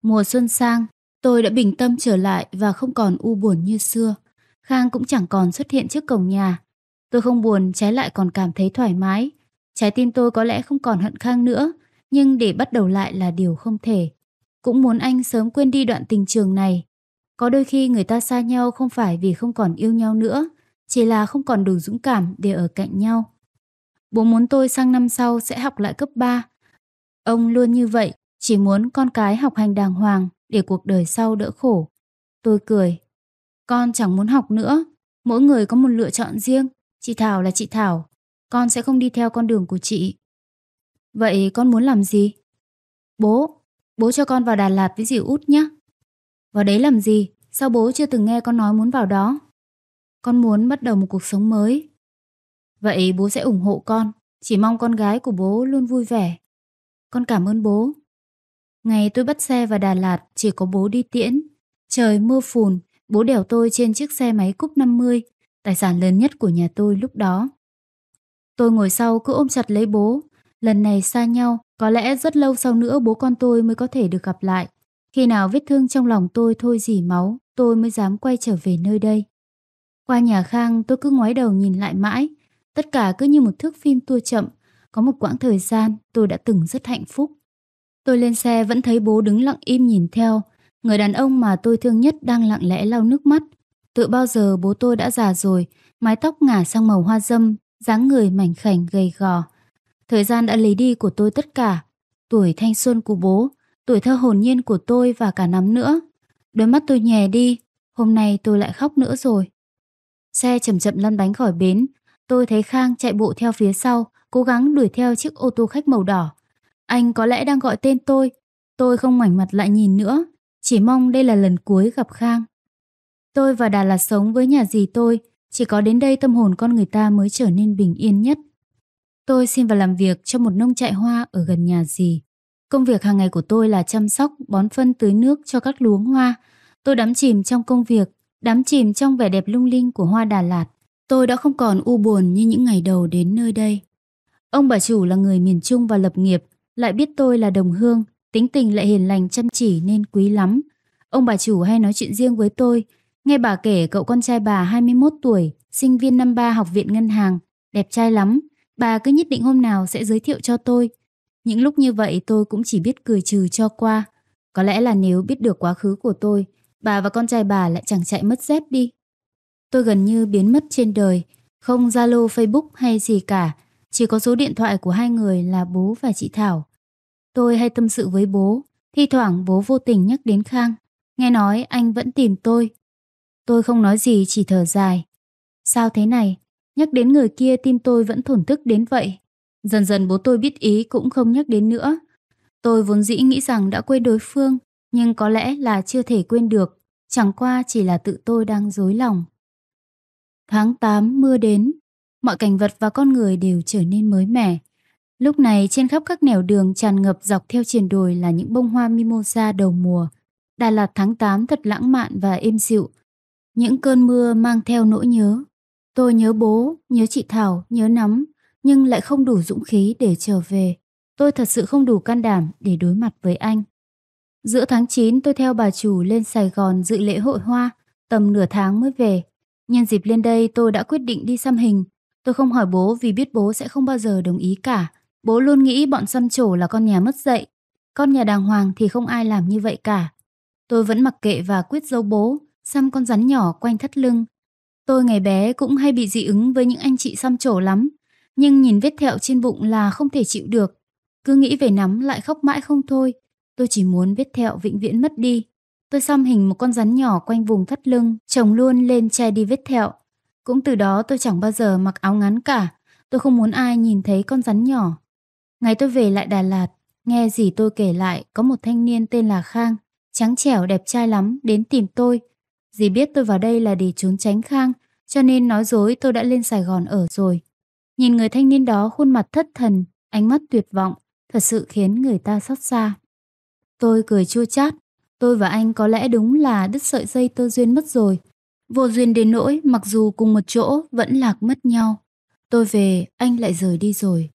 Mùa xuân sang, tôi đã bình tâm trở lại và không còn u buồn như xưa. Khang cũng chẳng còn xuất hiện trước cổng nhà. Tôi không buồn, trái lại còn cảm thấy thoải mái. Trái tim tôi có lẽ không còn hận Khang nữa, nhưng để bắt đầu lại là điều không thể. Cũng muốn anh sớm quên đi đoạn tình trường này. Có đôi khi người ta xa nhau không phải vì không còn yêu nhau nữa, chỉ là không còn đủ dũng cảm để ở cạnh nhau. Bố muốn tôi sang năm sau sẽ học lại cấp 3. Ông luôn như vậy, chỉ muốn con cái học hành đàng hoàng để cuộc đời sau đỡ khổ. Tôi cười. Con chẳng muốn học nữa. Mỗi người có một lựa chọn riêng. Chị Thảo là chị Thảo. Con sẽ không đi theo con đường của chị. Vậy con muốn làm gì? Bố, bố cho con vào Đà Lạt với dì út nhé. Vào đấy làm gì? Sao bố chưa từng nghe con nói muốn vào đó? Con muốn bắt đầu một cuộc sống mới. Vậy bố sẽ ủng hộ con. Chỉ mong con gái của bố luôn vui vẻ. Con cảm ơn bố. Ngày tôi bắt xe vào Đà Lạt, chỉ có bố đi tiễn. Trời mưa phùn, bố đèo tôi trên chiếc xe máy cúp 50, tài sản lớn nhất của nhà tôi lúc đó. Tôi ngồi sau cứ ôm chặt lấy bố. Lần này xa nhau, có lẽ rất lâu sau nữa bố con tôi mới có thể được gặp lại. Khi nào vết thương trong lòng tôi thôi dỉ máu, tôi mới dám quay trở về nơi đây. Qua nhà Khang, tôi cứ ngoái đầu nhìn lại mãi. Tất cả cứ như một thước phim tua chậm. Có một quãng thời gian, tôi đã từng rất hạnh phúc. Tôi lên xe vẫn thấy bố đứng lặng im nhìn theo, người đàn ông mà tôi thương nhất đang lặng lẽ lau nước mắt. Tự bao giờ bố tôi đã già rồi, mái tóc ngả sang màu hoa dâm, dáng người mảnh khảnh gầy gò. Thời gian đã lấy đi của tôi tất cả, tuổi thanh xuân của bố, tuổi thơ hồn nhiên của tôi và cả nắm nữa. Đôi mắt tôi nhè đi, hôm nay tôi lại khóc nữa rồi. Xe chậm chậm lăn bánh khỏi bến, tôi thấy Khang chạy bộ theo phía sau, cố gắng đuổi theo chiếc ô tô khách màu đỏ. Anh có lẽ đang gọi tên tôi. Tôi không ngoảnh mặt lại nhìn nữa. Chỉ mong đây là lần cuối gặp Khang. Tôi và Đà Lạt sống với nhà dì tôi. Chỉ có đến đây tâm hồn con người ta mới trở nên bình yên nhất. Tôi xin vào làm việc cho một nông trại hoa ở gần nhà dì. Công việc hàng ngày của tôi là chăm sóc, bón phân tưới nước cho các luống hoa. Tôi đắm chìm trong công việc, đắm chìm trong vẻ đẹp lung linh của hoa Đà Lạt. Tôi đã không còn u buồn như những ngày đầu đến nơi đây. Ông bà chủ là người miền Trung và lập nghiệp, lại biết tôi là đồng hương, tính tình lại hiền lành chăm chỉ nên quý lắm. Ông bà chủ hay nói chuyện riêng với tôi, nghe bà kể cậu con trai bà 21 tuổi, sinh viên năm ba học viện ngân hàng, đẹp trai lắm. Bà cứ nhất định hôm nào sẽ giới thiệu cho tôi. Những lúc như vậy tôi cũng chỉ biết cười trừ cho qua. Có lẽ là nếu biết được quá khứ của tôi, bà và con trai bà lại chẳng chạy mất dép đi. Tôi gần như biến mất trên đời, không Zalo, Facebook hay gì cả, chỉ có số điện thoại của hai người là bố và chị Thảo. Tôi hay tâm sự với bố, thi thoảng bố vô tình nhắc đến Khang. Nghe nói anh vẫn tìm tôi. Tôi không nói gì chỉ thở dài. Sao thế này? Nhắc đến người kia tim tôi vẫn thổn thức đến vậy. Dần dần bố tôi biết ý cũng không nhắc đến nữa. Tôi vốn dĩ nghĩ rằng đã quên đối phương, nhưng có lẽ là chưa thể quên được. Chẳng qua chỉ là tự tôi đang dối lòng. Tháng 8 mưa đến, mọi cảnh vật và con người đều trở nên mới mẻ. Lúc này trên khắp các nẻo đường tràn ngập dọc theo triền đồi là những bông hoa mimosa đầu mùa. Đà Lạt tháng 8 thật lãng mạn và êm dịu. Những cơn mưa mang theo nỗi nhớ. Tôi nhớ bố, nhớ chị Thảo, nhớ nắm, nhưng lại không đủ dũng khí để trở về. Tôi thật sự không đủ can đảm để đối mặt với anh. Giữa tháng 9 tôi theo bà chủ lên Sài Gòn dự lễ hội hoa, tầm nửa tháng mới về. Nhân dịp lên đây tôi đã quyết định đi xăm hình, Tôi không hỏi bố vì biết bố sẽ không bao giờ đồng ý cả. Bố luôn nghĩ bọn xăm trổ là con nhà mất dạy. Con nhà đàng hoàng thì không ai làm như vậy cả. Tôi vẫn mặc kệ và quyết giấu bố, xăm con rắn nhỏ quanh thắt lưng. Tôi ngày bé cũng hay bị dị ứng với những anh chị xăm trổ lắm, nhưng nhìn vết thẹo trên bụng là không thể chịu được. Cứ nghĩ về nắm lại khóc mãi không thôi. Tôi chỉ muốn vết thẹo vĩnh viễn mất đi. Tôi xăm hình một con rắn nhỏ quanh vùng thắt lưng, chồng luôn lên che đi vết thẹo. Cũng từ đó tôi chẳng bao giờ mặc áo ngắn cả, tôi không muốn ai nhìn thấy con rắn nhỏ. Ngày tôi về lại Đà Lạt, nghe gì tôi kể lại có một thanh niên tên là Khang, trắng trẻo đẹp trai lắm đến tìm tôi. Dì biết tôi vào đây là để trốn tránh Khang, cho nên nói dối tôi đã lên Sài Gòn ở rồi. Nhìn người thanh niên đó khuôn mặt thất thần, ánh mắt tuyệt vọng, thật sự khiến người ta xót xa. Tôi cười chua chát, tôi và anh có lẽ đúng là đứt sợi dây tơ duyên mất rồi. Vô duyên đến nỗi mặc dù cùng một chỗ vẫn lạc mất nhau. Tôi về, anh lại rời đi rồi.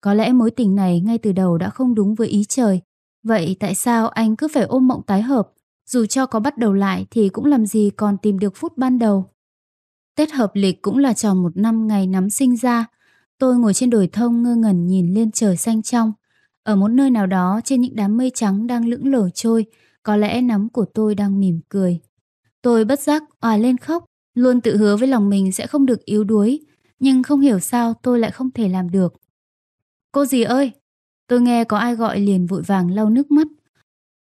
Có lẽ mối tình này ngay từ đầu đã không đúng với ý trời. Vậy tại sao anh cứ phải ôm mộng tái hợp? Dù cho có bắt đầu lại thì cũng làm gì còn tìm được phút ban đầu. Tết hợp lịch cũng là tròn một năm ngày nắm sinh ra. Tôi ngồi trên đồi thông ngơ ngẩn nhìn lên trời xanh trong. Ở một nơi nào đó trên những đám mây trắng đang lững lờ trôi, có lẽ nắm của tôi đang mỉm cười. Tôi bất giác òa lên khóc, luôn tự hứa với lòng mình sẽ không được yếu đuối, nhưng không hiểu sao tôi lại không thể làm được. Cô gì ơi! Tôi nghe có ai gọi liền vội vàng lau nước mắt.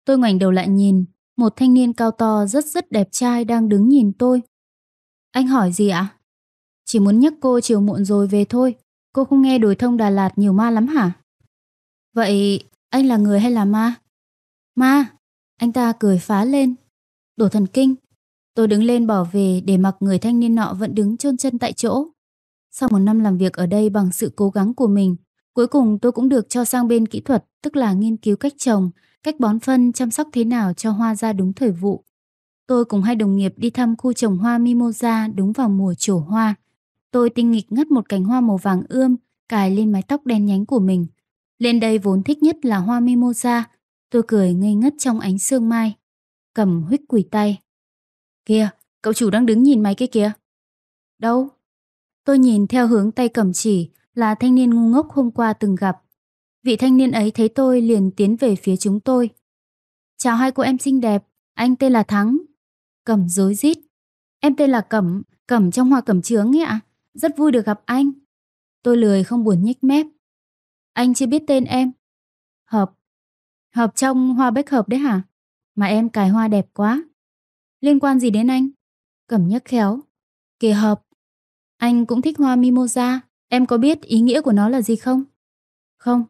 Tôi ngoảnh đầu lại nhìn, một thanh niên cao to rất rất đẹp trai đang đứng nhìn tôi. Anh hỏi gì ạ? Chỉ muốn nhắc cô chiều muộn rồi về thôi, cô không nghe đối thông Đà Lạt nhiều ma lắm hả? Vậy anh là người hay là ma? Ma! Anh ta cười phá lên. Đổ thần kinh, Tôi đứng lên bỏ về để mặc người thanh niên nọ vẫn đứng chôn chân tại chỗ. Sau một năm làm việc ở đây bằng sự cố gắng của mình, cuối cùng tôi cũng được cho sang bên kỹ thuật, tức là nghiên cứu cách trồng, cách bón phân chăm sóc thế nào cho hoa ra đúng thời vụ. Tôi cùng hai đồng nghiệp đi thăm khu trồng hoa mimosa đúng vào mùa trổ hoa. Tôi tinh nghịch ngắt một cành hoa màu vàng ươm, cài lên mái tóc đen nhánh của mình. Lên đây vốn thích nhất là hoa mimosa. Tôi cười ngây ngất trong ánh sương mai. Cầm huyết quỷ tay, Kia, cậu chủ đang đứng nhìn mày kia kìa. Đâu? Tôi nhìn theo hướng tay cầm chỉ là thanh niên ngu ngốc hôm qua từng gặp. Vị thanh niên ấy thấy tôi liền tiến về phía chúng tôi. Chào hai cô em xinh đẹp, anh tên là Thắng. Cẩm dối rít Em tên là Cẩm, Cẩm trong hoa cẩm trướng ấy ạ. Rất vui được gặp anh. Tôi lười không buồn nhích mép. Anh chưa biết tên em. Hợp. Hợp trong hoa bách hợp đấy hả? Mà em cài hoa đẹp quá. Liên quan gì đến anh? Cẩm nhắc khéo. Kỳ hợp. Anh cũng thích hoa mimosa. Em có biết ý nghĩa của nó là gì không? Không.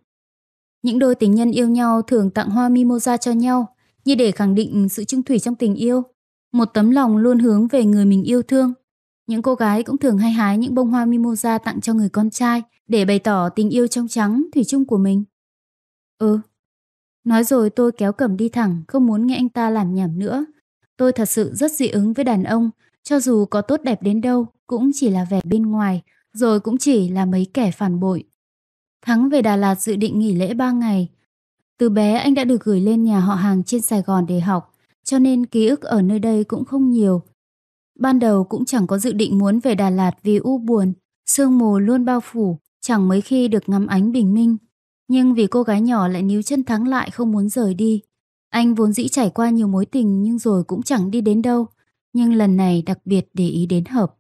Những đôi tình nhân yêu nhau thường tặng hoa mimosa cho nhau như để khẳng định sự trung thủy trong tình yêu. Một tấm lòng luôn hướng về người mình yêu thương. Những cô gái cũng thường hay hái những bông hoa mimosa tặng cho người con trai để bày tỏ tình yêu trong trắng, thủy chung của mình. Ừ. Nói rồi tôi kéo cẩm đi thẳng, không muốn nghe anh ta làm nhảm nữa, Tôi thật sự rất dị ứng với đàn ông, cho dù có tốt đẹp đến đâu cũng chỉ là vẻ bên ngoài, rồi cũng chỉ là mấy kẻ phản bội. Thắng về Đà Lạt dự định nghỉ lễ 3 ngày. Từ bé anh đã được gửi lên nhà họ hàng trên Sài Gòn để học, cho nên ký ức ở nơi đây cũng không nhiều. Ban đầu cũng chẳng có dự định muốn về Đà Lạt vì u buồn, sương mù luôn bao phủ, chẳng mấy khi được ngắm ánh bình minh. Nhưng vì cô gái nhỏ lại níu chân Thắng lại không muốn rời đi, anh vốn dĩ trải qua nhiều mối tình nhưng rồi cũng chẳng đi đến đâu, nhưng lần này đặc biệt để ý đến Hợp.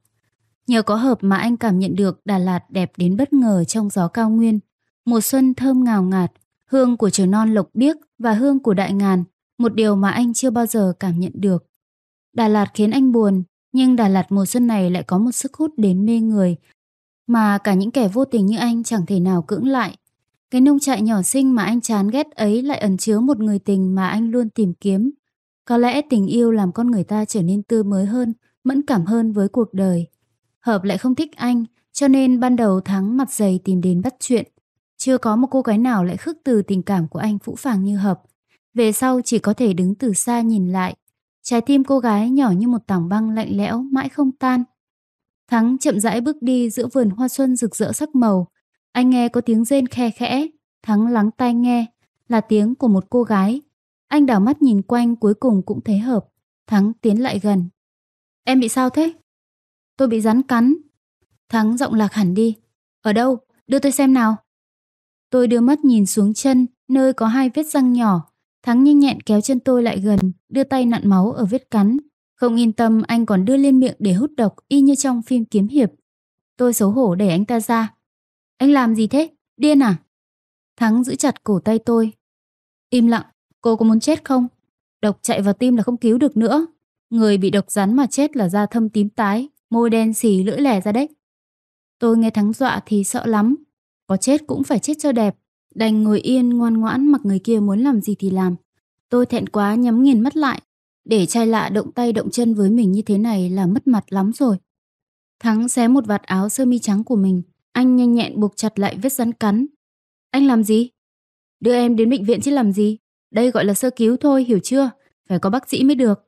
Nhờ có Hợp mà anh cảm nhận được Đà Lạt đẹp đến bất ngờ trong gió cao nguyên, mùa xuân thơm ngào ngạt, hương của trời non lộc biếc và hương của đại ngàn, một điều mà anh chưa bao giờ cảm nhận được. Đà Lạt khiến anh buồn, nhưng Đà Lạt mùa xuân này lại có một sức hút đến mê người, mà cả những kẻ vô tình như anh chẳng thể nào cưỡng lại cái nông trại nhỏ xinh mà anh chán ghét ấy lại ẩn chứa một người tình mà anh luôn tìm kiếm. Có lẽ tình yêu làm con người ta trở nên tươi mới hơn, mẫn cảm hơn với cuộc đời. Hợp lại không thích anh, cho nên ban đầu Thắng mặt dày tìm đến bắt chuyện. Chưa có một cô gái nào lại khước từ tình cảm của anh phũ phàng như Hợp. Về sau chỉ có thể đứng từ xa nhìn lại. Trái tim cô gái nhỏ như một tảng băng lạnh lẽo mãi không tan. Thắng chậm rãi bước đi giữa vườn hoa xuân rực rỡ sắc màu, anh nghe có tiếng rên khe khẽ, Thắng lắng tai nghe, là tiếng của một cô gái. Anh đảo mắt nhìn quanh cuối cùng cũng thấy hợp. Thắng tiến lại gần. Em bị sao thế? Tôi bị rắn cắn. Thắng giọng lạc hẳn đi. Ở đâu? Đưa tôi xem nào. Tôi đưa mắt nhìn xuống chân, nơi có hai vết răng nhỏ. Thắng nhanh nhẹn kéo chân tôi lại gần, đưa tay nặn máu ở vết cắn. Không yên tâm, anh còn đưa lên miệng để hút độc y như trong phim kiếm hiệp. Tôi xấu hổ đẩy anh ta ra. Anh làm gì thế? Điên à? Thắng giữ chặt cổ tay tôi. Im lặng, cô có muốn chết không? Độc chạy vào tim là không cứu được nữa. Người bị độc rắn mà chết là da thâm tím tái, môi đen xì lưỡi lẻ ra đấy. Tôi nghe Thắng dọa thì sợ lắm. Có chết cũng phải chết cho đẹp. Đành ngồi yên ngoan ngoãn mặc người kia muốn làm gì thì làm. Tôi thẹn quá nhắm nghiền mắt lại. Để trai lạ động tay động chân với mình như thế này là mất mặt lắm rồi. Thắng xé một vạt áo sơ mi trắng của mình, anh nhanh nhẹn buộc chặt lại vết rắn cắn. Anh làm gì? Đưa em đến bệnh viện chứ làm gì? Đây gọi là sơ cứu thôi, hiểu chưa? Phải có bác sĩ mới được.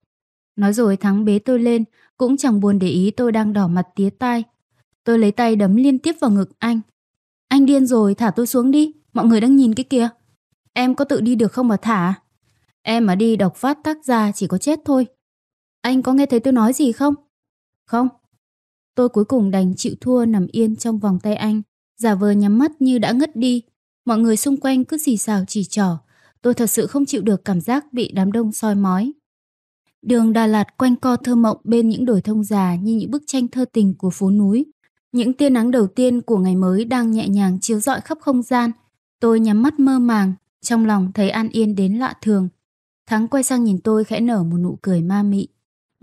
Nói rồi Thắng bế tôi lên, cũng chẳng buồn để ý tôi đang đỏ mặt tía tai. Tôi lấy tay đấm liên tiếp vào ngực anh. Anh điên rồi, thả tôi xuống đi, mọi người đang nhìn cái kia. Em có tự đi được không mà thả? Em mà đi độc phát tác ra chỉ có chết thôi. Anh có nghe thấy tôi nói gì không? Không, Tôi cuối cùng đành chịu thua nằm yên trong vòng tay anh, giả vờ nhắm mắt như đã ngất đi. Mọi người xung quanh cứ xì xào chỉ trỏ. Tôi thật sự không chịu được cảm giác bị đám đông soi mói. Đường Đà Lạt quanh co thơ mộng bên những đồi thông già như những bức tranh thơ tình của phố núi. Những tia nắng đầu tiên của ngày mới đang nhẹ nhàng chiếu rọi khắp không gian. Tôi nhắm mắt mơ màng, trong lòng thấy an yên đến lạ thường. Thắng quay sang nhìn tôi khẽ nở một nụ cười ma mị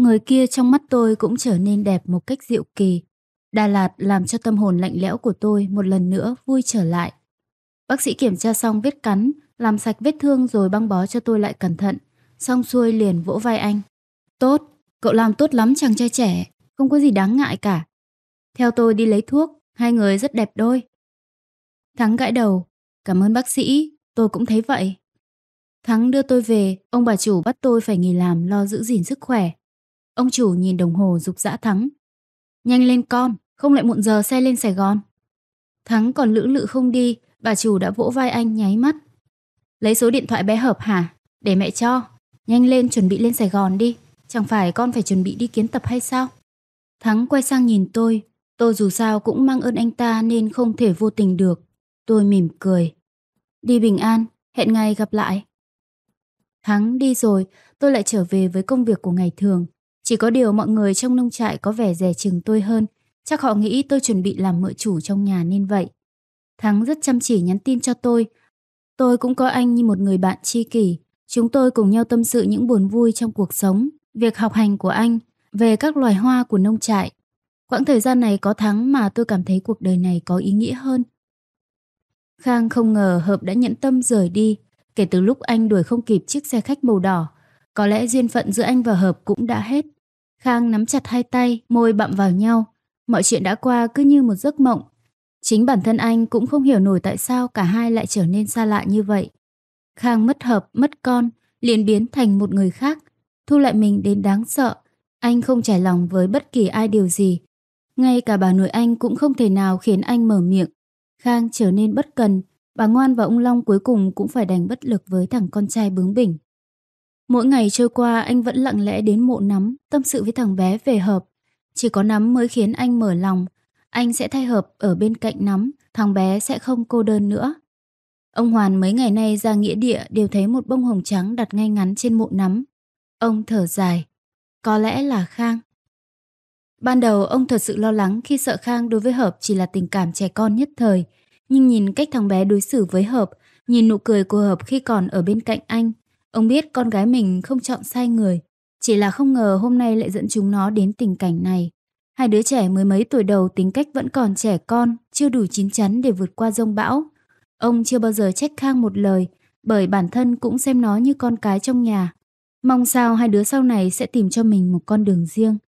người kia trong mắt tôi cũng trở nên đẹp một cách diệu kỳ. Đà Lạt làm cho tâm hồn lạnh lẽo của tôi một lần nữa vui trở lại. Bác sĩ kiểm tra xong vết cắn, làm sạch vết thương rồi băng bó cho tôi lại cẩn thận. Xong xuôi liền vỗ vai anh. Tốt, cậu làm tốt lắm chàng trai trẻ, không có gì đáng ngại cả. Theo tôi đi lấy thuốc, hai người rất đẹp đôi. Thắng gãi đầu, cảm ơn bác sĩ, tôi cũng thấy vậy. Thắng đưa tôi về, ông bà chủ bắt tôi phải nghỉ làm lo giữ gìn sức khỏe. Ông chủ nhìn đồng hồ dục dã Thắng. Nhanh lên con, không lại muộn giờ xe lên Sài Gòn. Thắng còn lưỡng lự không đi, bà chủ đã vỗ vai anh nháy mắt. Lấy số điện thoại bé hợp hả? Để mẹ cho. Nhanh lên chuẩn bị lên Sài Gòn đi. Chẳng phải con phải chuẩn bị đi kiến tập hay sao? Thắng quay sang nhìn tôi. Tôi dù sao cũng mang ơn anh ta nên không thể vô tình được. Tôi mỉm cười. Đi bình an, hẹn ngày gặp lại. Thắng đi rồi, tôi lại trở về với công việc của ngày thường. Chỉ có điều mọi người trong nông trại có vẻ rẻ chừng tôi hơn, chắc họ nghĩ tôi chuẩn bị làm mợ chủ trong nhà nên vậy. Thắng rất chăm chỉ nhắn tin cho tôi. Tôi cũng coi anh như một người bạn tri kỷ. Chúng tôi cùng nhau tâm sự những buồn vui trong cuộc sống, việc học hành của anh, về các loài hoa của nông trại. Quãng thời gian này có Thắng mà tôi cảm thấy cuộc đời này có ý nghĩa hơn. Khang không ngờ Hợp đã nhẫn tâm rời đi kể từ lúc anh đuổi không kịp chiếc xe khách màu đỏ. Có lẽ duyên phận giữa anh và Hợp cũng đã hết. Khang nắm chặt hai tay, môi bặm vào nhau. Mọi chuyện đã qua cứ như một giấc mộng. Chính bản thân anh cũng không hiểu nổi tại sao cả hai lại trở nên xa lạ như vậy. Khang mất hợp, mất con, liền biến thành một người khác, thu lại mình đến đáng sợ. Anh không trải lòng với bất kỳ ai điều gì. Ngay cả bà nội anh cũng không thể nào khiến anh mở miệng. Khang trở nên bất cần, bà Ngoan và ông Long cuối cùng cũng phải đành bất lực với thằng con trai bướng bỉnh. Mỗi ngày trôi qua anh vẫn lặng lẽ đến mộ nắm, tâm sự với thằng bé về hợp. Chỉ có nắm mới khiến anh mở lòng. Anh sẽ thay hợp ở bên cạnh nắm, thằng bé sẽ không cô đơn nữa. Ông Hoàn mấy ngày nay ra nghĩa địa đều thấy một bông hồng trắng đặt ngay ngắn trên mộ nắm. Ông thở dài. Có lẽ là Khang. Ban đầu ông thật sự lo lắng khi sợ Khang đối với Hợp chỉ là tình cảm trẻ con nhất thời. Nhưng nhìn cách thằng bé đối xử với Hợp, nhìn nụ cười của Hợp khi còn ở bên cạnh anh, Ông biết con gái mình không chọn sai người, chỉ là không ngờ hôm nay lại dẫn chúng nó đến tình cảnh này. Hai đứa trẻ mới mấy tuổi đầu tính cách vẫn còn trẻ con, chưa đủ chín chắn để vượt qua rông bão. Ông chưa bao giờ trách Khang một lời, bởi bản thân cũng xem nó như con cái trong nhà. Mong sao hai đứa sau này sẽ tìm cho mình một con đường riêng.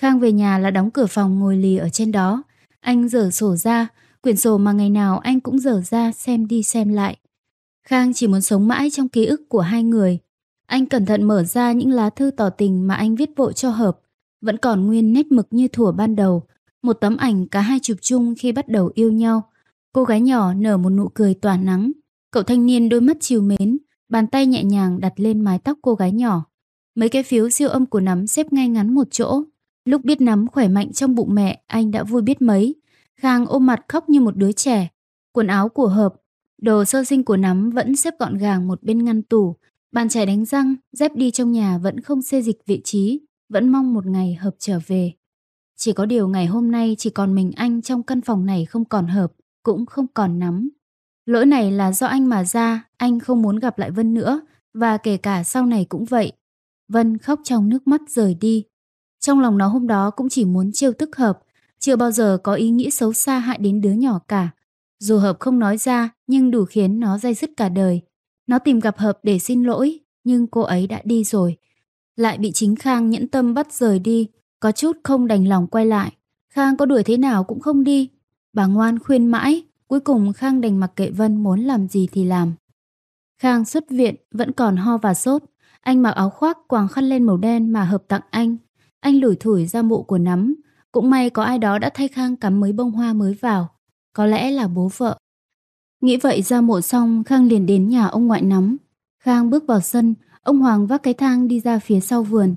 Khang về nhà là đóng cửa phòng ngồi lì ở trên đó. Anh dở sổ ra, quyển sổ mà ngày nào anh cũng dở ra xem đi xem lại. Khang chỉ muốn sống mãi trong ký ức của hai người. Anh cẩn thận mở ra những lá thư tỏ tình mà anh viết vội cho hợp. Vẫn còn nguyên nét mực như thủa ban đầu. Một tấm ảnh cả hai chụp chung khi bắt đầu yêu nhau. Cô gái nhỏ nở một nụ cười tỏa nắng. Cậu thanh niên đôi mắt chiều mến, bàn tay nhẹ nhàng đặt lên mái tóc cô gái nhỏ. Mấy cái phiếu siêu âm của nắm xếp ngay ngắn một chỗ. Lúc biết nắm khỏe mạnh trong bụng mẹ, anh đã vui biết mấy. Khang ôm mặt khóc như một đứa trẻ. Quần áo của Hợp Đồ sơ sinh của nắm vẫn xếp gọn gàng một bên ngăn tủ, bàn trẻ đánh răng, dép đi trong nhà vẫn không xê dịch vị trí, vẫn mong một ngày hợp trở về. Chỉ có điều ngày hôm nay chỉ còn mình anh trong căn phòng này không còn hợp, cũng không còn nắm. Lỗi này là do anh mà ra, anh không muốn gặp lại Vân nữa, và kể cả sau này cũng vậy. Vân khóc trong nước mắt rời đi. Trong lòng nó hôm đó cũng chỉ muốn trêu tức hợp, chưa bao giờ có ý nghĩ xấu xa hại đến đứa nhỏ cả, dù Hợp không nói ra, nhưng đủ khiến nó dây dứt cả đời. Nó tìm gặp Hợp để xin lỗi, nhưng cô ấy đã đi rồi. Lại bị chính Khang nhẫn tâm bắt rời đi, có chút không đành lòng quay lại. Khang có đuổi thế nào cũng không đi. Bà ngoan khuyên mãi, cuối cùng Khang đành mặc kệ Vân muốn làm gì thì làm. Khang xuất viện vẫn còn ho và sốt. Anh mặc áo khoác quàng khăn lên màu đen mà Hợp tặng anh. Anh lủi thủi ra mộ của nắm. Cũng may có ai đó đã thay Khang cắm mấy bông hoa mới vào có lẽ là bố vợ. Nghĩ vậy ra mộ xong, Khang liền đến nhà ông ngoại nắm Khang bước vào sân, ông Hoàng vác cái thang đi ra phía sau vườn.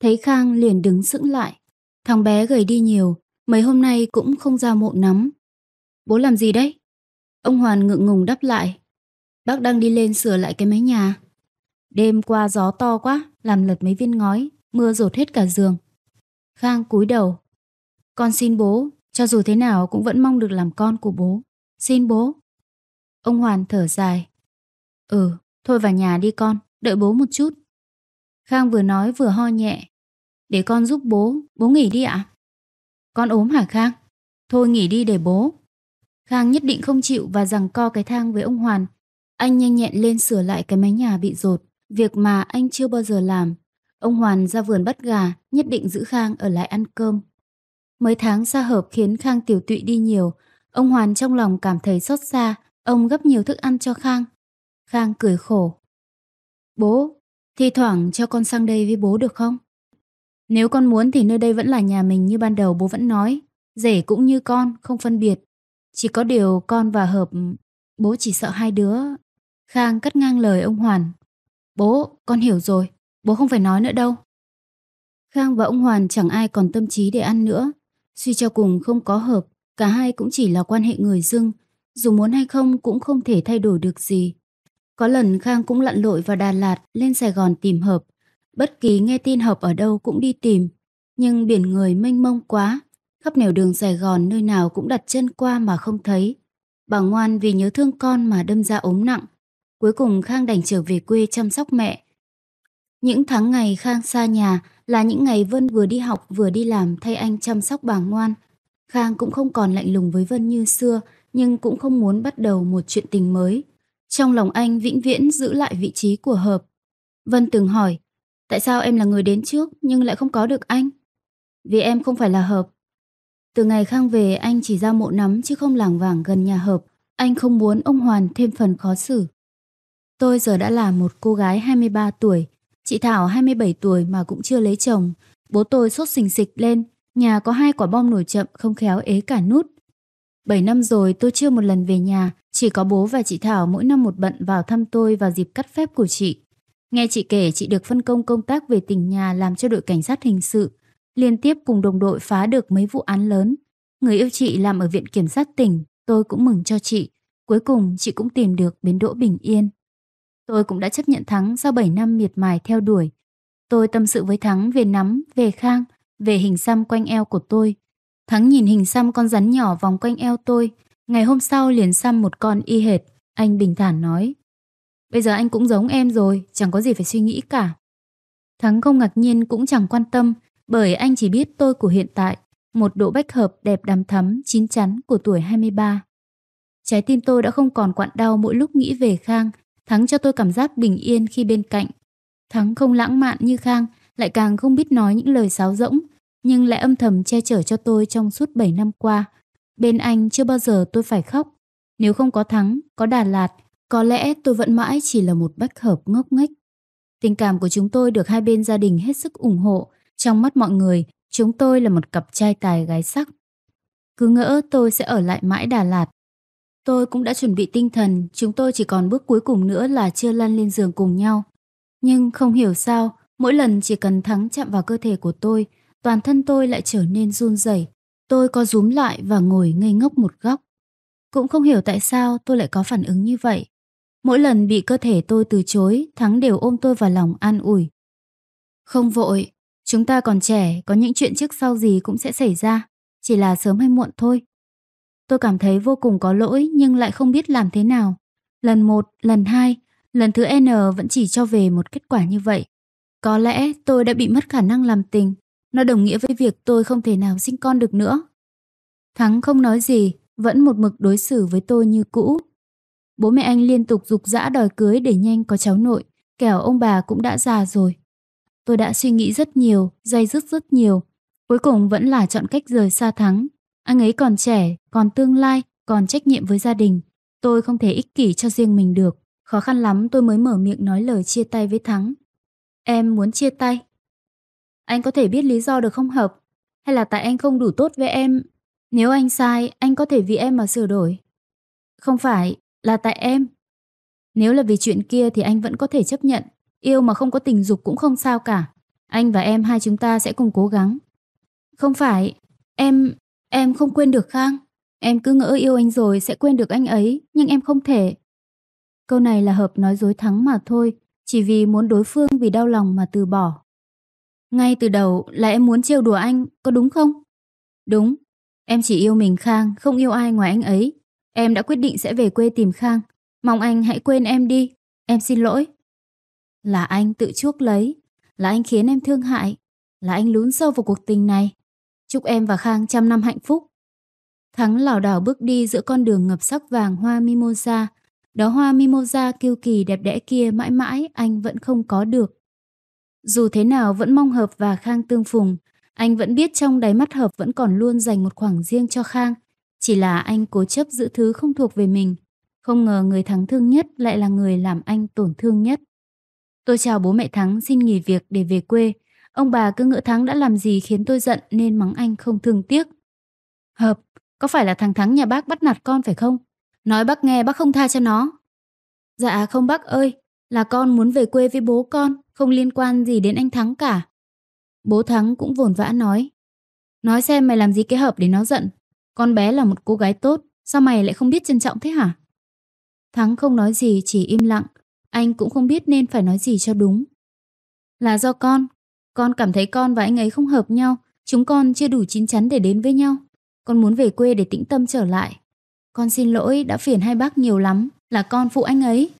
Thấy Khang liền đứng sững lại. Thằng bé gầy đi nhiều, mấy hôm nay cũng không ra mộ nắm. Bố làm gì đấy? Ông Hoàn ngượng ngùng đáp lại. Bác đang đi lên sửa lại cái mái nhà. Đêm qua gió to quá, làm lật mấy viên ngói, mưa rột hết cả giường. Khang cúi đầu. Con xin bố, cho dù thế nào cũng vẫn mong được làm con của bố. Xin bố. Ông Hoàn thở dài. Ừ, thôi vào nhà đi con, đợi bố một chút. Khang vừa nói vừa ho nhẹ. Để con giúp bố, bố nghỉ đi ạ. Con ốm hả Khang? Thôi nghỉ đi để bố. Khang nhất định không chịu và rằng co cái thang với ông Hoàn. Anh nhanh nhẹn lên sửa lại cái mái nhà bị rột, việc mà anh chưa bao giờ làm. Ông Hoàn ra vườn bắt gà, nhất định giữ Khang ở lại ăn cơm. Mấy tháng xa hợp khiến Khang tiểu tụy đi nhiều, ông Hoàn trong lòng cảm thấy xót xa, ông gấp nhiều thức ăn cho Khang. Khang cười khổ. Bố, thi thoảng cho con sang đây với bố được không? Nếu con muốn thì nơi đây vẫn là nhà mình như ban đầu bố vẫn nói. Rể cũng như con, không phân biệt. Chỉ có điều con và Hợp, bố chỉ sợ hai đứa. Khang cắt ngang lời ông Hoàn. Bố, con hiểu rồi, bố không phải nói nữa đâu. Khang và ông Hoàn chẳng ai còn tâm trí để ăn nữa. Suy cho cùng không có hợp, cả hai cũng chỉ là quan hệ người dưng, dù muốn hay không cũng không thể thay đổi được gì. Có lần Khang cũng lặn lội vào Đà Lạt lên Sài Gòn tìm hợp. Bất kỳ nghe tin hợp ở đâu cũng đi tìm. Nhưng biển người mênh mông quá. Khắp nẻo đường Sài Gòn nơi nào cũng đặt chân qua mà không thấy. Bà ngoan vì nhớ thương con mà đâm ra ốm nặng. Cuối cùng Khang đành trở về quê chăm sóc mẹ. Những tháng ngày Khang xa nhà, là những ngày Vân vừa đi học vừa đi làm thay anh chăm sóc bà ngoan. Khang cũng không còn lạnh lùng với Vân như xưa, nhưng cũng không muốn bắt đầu một chuyện tình mới. Trong lòng anh vĩnh viễn giữ lại vị trí của Hợp. Vân từng hỏi, tại sao em là người đến trước nhưng lại không có được anh? Vì em không phải là Hợp. Từ ngày Khang về anh chỉ ra mộ nắm chứ không làng vàng gần nhà Hợp. Anh không muốn ông Hoàn thêm phần khó xử. Tôi giờ đã là một cô gái 23 tuổi, Chị Thảo 27 tuổi mà cũng chưa lấy chồng. Bố tôi sốt sình sịch lên, nhà có hai quả bom nổi chậm không khéo ế cả nút. 7 năm rồi tôi chưa một lần về nhà, chỉ có bố và chị Thảo mỗi năm một bận vào thăm tôi vào dịp cắt phép của chị. Nghe chị kể chị được phân công công tác về tỉnh nhà làm cho đội cảnh sát hình sự, liên tiếp cùng đồng đội phá được mấy vụ án lớn. Người yêu chị làm ở viện kiểm sát tỉnh, tôi cũng mừng cho chị. Cuối cùng chị cũng tìm được bến đỗ bình yên. Tôi cũng đã chấp nhận Thắng sau 7 năm miệt mài theo đuổi. Tôi tâm sự với Thắng về nắm, về khang, về hình xăm quanh eo của tôi. Thắng nhìn hình xăm con rắn nhỏ vòng quanh eo tôi. Ngày hôm sau liền xăm một con y hệt. Anh bình thản nói. Bây giờ anh cũng giống em rồi, chẳng có gì phải suy nghĩ cả. Thắng không ngạc nhiên cũng chẳng quan tâm, bởi anh chỉ biết tôi của hiện tại, một độ bách hợp đẹp đằm thắm, chín chắn của tuổi 23. Trái tim tôi đã không còn quặn đau mỗi lúc nghĩ về Khang, Thắng cho tôi cảm giác bình yên khi bên cạnh. Thắng không lãng mạn như Khang, lại càng không biết nói những lời sáo rỗng, nhưng lại âm thầm che chở cho tôi trong suốt 7 năm qua. Bên anh chưa bao giờ tôi phải khóc. Nếu không có Thắng, có Đà Lạt, có lẽ tôi vẫn mãi chỉ là một bách hợp ngốc nghếch. Tình cảm của chúng tôi được hai bên gia đình hết sức ủng hộ. Trong mắt mọi người, chúng tôi là một cặp trai tài gái sắc. Cứ ngỡ tôi sẽ ở lại mãi Đà Lạt, Tôi cũng đã chuẩn bị tinh thần, chúng tôi chỉ còn bước cuối cùng nữa là chưa lăn lên giường cùng nhau. Nhưng không hiểu sao, mỗi lần chỉ cần thắng chạm vào cơ thể của tôi, toàn thân tôi lại trở nên run rẩy. Tôi có rúm lại và ngồi ngây ngốc một góc. Cũng không hiểu tại sao tôi lại có phản ứng như vậy. Mỗi lần bị cơ thể tôi từ chối, Thắng đều ôm tôi vào lòng an ủi. Không vội, chúng ta còn trẻ, có những chuyện trước sau gì cũng sẽ xảy ra, chỉ là sớm hay muộn thôi. Tôi cảm thấy vô cùng có lỗi nhưng lại không biết làm thế nào. Lần một, lần hai, lần thứ N vẫn chỉ cho về một kết quả như vậy. Có lẽ tôi đã bị mất khả năng làm tình. Nó đồng nghĩa với việc tôi không thể nào sinh con được nữa. Thắng không nói gì, vẫn một mực đối xử với tôi như cũ. Bố mẹ anh liên tục dục dã đòi cưới để nhanh có cháu nội, kẻo ông bà cũng đã già rồi. Tôi đã suy nghĩ rất nhiều, dây dứt rất nhiều, cuối cùng vẫn là chọn cách rời xa Thắng. Anh ấy còn trẻ, còn tương lai, còn trách nhiệm với gia đình. Tôi không thể ích kỷ cho riêng mình được. Khó khăn lắm tôi mới mở miệng nói lời chia tay với Thắng. Em muốn chia tay. Anh có thể biết lý do được không hợp? Hay là tại anh không đủ tốt với em? Nếu anh sai, anh có thể vì em mà sửa đổi. Không phải, là tại em. Nếu là vì chuyện kia thì anh vẫn có thể chấp nhận. Yêu mà không có tình dục cũng không sao cả. Anh và em hai chúng ta sẽ cùng cố gắng. Không phải, em, Em không quên được Khang. Em cứ ngỡ yêu anh rồi sẽ quên được anh ấy, nhưng em không thể. Câu này là Hợp nói dối thắng mà thôi, chỉ vì muốn đối phương vì đau lòng mà từ bỏ. Ngay từ đầu là em muốn trêu đùa anh, có đúng không? Đúng, em chỉ yêu mình Khang, không yêu ai ngoài anh ấy. Em đã quyết định sẽ về quê tìm Khang. Mong anh hãy quên em đi, em xin lỗi. Là anh tự chuốc lấy, là anh khiến em thương hại, là anh lún sâu vào cuộc tình này. Chúc em và Khang trăm năm hạnh phúc. Thắng lảo đảo bước đi giữa con đường ngập sắc vàng hoa mimosa. Đó hoa mimosa kiêu kỳ đẹp đẽ kia mãi mãi anh vẫn không có được. Dù thế nào vẫn mong Hợp và Khang tương phùng. Anh vẫn biết trong đáy mắt Hợp vẫn còn luôn dành một khoảng riêng cho Khang. Chỉ là anh cố chấp giữ thứ không thuộc về mình. Không ngờ người thắng thương nhất lại là người làm anh tổn thương nhất. Tôi chào bố mẹ Thắng xin nghỉ việc để về quê. Ông bà cứ ngỡ Thắng đã làm gì khiến tôi giận nên mắng anh không thương tiếc. Hợp, có phải là thằng Thắng nhà bác bắt nạt con phải không? Nói bác nghe bác không tha cho nó. Dạ không bác ơi, là con muốn về quê với bố con, không liên quan gì đến anh Thắng cả. Bố Thắng cũng vồn vã nói. Nói xem mày làm gì cái hợp để nó giận. Con bé là một cô gái tốt, sao mày lại không biết trân trọng thế hả? Thắng không nói gì chỉ im lặng, anh cũng không biết nên phải nói gì cho đúng. Là do con, con cảm thấy con và anh ấy không hợp nhau, chúng con chưa đủ chín chắn để đến với nhau. Con muốn về quê để tĩnh tâm trở lại. Con xin lỗi đã phiền hai bác nhiều lắm, là con phụ anh ấy.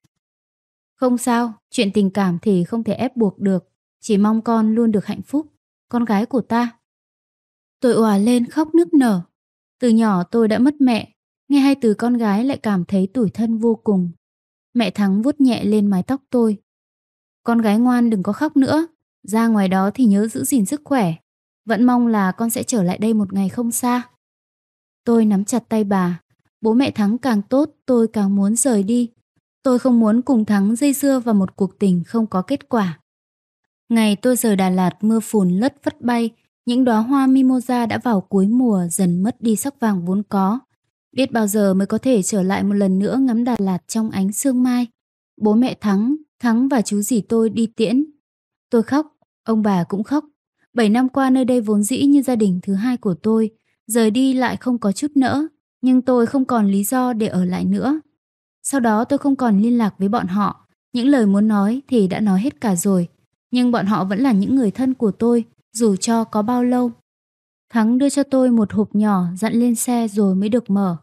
Không sao, chuyện tình cảm thì không thể ép buộc được. Chỉ mong con luôn được hạnh phúc, con gái của ta. Tôi òa lên khóc nức nở. Từ nhỏ tôi đã mất mẹ, nghe hai từ con gái lại cảm thấy tủi thân vô cùng. Mẹ Thắng vuốt nhẹ lên mái tóc tôi. Con gái ngoan đừng có khóc nữa, ra ngoài đó thì nhớ giữ gìn sức khỏe. Vẫn mong là con sẽ trở lại đây một ngày không xa. Tôi nắm chặt tay bà. Bố mẹ Thắng càng tốt, tôi càng muốn rời đi. Tôi không muốn cùng Thắng dây dưa vào một cuộc tình không có kết quả. Ngày tôi rời Đà Lạt mưa phùn lất phất bay, những đóa hoa mimosa đã vào cuối mùa dần mất đi sắc vàng vốn có. Biết bao giờ mới có thể trở lại một lần nữa ngắm Đà Lạt trong ánh sương mai. Bố mẹ Thắng, Thắng và chú dì tôi đi tiễn. Tôi khóc Ông bà cũng khóc. bảy năm qua nơi đây vốn dĩ như gia đình thứ hai của tôi, rời đi lại không có chút nỡ, nhưng tôi không còn lý do để ở lại nữa. Sau đó tôi không còn liên lạc với bọn họ, những lời muốn nói thì đã nói hết cả rồi, nhưng bọn họ vẫn là những người thân của tôi, dù cho có bao lâu. Thắng đưa cho tôi một hộp nhỏ dặn lên xe rồi mới được mở.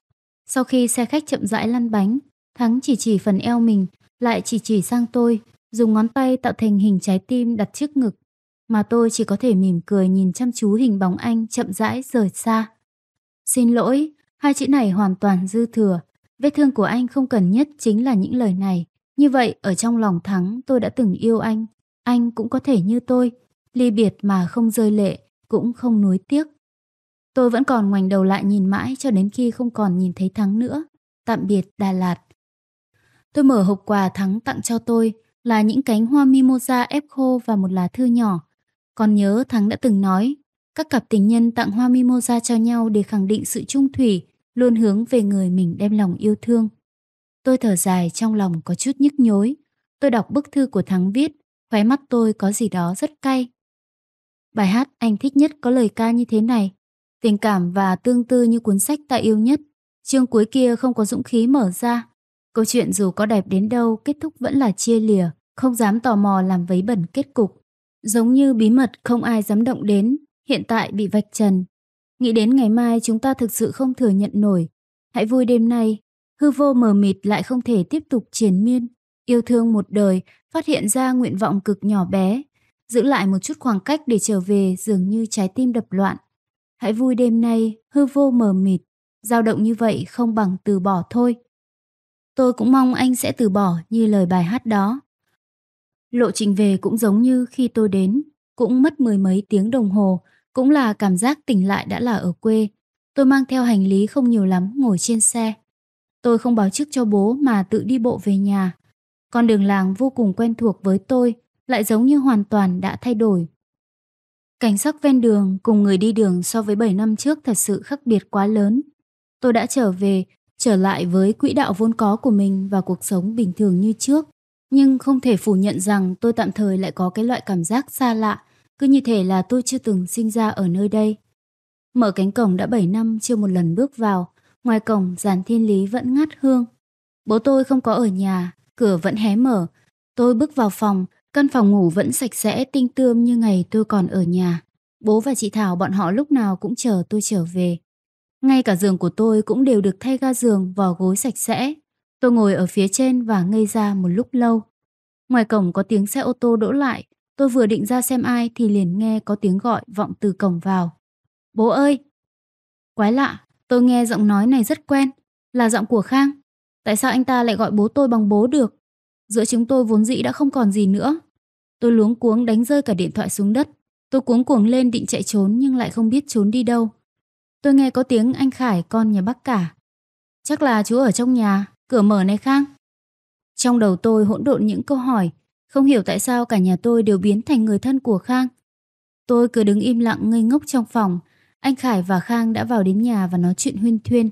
Sau khi xe khách chậm rãi lăn bánh, Thắng chỉ chỉ phần eo mình, lại chỉ chỉ sang tôi, dùng ngón tay tạo thành hình trái tim đặt trước ngực mà tôi chỉ có thể mỉm cười nhìn chăm chú hình bóng anh chậm rãi rời xa. Xin lỗi, hai chữ này hoàn toàn dư thừa. Vết thương của anh không cần nhất chính là những lời này. Như vậy, ở trong lòng thắng tôi đã từng yêu anh. Anh cũng có thể như tôi, ly biệt mà không rơi lệ, cũng không nuối tiếc. Tôi vẫn còn ngoảnh đầu lại nhìn mãi cho đến khi không còn nhìn thấy thắng nữa. Tạm biệt Đà Lạt. Tôi mở hộp quà thắng tặng cho tôi là những cánh hoa mimosa ép khô và một lá thư nhỏ con nhớ Thắng đã từng nói, các cặp tình nhân tặng hoa mimosa cho nhau để khẳng định sự trung thủy, luôn hướng về người mình đem lòng yêu thương. Tôi thở dài trong lòng có chút nhức nhối. Tôi đọc bức thư của Thắng viết, khóe mắt tôi có gì đó rất cay. Bài hát anh thích nhất có lời ca như thế này. Tình cảm và tương tư như cuốn sách ta yêu nhất. Chương cuối kia không có dũng khí mở ra. Câu chuyện dù có đẹp đến đâu, kết thúc vẫn là chia lìa, không dám tò mò làm vấy bẩn kết cục giống như bí mật không ai dám động đến, hiện tại bị vạch trần. Nghĩ đến ngày mai chúng ta thực sự không thừa nhận nổi. Hãy vui đêm nay, hư vô mờ mịt lại không thể tiếp tục triển miên. Yêu thương một đời, phát hiện ra nguyện vọng cực nhỏ bé. Giữ lại một chút khoảng cách để trở về dường như trái tim đập loạn. Hãy vui đêm nay, hư vô mờ mịt. dao động như vậy không bằng từ bỏ thôi. Tôi cũng mong anh sẽ từ bỏ như lời bài hát đó. Lộ trình về cũng giống như khi tôi đến, cũng mất mười mấy tiếng đồng hồ, cũng là cảm giác tỉnh lại đã là ở quê. Tôi mang theo hành lý không nhiều lắm ngồi trên xe. Tôi không báo trước cho bố mà tự đi bộ về nhà. Con đường làng vô cùng quen thuộc với tôi, lại giống như hoàn toàn đã thay đổi. Cảnh sắc ven đường cùng người đi đường so với 7 năm trước thật sự khác biệt quá lớn. Tôi đã trở về, trở lại với quỹ đạo vốn có của mình và cuộc sống bình thường như trước. Nhưng không thể phủ nhận rằng tôi tạm thời lại có cái loại cảm giác xa lạ, cứ như thể là tôi chưa từng sinh ra ở nơi đây. Mở cánh cổng đã 7 năm chưa một lần bước vào, ngoài cổng giàn thiên lý vẫn ngát hương. Bố tôi không có ở nhà, cửa vẫn hé mở. Tôi bước vào phòng, căn phòng ngủ vẫn sạch sẽ tinh tươm như ngày tôi còn ở nhà. Bố và chị Thảo bọn họ lúc nào cũng chờ tôi trở về. Ngay cả giường của tôi cũng đều được thay ga giường, vỏ gối sạch sẽ, Tôi ngồi ở phía trên và ngây ra một lúc lâu. Ngoài cổng có tiếng xe ô tô đỗ lại, tôi vừa định ra xem ai thì liền nghe có tiếng gọi vọng từ cổng vào. Bố ơi! Quái lạ, tôi nghe giọng nói này rất quen, là giọng của Khang. Tại sao anh ta lại gọi bố tôi bằng bố được? Giữa chúng tôi vốn dĩ đã không còn gì nữa. Tôi luống cuống đánh rơi cả điện thoại xuống đất. Tôi cuống cuồng lên định chạy trốn nhưng lại không biết trốn đi đâu. Tôi nghe có tiếng anh Khải con nhà bác cả. Chắc là chú ở trong nhà, cửa mở này Khang. Trong đầu tôi hỗn độn những câu hỏi, không hiểu tại sao cả nhà tôi đều biến thành người thân của Khang. Tôi cứ đứng im lặng ngây ngốc trong phòng, anh Khải và Khang đã vào đến nhà và nói chuyện huyên thuyên.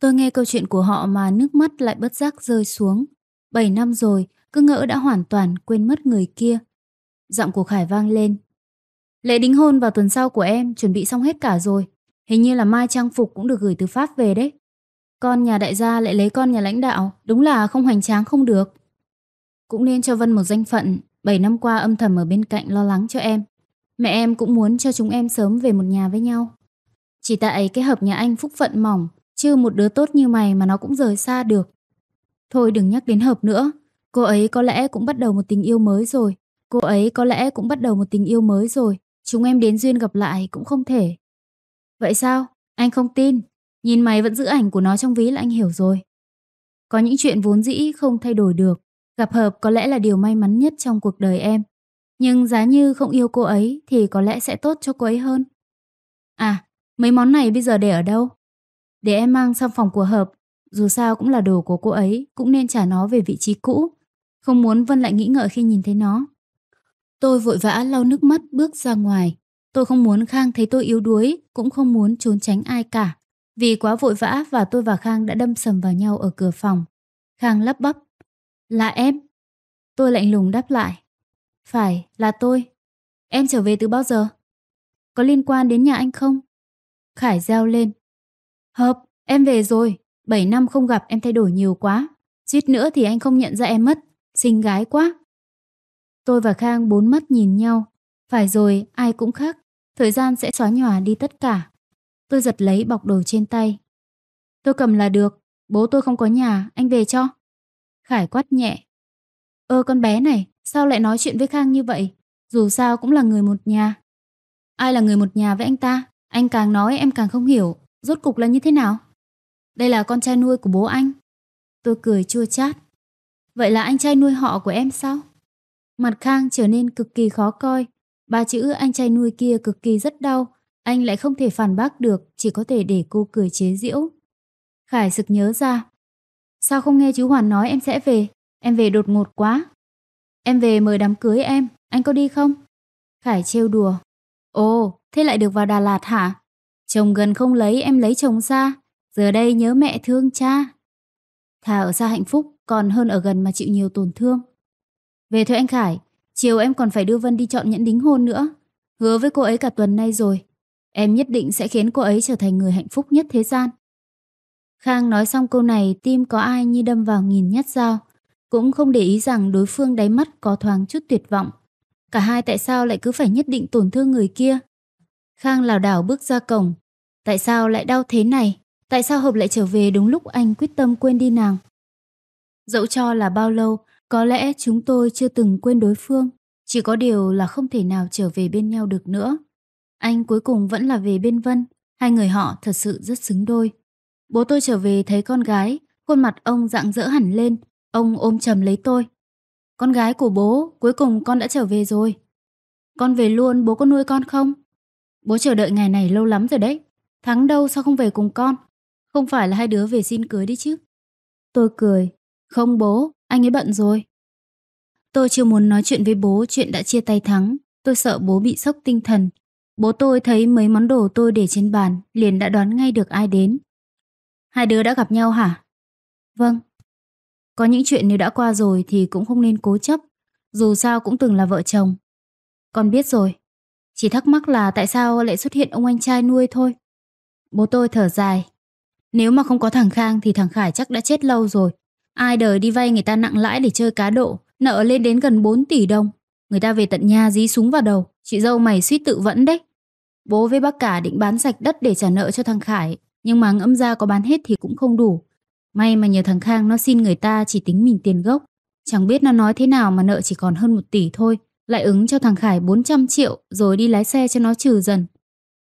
Tôi nghe câu chuyện của họ mà nước mắt lại bất giác rơi xuống. bảy năm rồi, cứ ngỡ đã hoàn toàn quên mất người kia. Giọng của Khải vang lên. Lễ đính hôn vào tuần sau của em chuẩn bị xong hết cả rồi. Hình như là mai trang phục cũng được gửi từ Pháp về đấy. Con nhà đại gia lại lấy con nhà lãnh đạo, đúng là không hoành tráng không được. Cũng nên cho Vân một danh phận, 7 năm qua âm thầm ở bên cạnh lo lắng cho em. Mẹ em cũng muốn cho chúng em sớm về một nhà với nhau. Chỉ tại cái hợp nhà anh phúc phận mỏng, chứ một đứa tốt như mày mà nó cũng rời xa được. Thôi đừng nhắc đến hợp nữa, cô ấy có lẽ cũng bắt đầu một tình yêu mới rồi. Cô ấy có lẽ cũng bắt đầu một tình yêu mới rồi. Chúng em đến duyên gặp lại cũng không thể. Vậy sao? Anh không tin. Nhìn mày vẫn giữ ảnh của nó trong ví là anh hiểu rồi. Có những chuyện vốn dĩ không thay đổi được, gặp hợp có lẽ là điều may mắn nhất trong cuộc đời em. Nhưng giá như không yêu cô ấy thì có lẽ sẽ tốt cho cô ấy hơn. À, mấy món này bây giờ để ở đâu? Để em mang sang phòng của Hợp, dù sao cũng là đồ của cô ấy, cũng nên trả nó về vị trí cũ. Không muốn Vân lại nghĩ ngợi khi nhìn thấy nó. Tôi vội vã lau nước mắt bước ra ngoài. Tôi không muốn Khang thấy tôi yếu đuối, cũng không muốn trốn tránh ai cả. Vì quá vội vã và tôi và Khang đã đâm sầm vào nhau ở cửa phòng. Khang lắp bắp. Là em. Tôi lạnh lùng đáp lại. Phải, là tôi. Em trở về từ bao giờ? Có liên quan đến nhà anh không? Khải reo lên. Hợp, em về rồi. 7 năm không gặp em thay đổi nhiều quá. Suýt nữa thì anh không nhận ra em mất. Xinh gái quá. Tôi và Khang bốn mắt nhìn nhau. Phải rồi, ai cũng khác. Thời gian sẽ xóa nhòa đi tất cả. Tôi giật lấy bọc đồ trên tay. Tôi cầm là được, bố tôi không có nhà, anh về cho. Khải quát nhẹ. Ơ con bé này, sao lại nói chuyện với Khang như vậy? Dù sao cũng là người một nhà. Ai là người một nhà với anh ta? Anh càng nói em càng không hiểu, rốt cục là như thế nào? Đây là con trai nuôi của bố anh. Tôi cười chua chát. Vậy là anh trai nuôi họ của em sao? Mặt Khang trở nên cực kỳ khó coi. Ba chữ anh trai nuôi kia cực kỳ rất đau, anh lại không thể phản bác được, chỉ có thể để cô cười chế giễu. Khải sực nhớ ra. Sao không nghe chú Hoàn nói em sẽ về? Em về đột ngột quá. Em về mời đám cưới em, anh có đi không? Khải trêu đùa. Ồ, thế lại được vào Đà Lạt hả? Chồng gần không lấy, em lấy chồng xa. Giờ đây nhớ mẹ thương cha. Thà ở xa hạnh phúc, còn hơn ở gần mà chịu nhiều tổn thương. Về thôi anh Khải, chiều em còn phải đưa Vân đi chọn nhẫn đính hôn nữa. Hứa với cô ấy cả tuần nay rồi, Em nhất định sẽ khiến cô ấy trở thành người hạnh phúc nhất thế gian. Khang nói xong câu này, tim có ai như đâm vào nghìn nhát dao. Cũng không để ý rằng đối phương đáy mắt có thoáng chút tuyệt vọng. Cả hai tại sao lại cứ phải nhất định tổn thương người kia? Khang lảo đảo bước ra cổng. Tại sao lại đau thế này? Tại sao Hợp lại trở về đúng lúc anh quyết tâm quên đi nàng? Dẫu cho là bao lâu, có lẽ chúng tôi chưa từng quên đối phương. Chỉ có điều là không thể nào trở về bên nhau được nữa. Anh cuối cùng vẫn là về bên Vân, hai người họ thật sự rất xứng đôi. Bố tôi trở về thấy con gái, khuôn mặt ông rạng rỡ hẳn lên, ông ôm chầm lấy tôi. Con gái của bố, cuối cùng con đã trở về rồi. Con về luôn, bố có nuôi con không? Bố chờ đợi ngày này lâu lắm rồi đấy. Thắng đâu sao không về cùng con? Không phải là hai đứa về xin cưới đi chứ? Tôi cười. Không bố, anh ấy bận rồi. Tôi chưa muốn nói chuyện với bố chuyện đã chia tay Thắng. Tôi sợ bố bị sốc tinh thần Bố tôi thấy mấy món đồ tôi để trên bàn, liền đã đoán ngay được ai đến. Hai đứa đã gặp nhau hả? Vâng. Có những chuyện nếu đã qua rồi thì cũng không nên cố chấp, dù sao cũng từng là vợ chồng. Con biết rồi. Chỉ thắc mắc là tại sao lại xuất hiện ông anh trai nuôi thôi. Bố tôi thở dài. Nếu mà không có thằng Khang thì thằng Khải chắc đã chết lâu rồi. Ai đời đi vay người ta nặng lãi để chơi cá độ, nợ lên đến gần 4 tỷ đồng. Người ta về tận nhà dí súng vào đầu, chị dâu mày suýt tự vẫn đấy. Bố với bác cả định bán sạch đất để trả nợ cho thằng Khải, nhưng mà ngẫm ra có bán hết thì cũng không đủ. May mà nhờ thằng Khang nó xin người ta chỉ tính mình tiền gốc. Chẳng biết nó nói thế nào mà nợ chỉ còn hơn một tỷ thôi, lại ứng cho thằng Khải 400 triệu rồi đi lái xe cho nó trừ dần.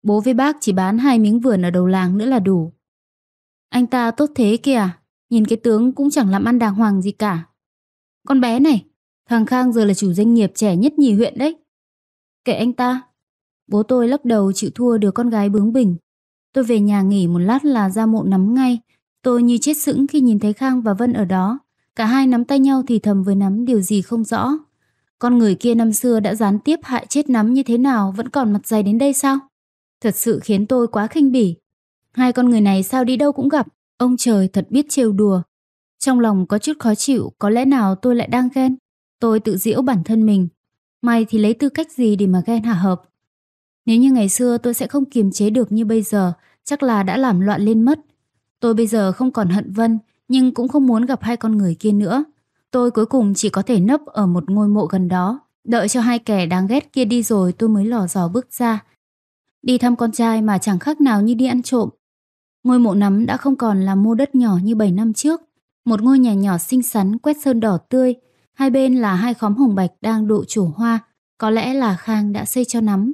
Bố với bác chỉ bán hai miếng vườn ở đầu làng nữa là đủ. Anh ta tốt thế kìa, nhìn cái tướng cũng chẳng làm ăn đàng hoàng gì cả. Con bé này, Thằng Khang giờ là chủ doanh nghiệp trẻ nhất nhì huyện đấy. Kệ anh ta. Bố tôi lắc đầu chịu thua đứa con gái bướng bỉnh. Tôi về nhà nghỉ một lát là ra mộ nắm ngay. Tôi như chết sững khi nhìn thấy Khang và Vân ở đó. Cả hai nắm tay nhau thì thầm với nắm điều gì không rõ. Con người kia năm xưa đã gián tiếp hại chết nắm như thế nào vẫn còn mặt dày đến đây sao? Thật sự khiến tôi quá khinh bỉ. Hai con người này sao đi đâu cũng gặp. Ông trời thật biết trêu đùa. Trong lòng có chút khó chịu, có lẽ nào tôi lại đang ghen. Tôi tự diễu bản thân mình. Mày thì lấy tư cách gì để mà ghen hả hợp? Nếu như ngày xưa tôi sẽ không kiềm chế được như bây giờ, chắc là đã làm loạn lên mất. Tôi bây giờ không còn hận Vân, nhưng cũng không muốn gặp hai con người kia nữa. Tôi cuối cùng chỉ có thể nấp ở một ngôi mộ gần đó, đợi cho hai kẻ đáng ghét kia đi rồi tôi mới lò dò bước ra. Đi thăm con trai mà chẳng khác nào như đi ăn trộm. Ngôi mộ nắm đã không còn là mô đất nhỏ như 7 năm trước. Một ngôi nhà nhỏ xinh xắn quét sơn đỏ tươi, Hai bên là hai khóm hồng bạch đang đụ chủ hoa, có lẽ là Khang đã xây cho nắm.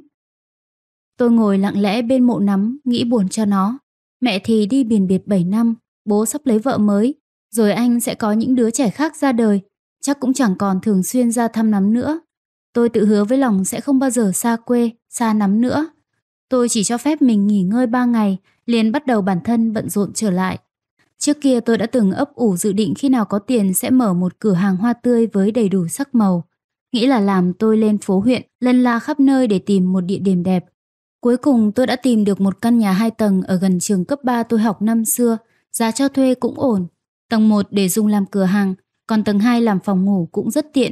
Tôi ngồi lặng lẽ bên mộ nắm, nghĩ buồn cho nó. Mẹ thì đi biển biệt 7 năm, bố sắp lấy vợ mới, rồi anh sẽ có những đứa trẻ khác ra đời, chắc cũng chẳng còn thường xuyên ra thăm nắm nữa. Tôi tự hứa với lòng sẽ không bao giờ xa quê, xa nắm nữa. Tôi chỉ cho phép mình nghỉ ngơi 3 ngày, liền bắt đầu bản thân bận rộn trở lại. Trước kia tôi đã từng ấp ủ dự định khi nào có tiền sẽ mở một cửa hàng hoa tươi với đầy đủ sắc màu. Nghĩ là làm tôi lên phố huyện, lân la khắp nơi để tìm một địa điểm đẹp. Cuối cùng tôi đã tìm được một căn nhà 2 tầng ở gần trường cấp 3 tôi học năm xưa, giá cho thuê cũng ổn. Tầng 1 để dùng làm cửa hàng, còn tầng 2 làm phòng ngủ cũng rất tiện.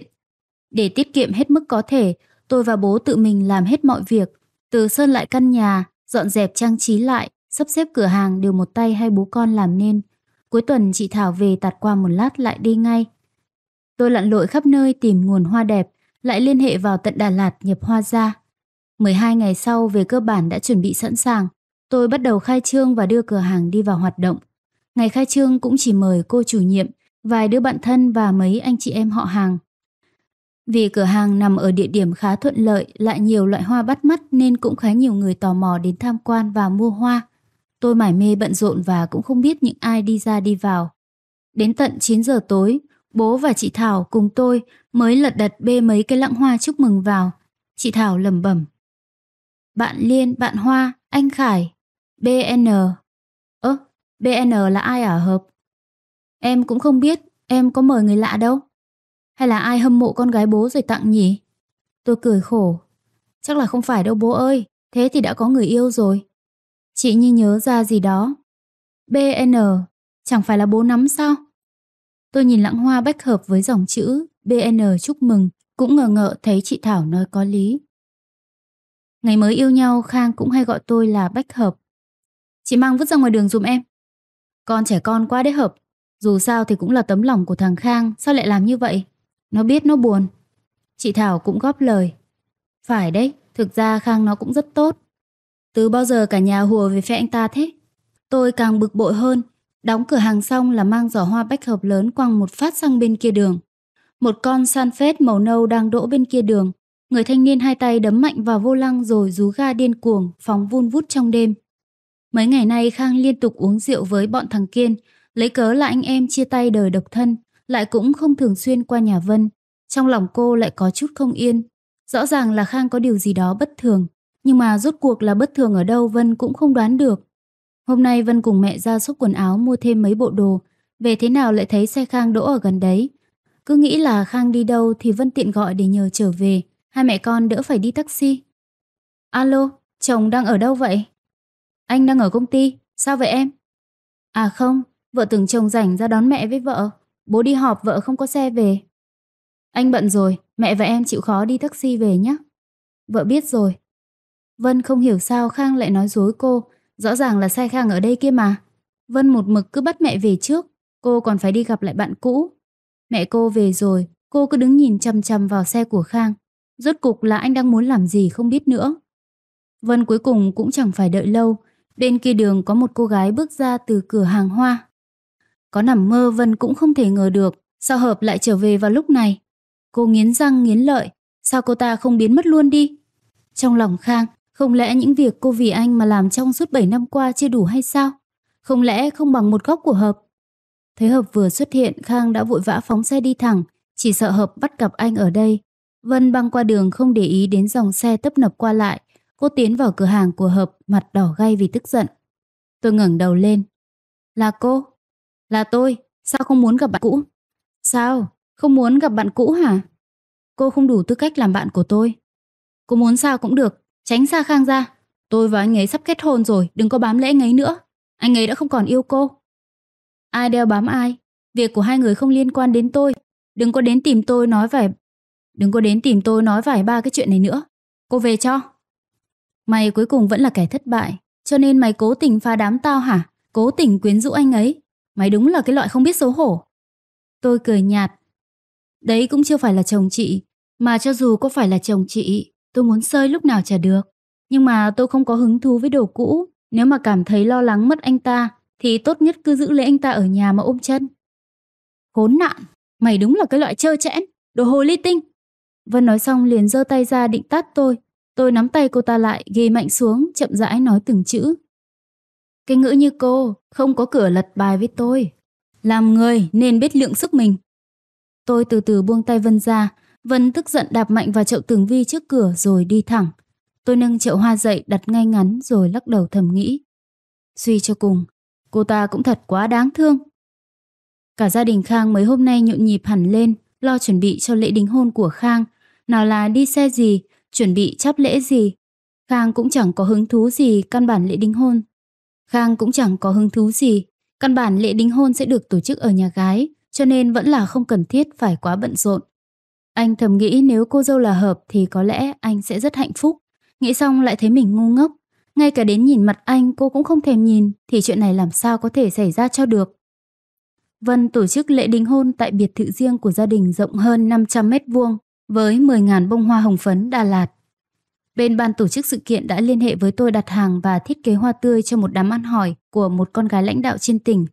Để tiết kiệm hết mức có thể, tôi và bố tự mình làm hết mọi việc, từ sơn lại căn nhà, dọn dẹp trang trí lại, sắp xếp cửa hàng đều một tay hai bố con làm nên. Cuối tuần chị Thảo về tạt qua một lát lại đi ngay. Tôi lặn lội khắp nơi tìm nguồn hoa đẹp, lại liên hệ vào tận Đà Lạt nhập hoa ra. 12 ngày sau về cơ bản đã chuẩn bị sẵn sàng. Tôi bắt đầu khai trương và đưa cửa hàng đi vào hoạt động. Ngày khai trương cũng chỉ mời cô chủ nhiệm, vài đứa bạn thân và mấy anh chị em họ hàng. Vì cửa hàng nằm ở địa điểm khá thuận lợi, lại nhiều loại hoa bắt mắt nên cũng khá nhiều người tò mò đến tham quan và mua hoa. Tôi mải mê bận rộn và cũng không biết những ai đi ra đi vào. Đến tận 9 giờ tối, bố và chị Thảo cùng tôi mới lật đật bê mấy cái lặng hoa chúc mừng vào. Chị Thảo lẩm bẩm. Bạn Liên, bạn Hoa, anh Khải, BN. Ơ, BN là ai ở à, Hợp? Em cũng không biết, em có mời người lạ đâu. Hay là ai hâm mộ con gái bố rồi tặng nhỉ? Tôi cười khổ. Chắc là không phải đâu bố ơi, thế thì đã có người yêu rồi. Chị như nhớ ra gì đó. BN, chẳng phải là bố nắm sao? Tôi nhìn lãng hoa bách hợp với dòng chữ BN chúc mừng, cũng ngờ ngợ thấy chị Thảo nói có lý. Ngày mới yêu nhau, Khang cũng hay gọi tôi là bách hợp. Chị mang vứt ra ngoài đường dùm em. Con trẻ con quá đấy hợp, dù sao thì cũng là tấm lòng của thằng Khang, sao lại làm như vậy? Nó biết nó buồn. Chị Thảo cũng góp lời. Phải đấy, thực ra Khang nó cũng rất tốt. Từ bao giờ cả nhà hùa về phe anh ta thế? Tôi càng bực bội hơn, đóng cửa hàng xong là mang giỏ hoa bách hợp lớn quăng một phát sang bên kia đường. Một con san phết màu nâu đang đỗ bên kia đường. Người thanh niên hai tay đấm mạnh vào vô lăng rồi rú ga điên cuồng, phóng vun vút trong đêm. Mấy ngày nay Khang liên tục uống rượu với bọn thằng Kiên, lấy cớ là anh em chia tay đời độc thân, lại cũng không thường xuyên qua nhà Vân. Trong lòng cô lại có chút không yên. Rõ ràng là Khang có điều gì đó bất thường. Nhưng mà rốt cuộc là bất thường ở đâu Vân cũng không đoán được. Hôm nay Vân cùng mẹ ra xúc quần áo mua thêm mấy bộ đồ, về thế nào lại thấy xe Khang đỗ ở gần đấy. Cứ nghĩ là Khang đi đâu thì Vân tiện gọi để nhờ trở về, hai mẹ con đỡ phải đi taxi. Alo, chồng đang ở đâu vậy? Anh đang ở công ty, sao vậy em? À không, vợ tưởng chồng rảnh ra đón mẹ với vợ, bố đi họp vợ không có xe về. Anh bận rồi, mẹ và em chịu khó đi taxi về nhé. Vợ biết rồi, Vân không hiểu sao Khang lại nói dối cô, rõ ràng là sai Khang ở đây kia mà. Vân một mực cứ bắt mẹ về trước, cô còn phải đi gặp lại bạn cũ. Mẹ cô về rồi, cô cứ đứng nhìn chằm chằm vào xe của Khang. Rốt cục là anh đang muốn làm gì không biết nữa. Vân cuối cùng cũng chẳng phải đợi lâu, bên kia đường có một cô gái bước ra từ cửa hàng hoa. Có nằm mơ Vân cũng không thể ngờ được, sao hợp lại trở về vào lúc này. Cô nghiến răng nghiến lợi, sao cô ta không biến mất luôn đi? Trong lòng Khang, không lẽ những việc cô vì anh mà làm trong suốt 7 năm qua chưa đủ hay sao? Không lẽ không bằng một góc của Hợp? Thấy Hợp vừa xuất hiện, Khang đã vội vã phóng xe đi thẳng, chỉ sợ Hợp bắt gặp anh ở đây. Vân băng qua đường không để ý đến dòng xe tấp nập qua lại. Cô tiến vào cửa hàng của Hợp, mặt đỏ gay vì tức giận. Tôi ngẩng đầu lên. Là cô? Là tôi? Sao không muốn gặp bạn cũ? Sao? Không muốn gặp bạn cũ hả? Cô không đủ tư cách làm bạn của tôi. Cô muốn sao cũng được, Tránh xa Khang ra. Tôi và anh ấy sắp kết hôn rồi, đừng có bám lễ anh ấy nữa. Anh ấy đã không còn yêu cô. Ai đeo bám ai? Việc của hai người không liên quan đến tôi. Đừng có đến tìm tôi nói vài... Đừng có đến tìm tôi nói vài ba cái chuyện này nữa. Cô về cho. Mày cuối cùng vẫn là kẻ thất bại. Cho nên mày cố tình pha đám tao hả? Cố tình quyến rũ anh ấy. Mày đúng là cái loại không biết xấu hổ. Tôi cười nhạt. Đấy cũng chưa phải là chồng chị. Mà cho dù có phải là chồng chị, Tôi muốn sơi lúc nào chả được. Nhưng mà tôi không có hứng thú với đồ cũ. Nếu mà cảm thấy lo lắng mất anh ta, thì tốt nhất cứ giữ lấy anh ta ở nhà mà ôm chân. Khốn nạn, mày đúng là cái loại trơ trẽn, đồ hồ ly tinh. Vân nói xong liền giơ tay ra định tát tôi. Tôi nắm tay cô ta lại, ghi mạnh xuống, chậm rãi nói từng chữ. Cái ngữ như cô, không có cửa lật bài với tôi. Làm người nên biết lượng sức mình. Tôi từ từ buông tay Vân ra, Vân tức giận đạp mạnh vào chậu Tường Vi trước cửa rồi đi thẳng. Tôi nâng chậu Hoa dậy đặt ngay ngắn rồi lắc đầu thầm nghĩ. Suy cho cùng, cô ta cũng thật quá đáng thương. Cả gia đình Khang mấy hôm nay nhộn nhịp hẳn lên, lo chuẩn bị cho lễ đính hôn của Khang. Nào là đi xe gì, chuẩn bị chắp lễ gì. Khang cũng chẳng có hứng thú gì căn bản lễ đính hôn. Khang cũng chẳng có hứng thú gì. Căn bản lễ đính hôn sẽ được tổ chức ở nhà gái, cho nên vẫn là không cần thiết phải quá bận rộn. Anh thầm nghĩ nếu cô dâu là hợp thì có lẽ anh sẽ rất hạnh phúc. Nghĩ xong lại thấy mình ngu ngốc. Ngay cả đến nhìn mặt anh cô cũng không thèm nhìn thì chuyện này làm sao có thể xảy ra cho được. Vân tổ chức lễ đính hôn tại biệt thự riêng của gia đình rộng hơn 500 mét vuông với 10.000 bông hoa hồng phấn Đà Lạt. Bên ban tổ chức sự kiện đã liên hệ với tôi đặt hàng và thiết kế hoa tươi cho một đám ăn hỏi của một con gái lãnh đạo trên tỉnh.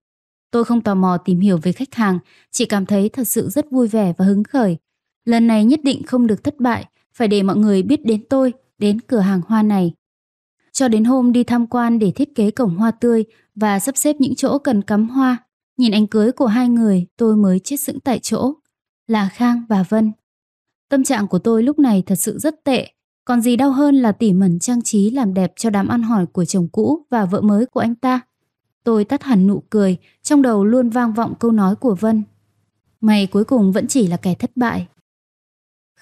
Tôi không tò mò tìm hiểu về khách hàng, chỉ cảm thấy thật sự rất vui vẻ và hứng khởi Lần này nhất định không được thất bại, phải để mọi người biết đến tôi, đến cửa hàng hoa này. Cho đến hôm đi tham quan để thiết kế cổng hoa tươi và sắp xếp những chỗ cần cắm hoa, nhìn ánh cưới của hai người tôi mới chết sững tại chỗ, là Khang và Vân. Tâm trạng của tôi lúc này thật sự rất tệ, còn gì đau hơn là tỉ mẩn trang trí làm đẹp cho đám ăn hỏi của chồng cũ và vợ mới của anh ta. Tôi tắt hẳn nụ cười, trong đầu luôn vang vọng câu nói của Vân. Mày cuối cùng vẫn chỉ là kẻ thất bại.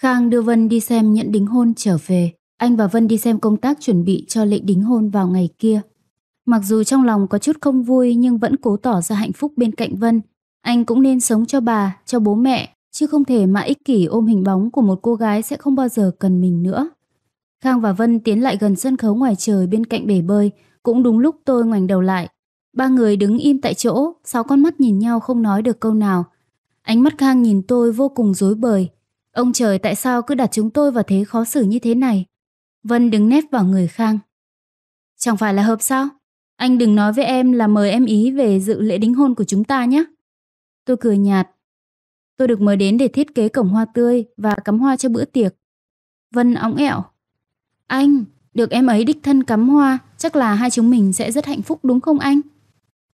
Khang đưa Vân đi xem nhận đính hôn trở về. Anh và Vân đi xem công tác chuẩn bị cho lễ đính hôn vào ngày kia. Mặc dù trong lòng có chút không vui nhưng vẫn cố tỏ ra hạnh phúc bên cạnh Vân. Anh cũng nên sống cho bà, cho bố mẹ, chứ không thể mà ích kỷ ôm hình bóng của một cô gái sẽ không bao giờ cần mình nữa. Khang và Vân tiến lại gần sân khấu ngoài trời bên cạnh bể bơi, cũng đúng lúc tôi ngoảnh đầu lại. Ba người đứng im tại chỗ, sáu con mắt nhìn nhau không nói được câu nào. Ánh mắt Khang nhìn tôi vô cùng rối bời, Ông trời tại sao cứ đặt chúng tôi vào thế khó xử như thế này? Vân đứng nép vào người Khang. Chẳng phải là hợp sao? Anh đừng nói với em là mời em ý về dự lễ đính hôn của chúng ta nhé. Tôi cười nhạt. Tôi được mời đến để thiết kế cổng hoa tươi và cắm hoa cho bữa tiệc. Vân óng ẹo. Anh, được em ấy đích thân cắm hoa, chắc là hai chúng mình sẽ rất hạnh phúc đúng không anh?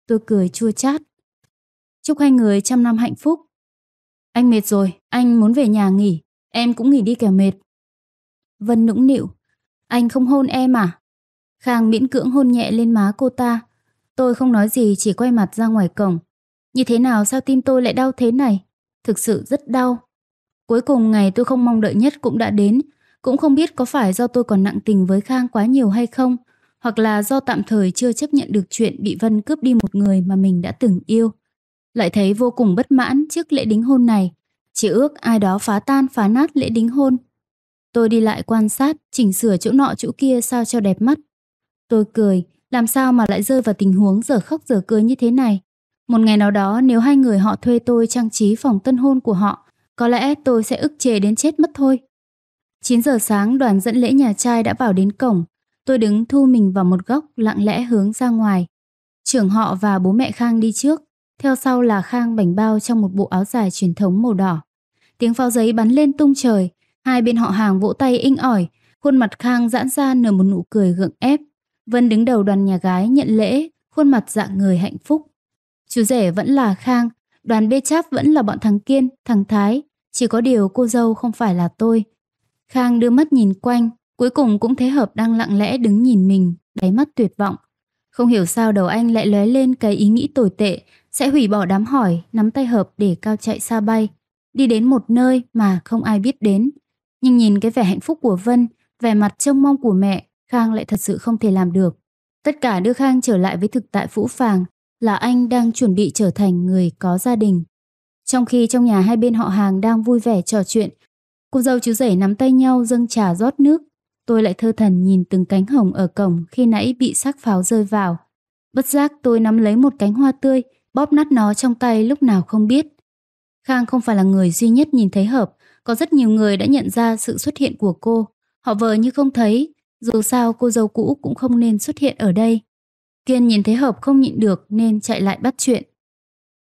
Tôi cười chua chát. Chúc hai người trăm năm hạnh phúc. Anh mệt rồi, anh muốn về nhà nghỉ, em cũng nghỉ đi kẻo mệt. Vân nũng nịu, anh không hôn em à? Khang miễn cưỡng hôn nhẹ lên má cô ta. Tôi không nói gì chỉ quay mặt ra ngoài cổng. Như thế nào sao tim tôi lại đau thế này? Thực sự rất đau. Cuối cùng ngày tôi không mong đợi nhất cũng đã đến. Cũng không biết có phải do tôi còn nặng tình với Khang quá nhiều hay không, hoặc là do tạm thời chưa chấp nhận được chuyện bị Vân cướp đi một người mà mình đã từng yêu. Lại thấy vô cùng bất mãn trước lễ đính hôn này. Chỉ ước ai đó phá tan phá nát lễ đính hôn. Tôi đi lại quan sát, chỉnh sửa chỗ nọ chỗ kia sao cho đẹp mắt. Tôi cười, làm sao mà lại rơi vào tình huống giờ khóc giờ cười như thế này. Một ngày nào đó nếu hai người họ thuê tôi trang trí phòng tân hôn của họ, có lẽ tôi sẽ ức chế đến chết mất thôi. 9 giờ sáng đoàn dẫn lễ nhà trai đã vào đến cổng. Tôi đứng thu mình vào một góc lặng lẽ hướng ra ngoài. Trưởng họ và bố mẹ Khang đi trước, theo sau là Khang bảnh bao trong một bộ áo dài truyền thống màu đỏ. Tiếng pháo giấy bắn lên tung trời, hai bên họ hàng vỗ tay inh ỏi, khuôn mặt Khang giãn ra nở một nụ cười gượng ép. Vân đứng đầu đoàn nhà gái nhận lễ, khuôn mặt dạng người hạnh phúc. Chú rể vẫn là Khang, đoàn bê cháp vẫn là bọn thằng Kiên, thằng Thái, chỉ có điều cô dâu không phải là tôi. Khang đưa mắt nhìn quanh, cuối cùng cũng thấy Hợp đang lặng lẽ đứng nhìn mình, đáy mắt tuyệt vọng. Không hiểu sao đầu anh lại lóe lên cái ý nghĩ tồi tệ sẽ hủy bỏ đám hỏi, nắm tay hợp để cao chạy xa bay, đi đến một nơi mà không ai biết đến. Nhưng nhìn cái vẻ hạnh phúc của Vân, vẻ mặt trông mong của mẹ, Khang lại thật sự không thể làm được. Tất cả đưa Khang trở lại với thực tại phũ phàng là anh đang chuẩn bị trở thành người có gia đình. Trong khi trong nhà hai bên họ hàng đang vui vẻ trò chuyện, cô dâu chú rể nắm tay nhau dâng trà rót nước. Tôi lại thơ thần nhìn từng cánh hồng ở cổng khi nãy bị sắc pháo rơi vào. Bất giác tôi nắm lấy một cánh hoa tươi, bóp nát nó trong tay lúc nào không biết. Khang không phải là người duy nhất nhìn thấy Hợp, có rất nhiều người đã nhận ra sự xuất hiện của cô. Họ vờ như không thấy, dù sao cô dâu cũ cũng không nên xuất hiện ở đây. Kiên nhìn thấy Hợp không nhịn được nên chạy lại bắt chuyện.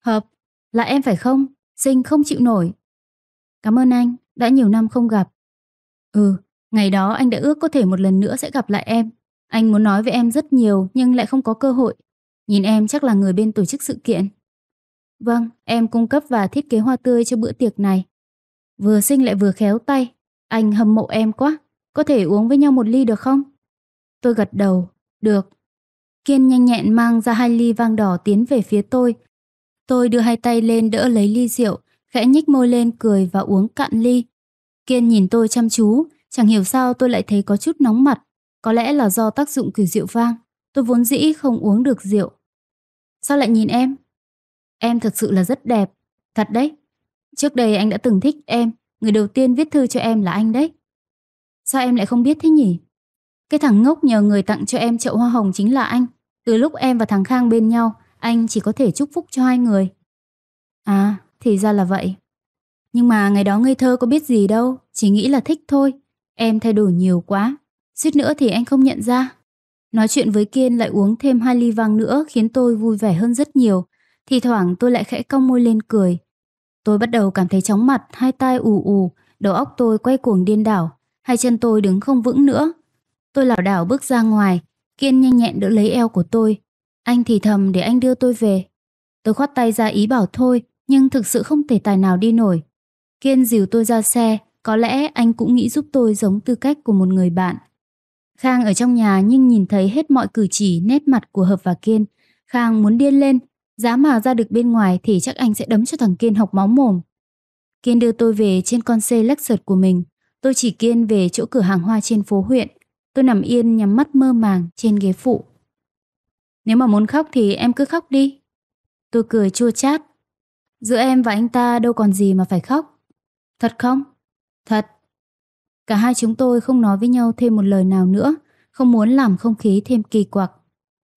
Hợp, là em phải không? Sinh không chịu nổi. Cảm ơn anh, đã nhiều năm không gặp. Ừ, ngày đó anh đã ước có thể một lần nữa sẽ gặp lại em. Anh muốn nói với em rất nhiều nhưng lại không có cơ hội. Nhìn em chắc là người bên tổ chức sự kiện. Vâng, em cung cấp và thiết kế hoa tươi cho bữa tiệc này. Vừa xinh lại vừa khéo tay. Anh hâm mộ em quá. Có thể uống với nhau một ly được không? Tôi gật đầu. Được. Kiên nhanh nhẹn mang ra hai ly vang đỏ tiến về phía tôi. Tôi đưa hai tay lên đỡ lấy ly rượu, khẽ nhích môi lên cười và uống cạn ly. Kiên nhìn tôi chăm chú, chẳng hiểu sao tôi lại thấy có chút nóng mặt. Có lẽ là do tác dụng của rượu vang. Tôi vốn dĩ không uống được rượu. Sao lại nhìn em? Em thật sự là rất đẹp. Thật đấy. Trước đây anh đã từng thích em. Người đầu tiên viết thư cho em là anh đấy. Sao em lại không biết thế nhỉ? Cái thằng ngốc nhờ người tặng cho em chậu hoa hồng chính là anh. Từ lúc em và thằng Khang bên nhau, anh chỉ có thể chúc phúc cho hai người. À, thì ra là vậy. Nhưng mà ngày đó ngây thơ có biết gì đâu, chỉ nghĩ là thích thôi. Em thay đổi nhiều quá, suýt nữa thì anh không nhận ra. Nói chuyện với Kiên lại uống thêm hai ly vang nữa khiến tôi vui vẻ hơn rất nhiều. Thì thoảng tôi lại khẽ cong môi lên cười. Tôi bắt đầu cảm thấy chóng mặt, hai tay ù ù, đầu óc tôi quay cuồng điên đảo, hai chân tôi đứng không vững nữa. Tôi lảo đảo bước ra ngoài, Kiên nhanh nhẹn đỡ lấy eo của tôi. Anh thì thầm để anh đưa tôi về. Tôi khoát tay ra ý bảo thôi, nhưng thực sự không thể tài nào đi nổi. Kiên dìu tôi ra xe, có lẽ anh cũng nghĩ giúp tôi giống tư cách của một người bạn. Khang ở trong nhà nhưng nhìn thấy hết mọi cử chỉ, nét mặt của Hợp và Kiên. Khang muốn điên lên, giá mà ra được bên ngoài thì chắc anh sẽ đấm cho thằng Kiên học máu mồm. Kiên đưa tôi về trên con xe Lexus của mình. Tôi chỉ Kiên về chỗ cửa hàng hoa trên phố huyện. Tôi nằm yên nhắm mắt mơ màng trên ghế phụ. Nếu mà muốn khóc thì em cứ khóc đi. Tôi cười chua chát. Giữa em và anh ta đâu còn gì mà phải khóc. Thật không? Thật. Cả hai chúng tôi không nói với nhau thêm một lời nào nữa, không muốn làm không khí thêm kỳ quặc.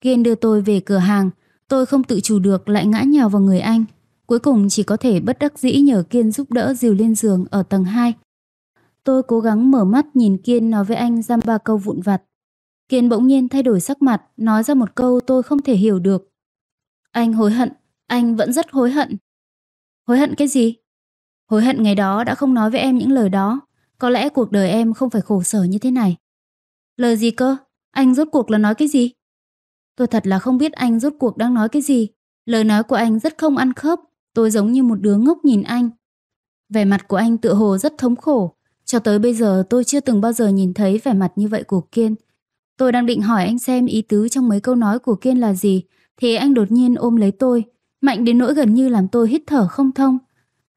Kiên đưa tôi về cửa hàng, tôi không tự chủ được lại ngã nhào vào người anh. Cuối cùng chỉ có thể bất đắc dĩ nhờ Kiên giúp đỡ dìu lên giường ở tầng 2. Tôi cố gắng mở mắt nhìn Kiên nói với anh giam ba câu vụn vặt. Kiên bỗng nhiên thay đổi sắc mặt, nói ra một câu tôi không thể hiểu được. Anh hối hận, anh vẫn rất hối hận. Hối hận cái gì? Hối hận ngày đó đã không nói với em những lời đó. Có lẽ cuộc đời em không phải khổ sở như thế này. Lời gì cơ? Anh rốt cuộc là nói cái gì? Tôi thật là không biết anh rốt cuộc đang nói cái gì. Lời nói của anh rất không ăn khớp. Tôi giống như một đứa ngốc nhìn anh. Vẻ mặt của anh tựa hồ rất thống khổ. Cho tới bây giờ tôi chưa từng bao giờ nhìn thấy vẻ mặt như vậy của Kiên. Tôi đang định hỏi anh xem ý tứ trong mấy câu nói của Kiên là gì, thì anh đột nhiên ôm lấy tôi, mạnh đến nỗi gần như làm tôi hít thở không thông.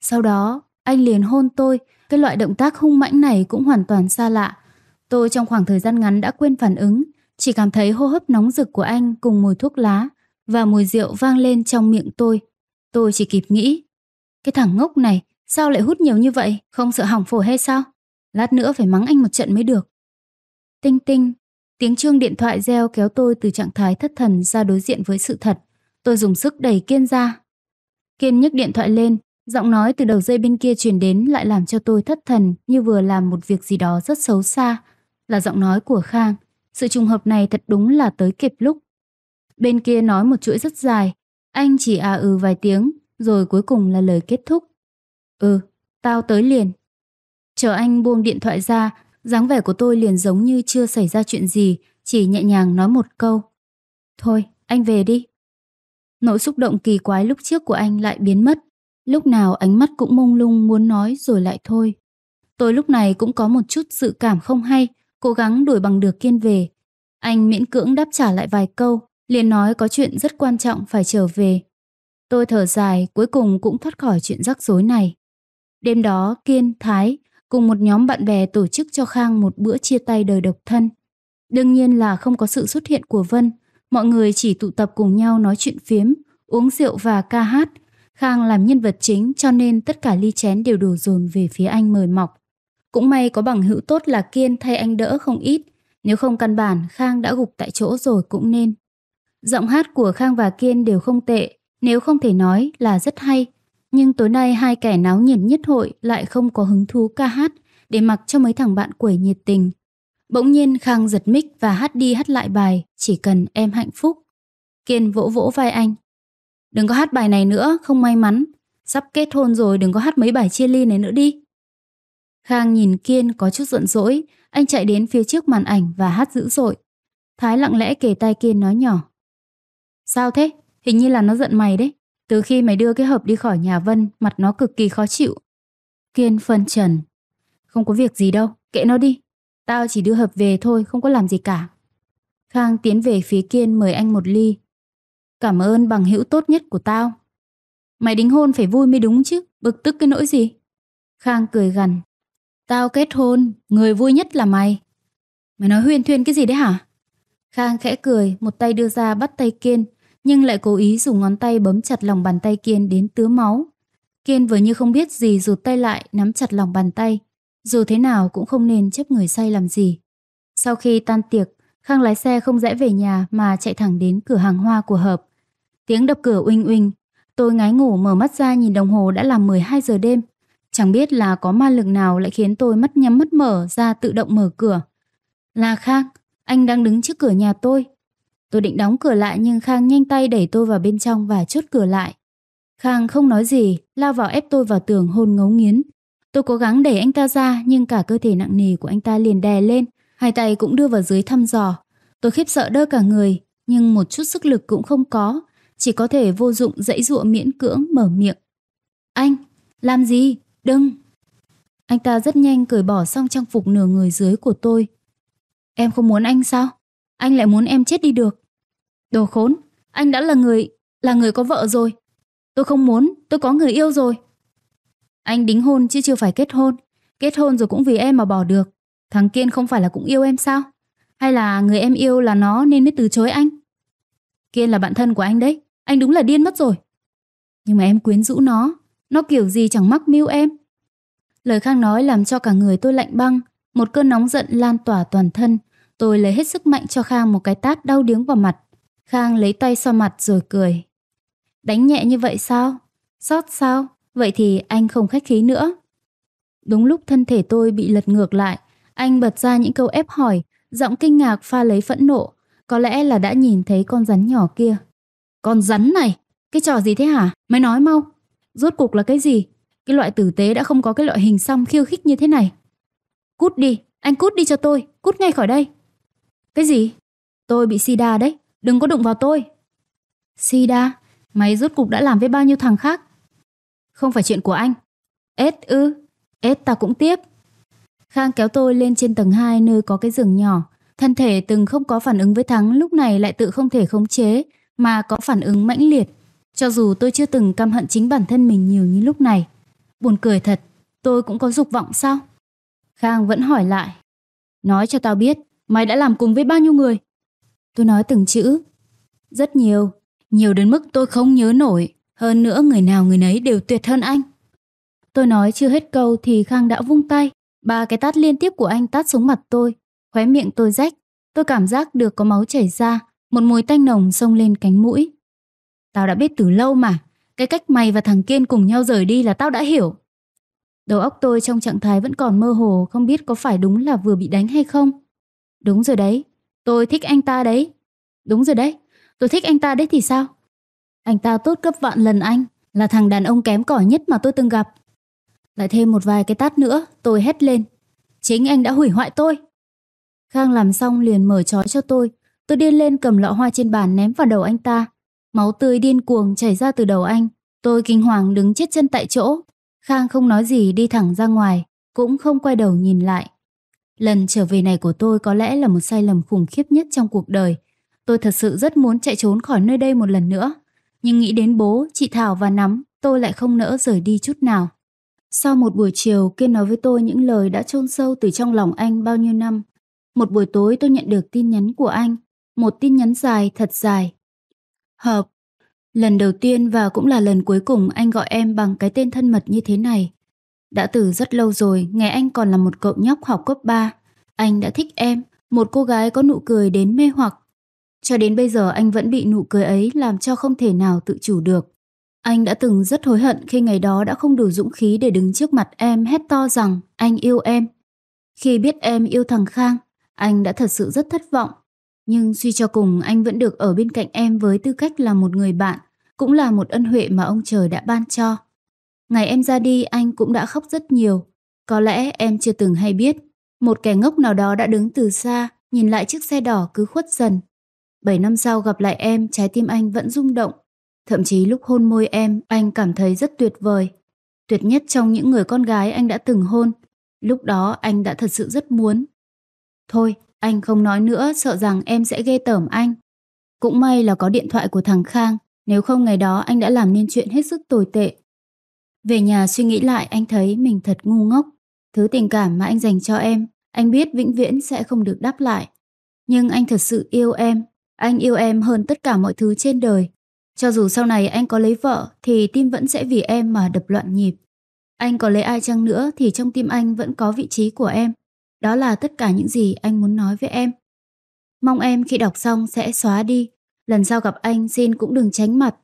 Sau đó, anh liền hôn tôi, cái loại động tác hung mãnh này cũng hoàn toàn xa lạ. Tôi trong khoảng thời gian ngắn đã quên phản ứng, chỉ cảm thấy hô hấp nóng rực của anh cùng mùi thuốc lá và mùi rượu vang lên trong miệng tôi. Tôi chỉ kịp nghĩ, cái thằng ngốc này sao lại hút nhiều như vậy, không sợ hỏng phổi hay sao? Lát nữa phải mắng anh một trận mới được. Tinh tinh, tiếng chuông điện thoại reo kéo tôi từ trạng thái thất thần ra đối diện với sự thật. Tôi dùng sức đẩy Kiên ra. Kiên nhấc điện thoại lên, Giọng nói từ đầu dây bên kia truyền đến lại làm cho tôi thất thần như vừa làm một việc gì đó rất xấu xa. Là giọng nói của Khang. Sự trùng hợp này thật đúng là tới kịp lúc. Bên kia nói một chuỗi rất dài. Anh chỉ à ừ vài tiếng, rồi cuối cùng là lời kết thúc. Ừ, tao tới liền. Chờ anh buông điện thoại ra, dáng vẻ của tôi liền giống như chưa xảy ra chuyện gì, chỉ nhẹ nhàng nói một câu. Thôi, anh về đi. Nỗi xúc động kỳ quái lúc trước của anh lại biến mất, Lúc nào ánh mắt cũng mông lung muốn nói rồi lại thôi. Tôi lúc này cũng có một chút sự cảm không hay, cố gắng đuổi bằng được kiên về. Anh miễn cưỡng đáp trả lại vài câu, liền nói có chuyện rất quan trọng phải trở về. Tôi thở dài, cuối cùng cũng thoát khỏi chuyện rắc rối này. Đêm đó, Kiên, Thái cùng một nhóm bạn bè tổ chức cho Khang một bữa chia tay đời độc thân. Đương nhiên là không có sự xuất hiện của Vân, mọi người chỉ tụ tập cùng nhau nói chuyện phiếm, uống rượu và ca hát, Khang làm nhân vật chính cho nên tất cả ly chén đều đổ dồn về phía anh mời mọc. Cũng may có bằng hữu tốt là Kiên thay anh đỡ không ít, nếu không căn bản Khang đã gục tại chỗ rồi cũng nên. Giọng hát của Khang và Kiên đều không tệ, nếu không thể nói là rất hay. Nhưng tối nay hai kẻ náo nhiệt nhất hội lại không có hứng thú ca hát để mặc cho mấy thằng bạn quẩy nhiệt tình. Bỗng nhiên Khang giật mic và hát đi hát lại bài Chỉ cần em hạnh phúc. Kiên vỗ vỗ vai anh, Đừng có hát bài này nữa, không may mắn. Sắp kết hôn rồi đừng có hát mấy bài chia ly này nữa đi. Khang nhìn Kiên có chút giận dỗi, anh chạy đến phía trước màn ảnh và hát dữ dội. Thái lặng lẽ kề tay Kiên nói nhỏ. Sao thế? Hình như là nó giận mày đấy. Từ khi mày đưa cái hộp đi khỏi nhà Vân, mặt nó cực kỳ khó chịu. Kiên phân trần. Không có việc gì đâu, kệ nó đi. Tao chỉ đưa hộp về thôi, không có làm gì cả. Khang tiến về phía Kiên mời anh một ly, Cảm ơn bằng hữu tốt nhất của tao. Mày đính hôn phải vui mới đúng chứ, bực tức cái nỗi gì? Khang cười gằn. Tao kết hôn, người vui nhất là mày. Mày nói huyên thuyên cái gì đấy hả? Khang khẽ cười, một tay đưa ra bắt tay Kiên, nhưng lại cố ý dùng ngón tay bấm chặt lòng bàn tay Kiên đến tứa máu. Kiên vừa như không biết gì rụt tay lại, nắm chặt lòng bàn tay. Dù thế nào cũng không nên chấp người say làm gì. Sau khi tan tiệc, Khang lái xe không rẽ về nhà mà chạy thẳng đến cửa hàng hoa của Hợp. Tiếng đập cửa uinh uinh. Tôi ngái ngủ mở mắt ra nhìn đồng hồ đã là 12 giờ đêm. Chẳng biết là có ma lực nào lại khiến tôi mắt nhắm mắt mở ra tự động mở cửa. Là Khang, anh đang đứng trước cửa nhà tôi. Tôi định đóng cửa lại nhưng Khang nhanh tay đẩy tôi vào bên trong và chốt cửa lại. Khang không nói gì, lao vào ép tôi vào tường hôn ngấu nghiến. Tôi cố gắng đẩy anh ta ra nhưng cả cơ thể nặng nề của anh ta liền đè lên, hai tay cũng đưa vào dưới thăm dò. Tôi khiếp sợ đơ cả người, nhưng một chút sức lực cũng không có chỉ có thể vô dụng dãy ruộng miễn cưỡng mở miệng. Anh, làm gì? Đừng! Anh ta rất nhanh cởi bỏ xong trang phục nửa người dưới của tôi. Em không muốn anh sao? Anh lại muốn em chết đi được. Đồ khốn, anh đã là người, là người có vợ rồi. Tôi không muốn, tôi có người yêu rồi. Anh đính hôn chứ chưa phải kết hôn. Kết hôn rồi cũng vì em mà bỏ được. Thằng Kiên không phải là cũng yêu em sao? Hay là người em yêu là nó nên mới từ chối anh? Kiên là bạn thân của anh đấy. Anh đúng là điên mất rồi. Nhưng mà em quyến rũ nó, nó kiểu gì chẳng mắc mưu em. Lời Khang nói làm cho cả người tôi lạnh băng, một cơn nóng giận lan tỏa toàn thân. Tôi lấy hết sức mạnh cho Khang một cái tát đau điếng vào mặt. Khang lấy tay so mặt rồi cười. Đánh nhẹ như vậy sao? Xót sao? Vậy thì anh không khách khí nữa. Đúng lúc thân thể tôi bị lật ngược lại, anh bật ra những câu ép hỏi, giọng kinh ngạc pha lấy phẫn nộ, có lẽ là đã nhìn thấy con rắn nhỏ kia. Con rắn này, cái trò gì thế hả? Mày nói mau. Rốt cuộc là cái gì? Cái loại tử tế đã không có cái loại hình xăm khiêu khích như thế này. Cút đi, anh cút đi cho tôi, cút ngay khỏi đây. Cái gì? Tôi bị sida đấy, đừng có đụng vào tôi. Sida, mày rốt cuộc đã làm với bao nhiêu thằng khác? Không phải chuyện của anh. Ết ư, ết ta cũng tiếp. Khang kéo tôi lên trên tầng 2 nơi có cái giường nhỏ. Thân thể từng không có phản ứng với Thắng lúc này lại tự không thể khống chế, mà có phản ứng mãnh liệt. Cho dù tôi chưa từng căm hận chính bản thân mình nhiều như lúc này. Buồn cười thật, tôi cũng có dục vọng sao? Khang vẫn hỏi lại. Nói cho tao biết, mày đã làm cùng với bao nhiêu người? Tôi nói từng chữ. Rất nhiều, nhiều đến mức tôi không nhớ nổi. Hơn nữa người nào người nấy đều tuyệt hơn anh. Tôi nói chưa hết câu thì Khang đã vung tay. Ba cái tát liên tiếp của anh tát xuống mặt tôi. Khóe miệng tôi rách. Tôi cảm giác được có máu chảy ra. Một mùi tanh nồng xông lên cánh mũi. Tao đã biết từ lâu mà, cái cách mày và thằng Kiên cùng nhau rời đi là tao đã hiểu. Đầu óc tôi trong trạng thái vẫn còn mơ hồ, không biết có phải đúng là vừa bị đánh hay không. Đúng rồi đấy, tôi thích anh ta đấy. Đúng rồi đấy, tôi thích anh ta đấy thì sao? Anh ta tốt gấp vạn lần anh, là thằng đàn ông kém cỏi nhất mà tôi từng gặp. Lại thêm một vài cái tát nữa, tôi hét lên. Chính anh đã hủy hoại tôi. Khang làm xong liền mở trói cho tôi, Tôi điên lên cầm lọ hoa trên bàn ném vào đầu anh ta. Máu tươi điên cuồng chảy ra từ đầu anh. Tôi kinh hoàng đứng chết chân tại chỗ. Khang không nói gì đi thẳng ra ngoài, cũng không quay đầu nhìn lại. Lần trở về này của tôi có lẽ là một sai lầm khủng khiếp nhất trong cuộc đời. Tôi thật sự rất muốn chạy trốn khỏi nơi đây một lần nữa. Nhưng nghĩ đến bố, chị Thảo và Nắm, tôi lại không nỡ rời đi chút nào. Sau một buổi chiều, Kiên nói với tôi những lời đã chôn sâu từ trong lòng anh bao nhiêu năm. Một buổi tối tôi nhận được tin nhắn của anh, một tin nhắn dài thật dài. Hợp, lần đầu tiên và cũng là lần cuối cùng anh gọi em bằng cái tên thân mật như thế này. Đã từ rất lâu rồi, nghe anh còn là một cậu nhóc học cấp 3. Anh đã thích em, một cô gái có nụ cười đến mê hoặc. Cho đến bây giờ anh vẫn bị nụ cười ấy làm cho không thể nào tự chủ được. Anh đã từng rất hối hận khi ngày đó đã không đủ dũng khí để đứng trước mặt em hét to rằng anh yêu em. Khi biết em yêu thằng Khang, anh đã thật sự rất thất vọng. Nhưng suy cho cùng anh vẫn được ở bên cạnh em với tư cách là một người bạn, cũng là một ân huệ mà ông trời đã ban cho. Ngày em ra đi anh cũng đã khóc rất nhiều. Có lẽ em chưa từng hay biết, một kẻ ngốc nào đó đã đứng từ xa, nhìn lại chiếc xe đỏ cứ khuất dần. Bảy năm sau gặp lại em, trái tim anh vẫn rung động. Thậm chí lúc hôn môi em, anh cảm thấy rất tuyệt vời. Tuyệt nhất trong những người con gái anh đã từng hôn. Lúc đó anh đã thật sự rất muốn. Thôi, anh không nói nữa sợ rằng em sẽ ghê tởm anh. Cũng may là có điện thoại của thằng Khang, nếu không ngày đó anh đã làm nên chuyện hết sức tồi tệ. Về nhà suy nghĩ lại anh thấy mình thật ngu ngốc. Thứ tình cảm mà anh dành cho em, anh biết vĩnh viễn sẽ không được đáp lại. Nhưng anh thật sự yêu em, anh yêu em hơn tất cả mọi thứ trên đời. Cho dù sau này anh có lấy vợ thì tim vẫn sẽ vì em mà đập loạn nhịp. Anh có lấy ai chăng nữa thì trong tim anh vẫn có vị trí của em. Đó là tất cả những gì anh muốn nói với em. Mong em khi đọc xong sẽ xóa đi. Lần sau gặp anh xin cũng đừng tránh mặt.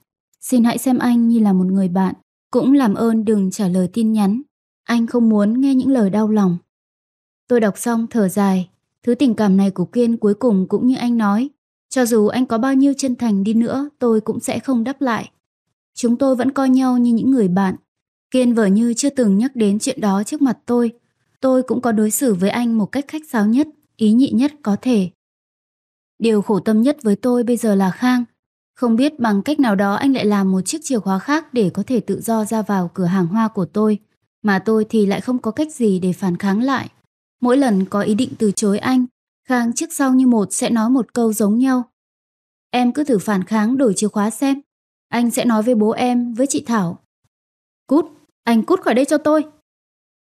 Xin hãy xem anh như là một người bạn. Cũng làm ơn đừng trả lời tin nhắn. Anh không muốn nghe những lời đau lòng. Tôi đọc xong thở dài. Thứ tình cảm này của Kiên cuối cùng cũng như anh nói. Cho dù anh có bao nhiêu chân thành đi nữa, tôi cũng sẽ không đáp lại. Chúng tôi vẫn coi nhau như những người bạn. Kiên vờ như chưa từng nhắc đến chuyện đó trước mặt tôi, tôi cũng có đối xử với anh một cách khách sáo nhất, ý nhị nhất có thể. Điều khổ tâm nhất với tôi bây giờ là Khang. Không biết bằng cách nào đó anh lại làm một chiếc chìa khóa khác để có thể tự do ra vào cửa hàng hoa của tôi, mà tôi thì lại không có cách gì để phản kháng lại. Mỗi lần có ý định từ chối anh, Khang trước sau như một sẽ nói một câu giống nhau. Em cứ thử phản kháng đổi chìa khóa xem. Anh sẽ nói với bố em, với chị Thảo. Cút, anh cút khỏi đây cho tôi.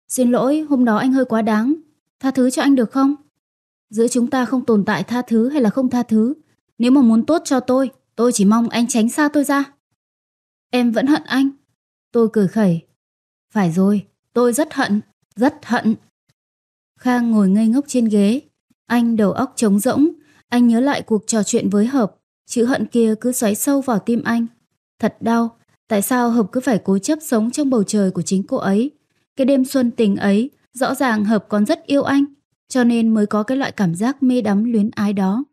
Xin lỗi, hôm đó anh hơi quá đáng. Tha thứ cho anh được không? Giữa chúng ta không tồn tại tha thứ hay là không tha thứ. Nếu mà muốn tốt cho tôi, tôi chỉ mong anh tránh xa tôi ra. Em vẫn hận anh. Tôi cười khẩy. Phải rồi, tôi rất hận, rất hận. Khang ngồi ngây ngốc trên ghế. Anh đầu óc trống rỗng. Anh nhớ lại cuộc trò chuyện với Hợp. Chữ hận kia cứ xoáy sâu vào tim anh. Thật đau, tại sao Hợp cứ phải cố chấp sống trong bầu trời của chính cô ấy? Cái đêm xuân tình ấy, rõ ràng Hợp còn rất yêu anh, cho nên mới có cái loại cảm giác mê đắm luyến ái đó.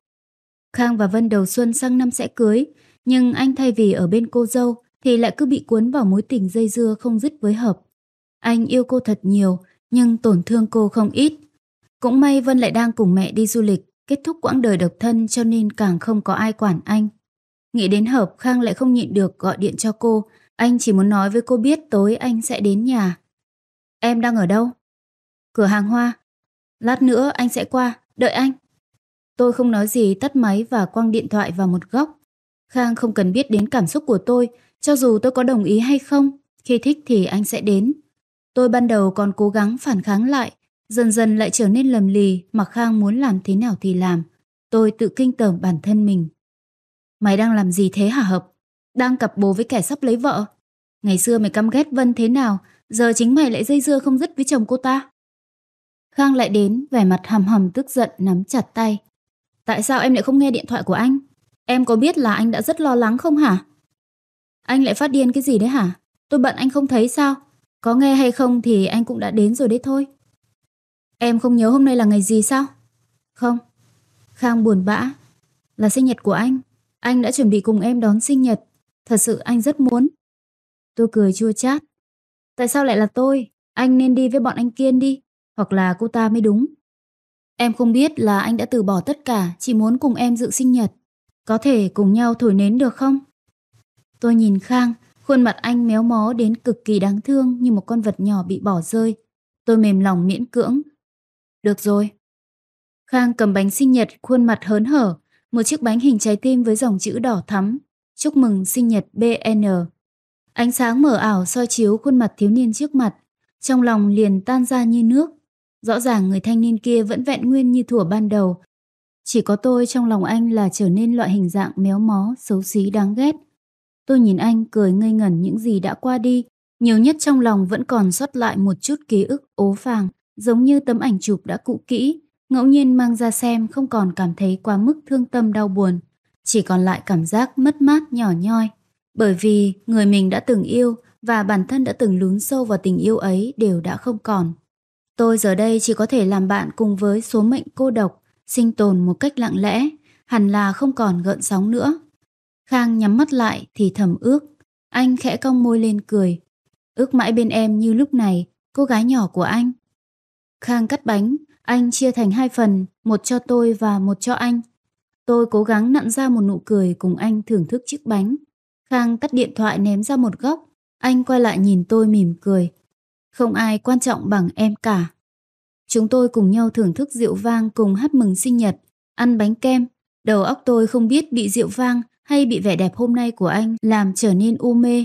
Khang và Vân đầu xuân sang năm sẽ cưới, nhưng anh thay vì ở bên cô dâu thì lại cứ bị cuốn vào mối tình dây dưa không dứt với Hợp. Anh yêu cô thật nhiều, nhưng tổn thương cô không ít. Cũng may Vân lại đang cùng mẹ đi du lịch, kết thúc quãng đời độc thân cho nên càng không có ai quản anh. Nghĩ đến Hợp, Khang lại không nhịn được gọi điện cho cô. Anh chỉ muốn nói với cô biết tối anh sẽ đến nhà. Em đang ở đâu? Cửa hàng hoa. Lát nữa anh sẽ qua, đợi anh. Tôi không nói gì tắt máy và quăng điện thoại vào một góc. Khang không cần biết đến cảm xúc của tôi, cho dù tôi có đồng ý hay không, khi thích thì anh sẽ đến. Tôi ban đầu còn cố gắng phản kháng lại, dần dần lại trở nên lầm lì mà Khang muốn làm thế nào thì làm. Tôi tự kinh tởm bản thân mình. Mày đang làm gì thế hả Hợp? Đang cặp bố với kẻ sắp lấy vợ. Ngày xưa mày căm ghét Vân thế nào giờ chính mày lại dây dưa không dứt với chồng cô ta. Khang lại đến, vẻ mặt hầm hầm tức giận nắm chặt tay. Tại sao em lại không nghe điện thoại của anh? Em có biết là anh đã rất lo lắng không hả? Anh lại phát điên cái gì đấy hả? Tôi bận anh không thấy sao? Có nghe hay không thì anh cũng đã đến rồi đấy thôi. Em không nhớ hôm nay là ngày gì sao? Không. Khang buồn bã. Là sinh nhật của anh. Anh đã chuẩn bị cùng em đón sinh nhật. Thật sự anh rất muốn. Tôi cười chua chát. Tại sao lại là tôi? Anh nên đi với bọn anh Kiên đi, hoặc là cô ta mới đúng. Em không biết là anh đã từ bỏ tất cả, chỉ muốn cùng em dự sinh nhật. Có thể cùng nhau thổi nến được không? Tôi nhìn Khang, khuôn mặt anh méo mó đến cực kỳ đáng thương như một con vật nhỏ bị bỏ rơi. Tôi mềm lòng miễn cưỡng. Được rồi. Khang cầm bánh sinh nhật, khuôn mặt hớn hở, một chiếc bánh hình trái tim với dòng chữ đỏ thắm. Chúc mừng sinh nhật BN. Ánh sáng mờ ảo soi chiếu khuôn mặt thiếu niên trước mặt, trong lòng liền tan ra như nước. Rõ ràng người thanh niên kia vẫn vẹn nguyên như thủa ban đầu. Chỉ có tôi trong lòng anh là trở nên loại hình dạng méo mó, xấu xí đáng ghét. Tôi nhìn anh cười ngây ngẩn những gì đã qua đi, nhiều nhất trong lòng vẫn còn sót lại một chút ký ức ố vàng, giống như tấm ảnh chụp đã cũ kỹ, ngẫu nhiên mang ra xem không còn cảm thấy quá mức thương tâm đau buồn, chỉ còn lại cảm giác mất mát nhỏ nhoi. Bởi vì người mình đã từng yêu và bản thân đã từng lún sâu vào tình yêu ấy đều đã không còn. Tôi giờ đây chỉ có thể làm bạn cùng với số mệnh cô độc, sinh tồn một cách lặng lẽ, hẳn là không còn gợn sóng nữa. Khang nhắm mắt lại thì thầm ước, anh khẽ cong môi lên cười. Ước mãi bên em như lúc này, cô gái nhỏ của anh. Khang cắt bánh, anh chia thành hai phần, một cho tôi và một cho anh. Tôi cố gắng nặn ra một nụ cười cùng anh thưởng thức chiếc bánh. Khang tắt điện thoại ném ra một góc. Anh quay lại nhìn tôi mỉm cười. Không ai quan trọng bằng em cả. Chúng tôi cùng nhau thưởng thức rượu vang cùng hát mừng sinh nhật, ăn bánh kem. Đầu óc tôi không biết bị rượu vang hay bị vẻ đẹp hôm nay của anh làm trở nên u mê.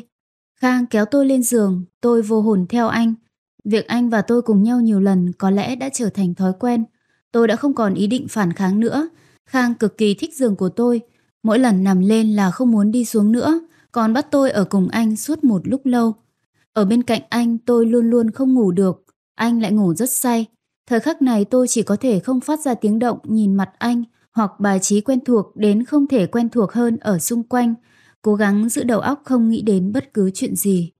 Khang kéo tôi lên giường, tôi vô hồn theo anh. Việc anh và tôi cùng nhau nhiều lần có lẽ đã trở thành thói quen. Tôi đã không còn ý định phản kháng nữa. Khang cực kỳ thích giường của tôi. Mỗi lần nằm lên là không muốn đi xuống nữa còn bắt tôi ở cùng anh suốt một lúc lâu. Ở bên cạnh anh tôi luôn luôn không ngủ được, anh lại ngủ rất say. Thời khắc này tôi chỉ có thể không phát ra tiếng động nhìn mặt anh hoặc bài trí quen thuộc đến không thể quen thuộc hơn ở xung quanh, cố gắng giữ đầu óc không nghĩ đến bất cứ chuyện gì.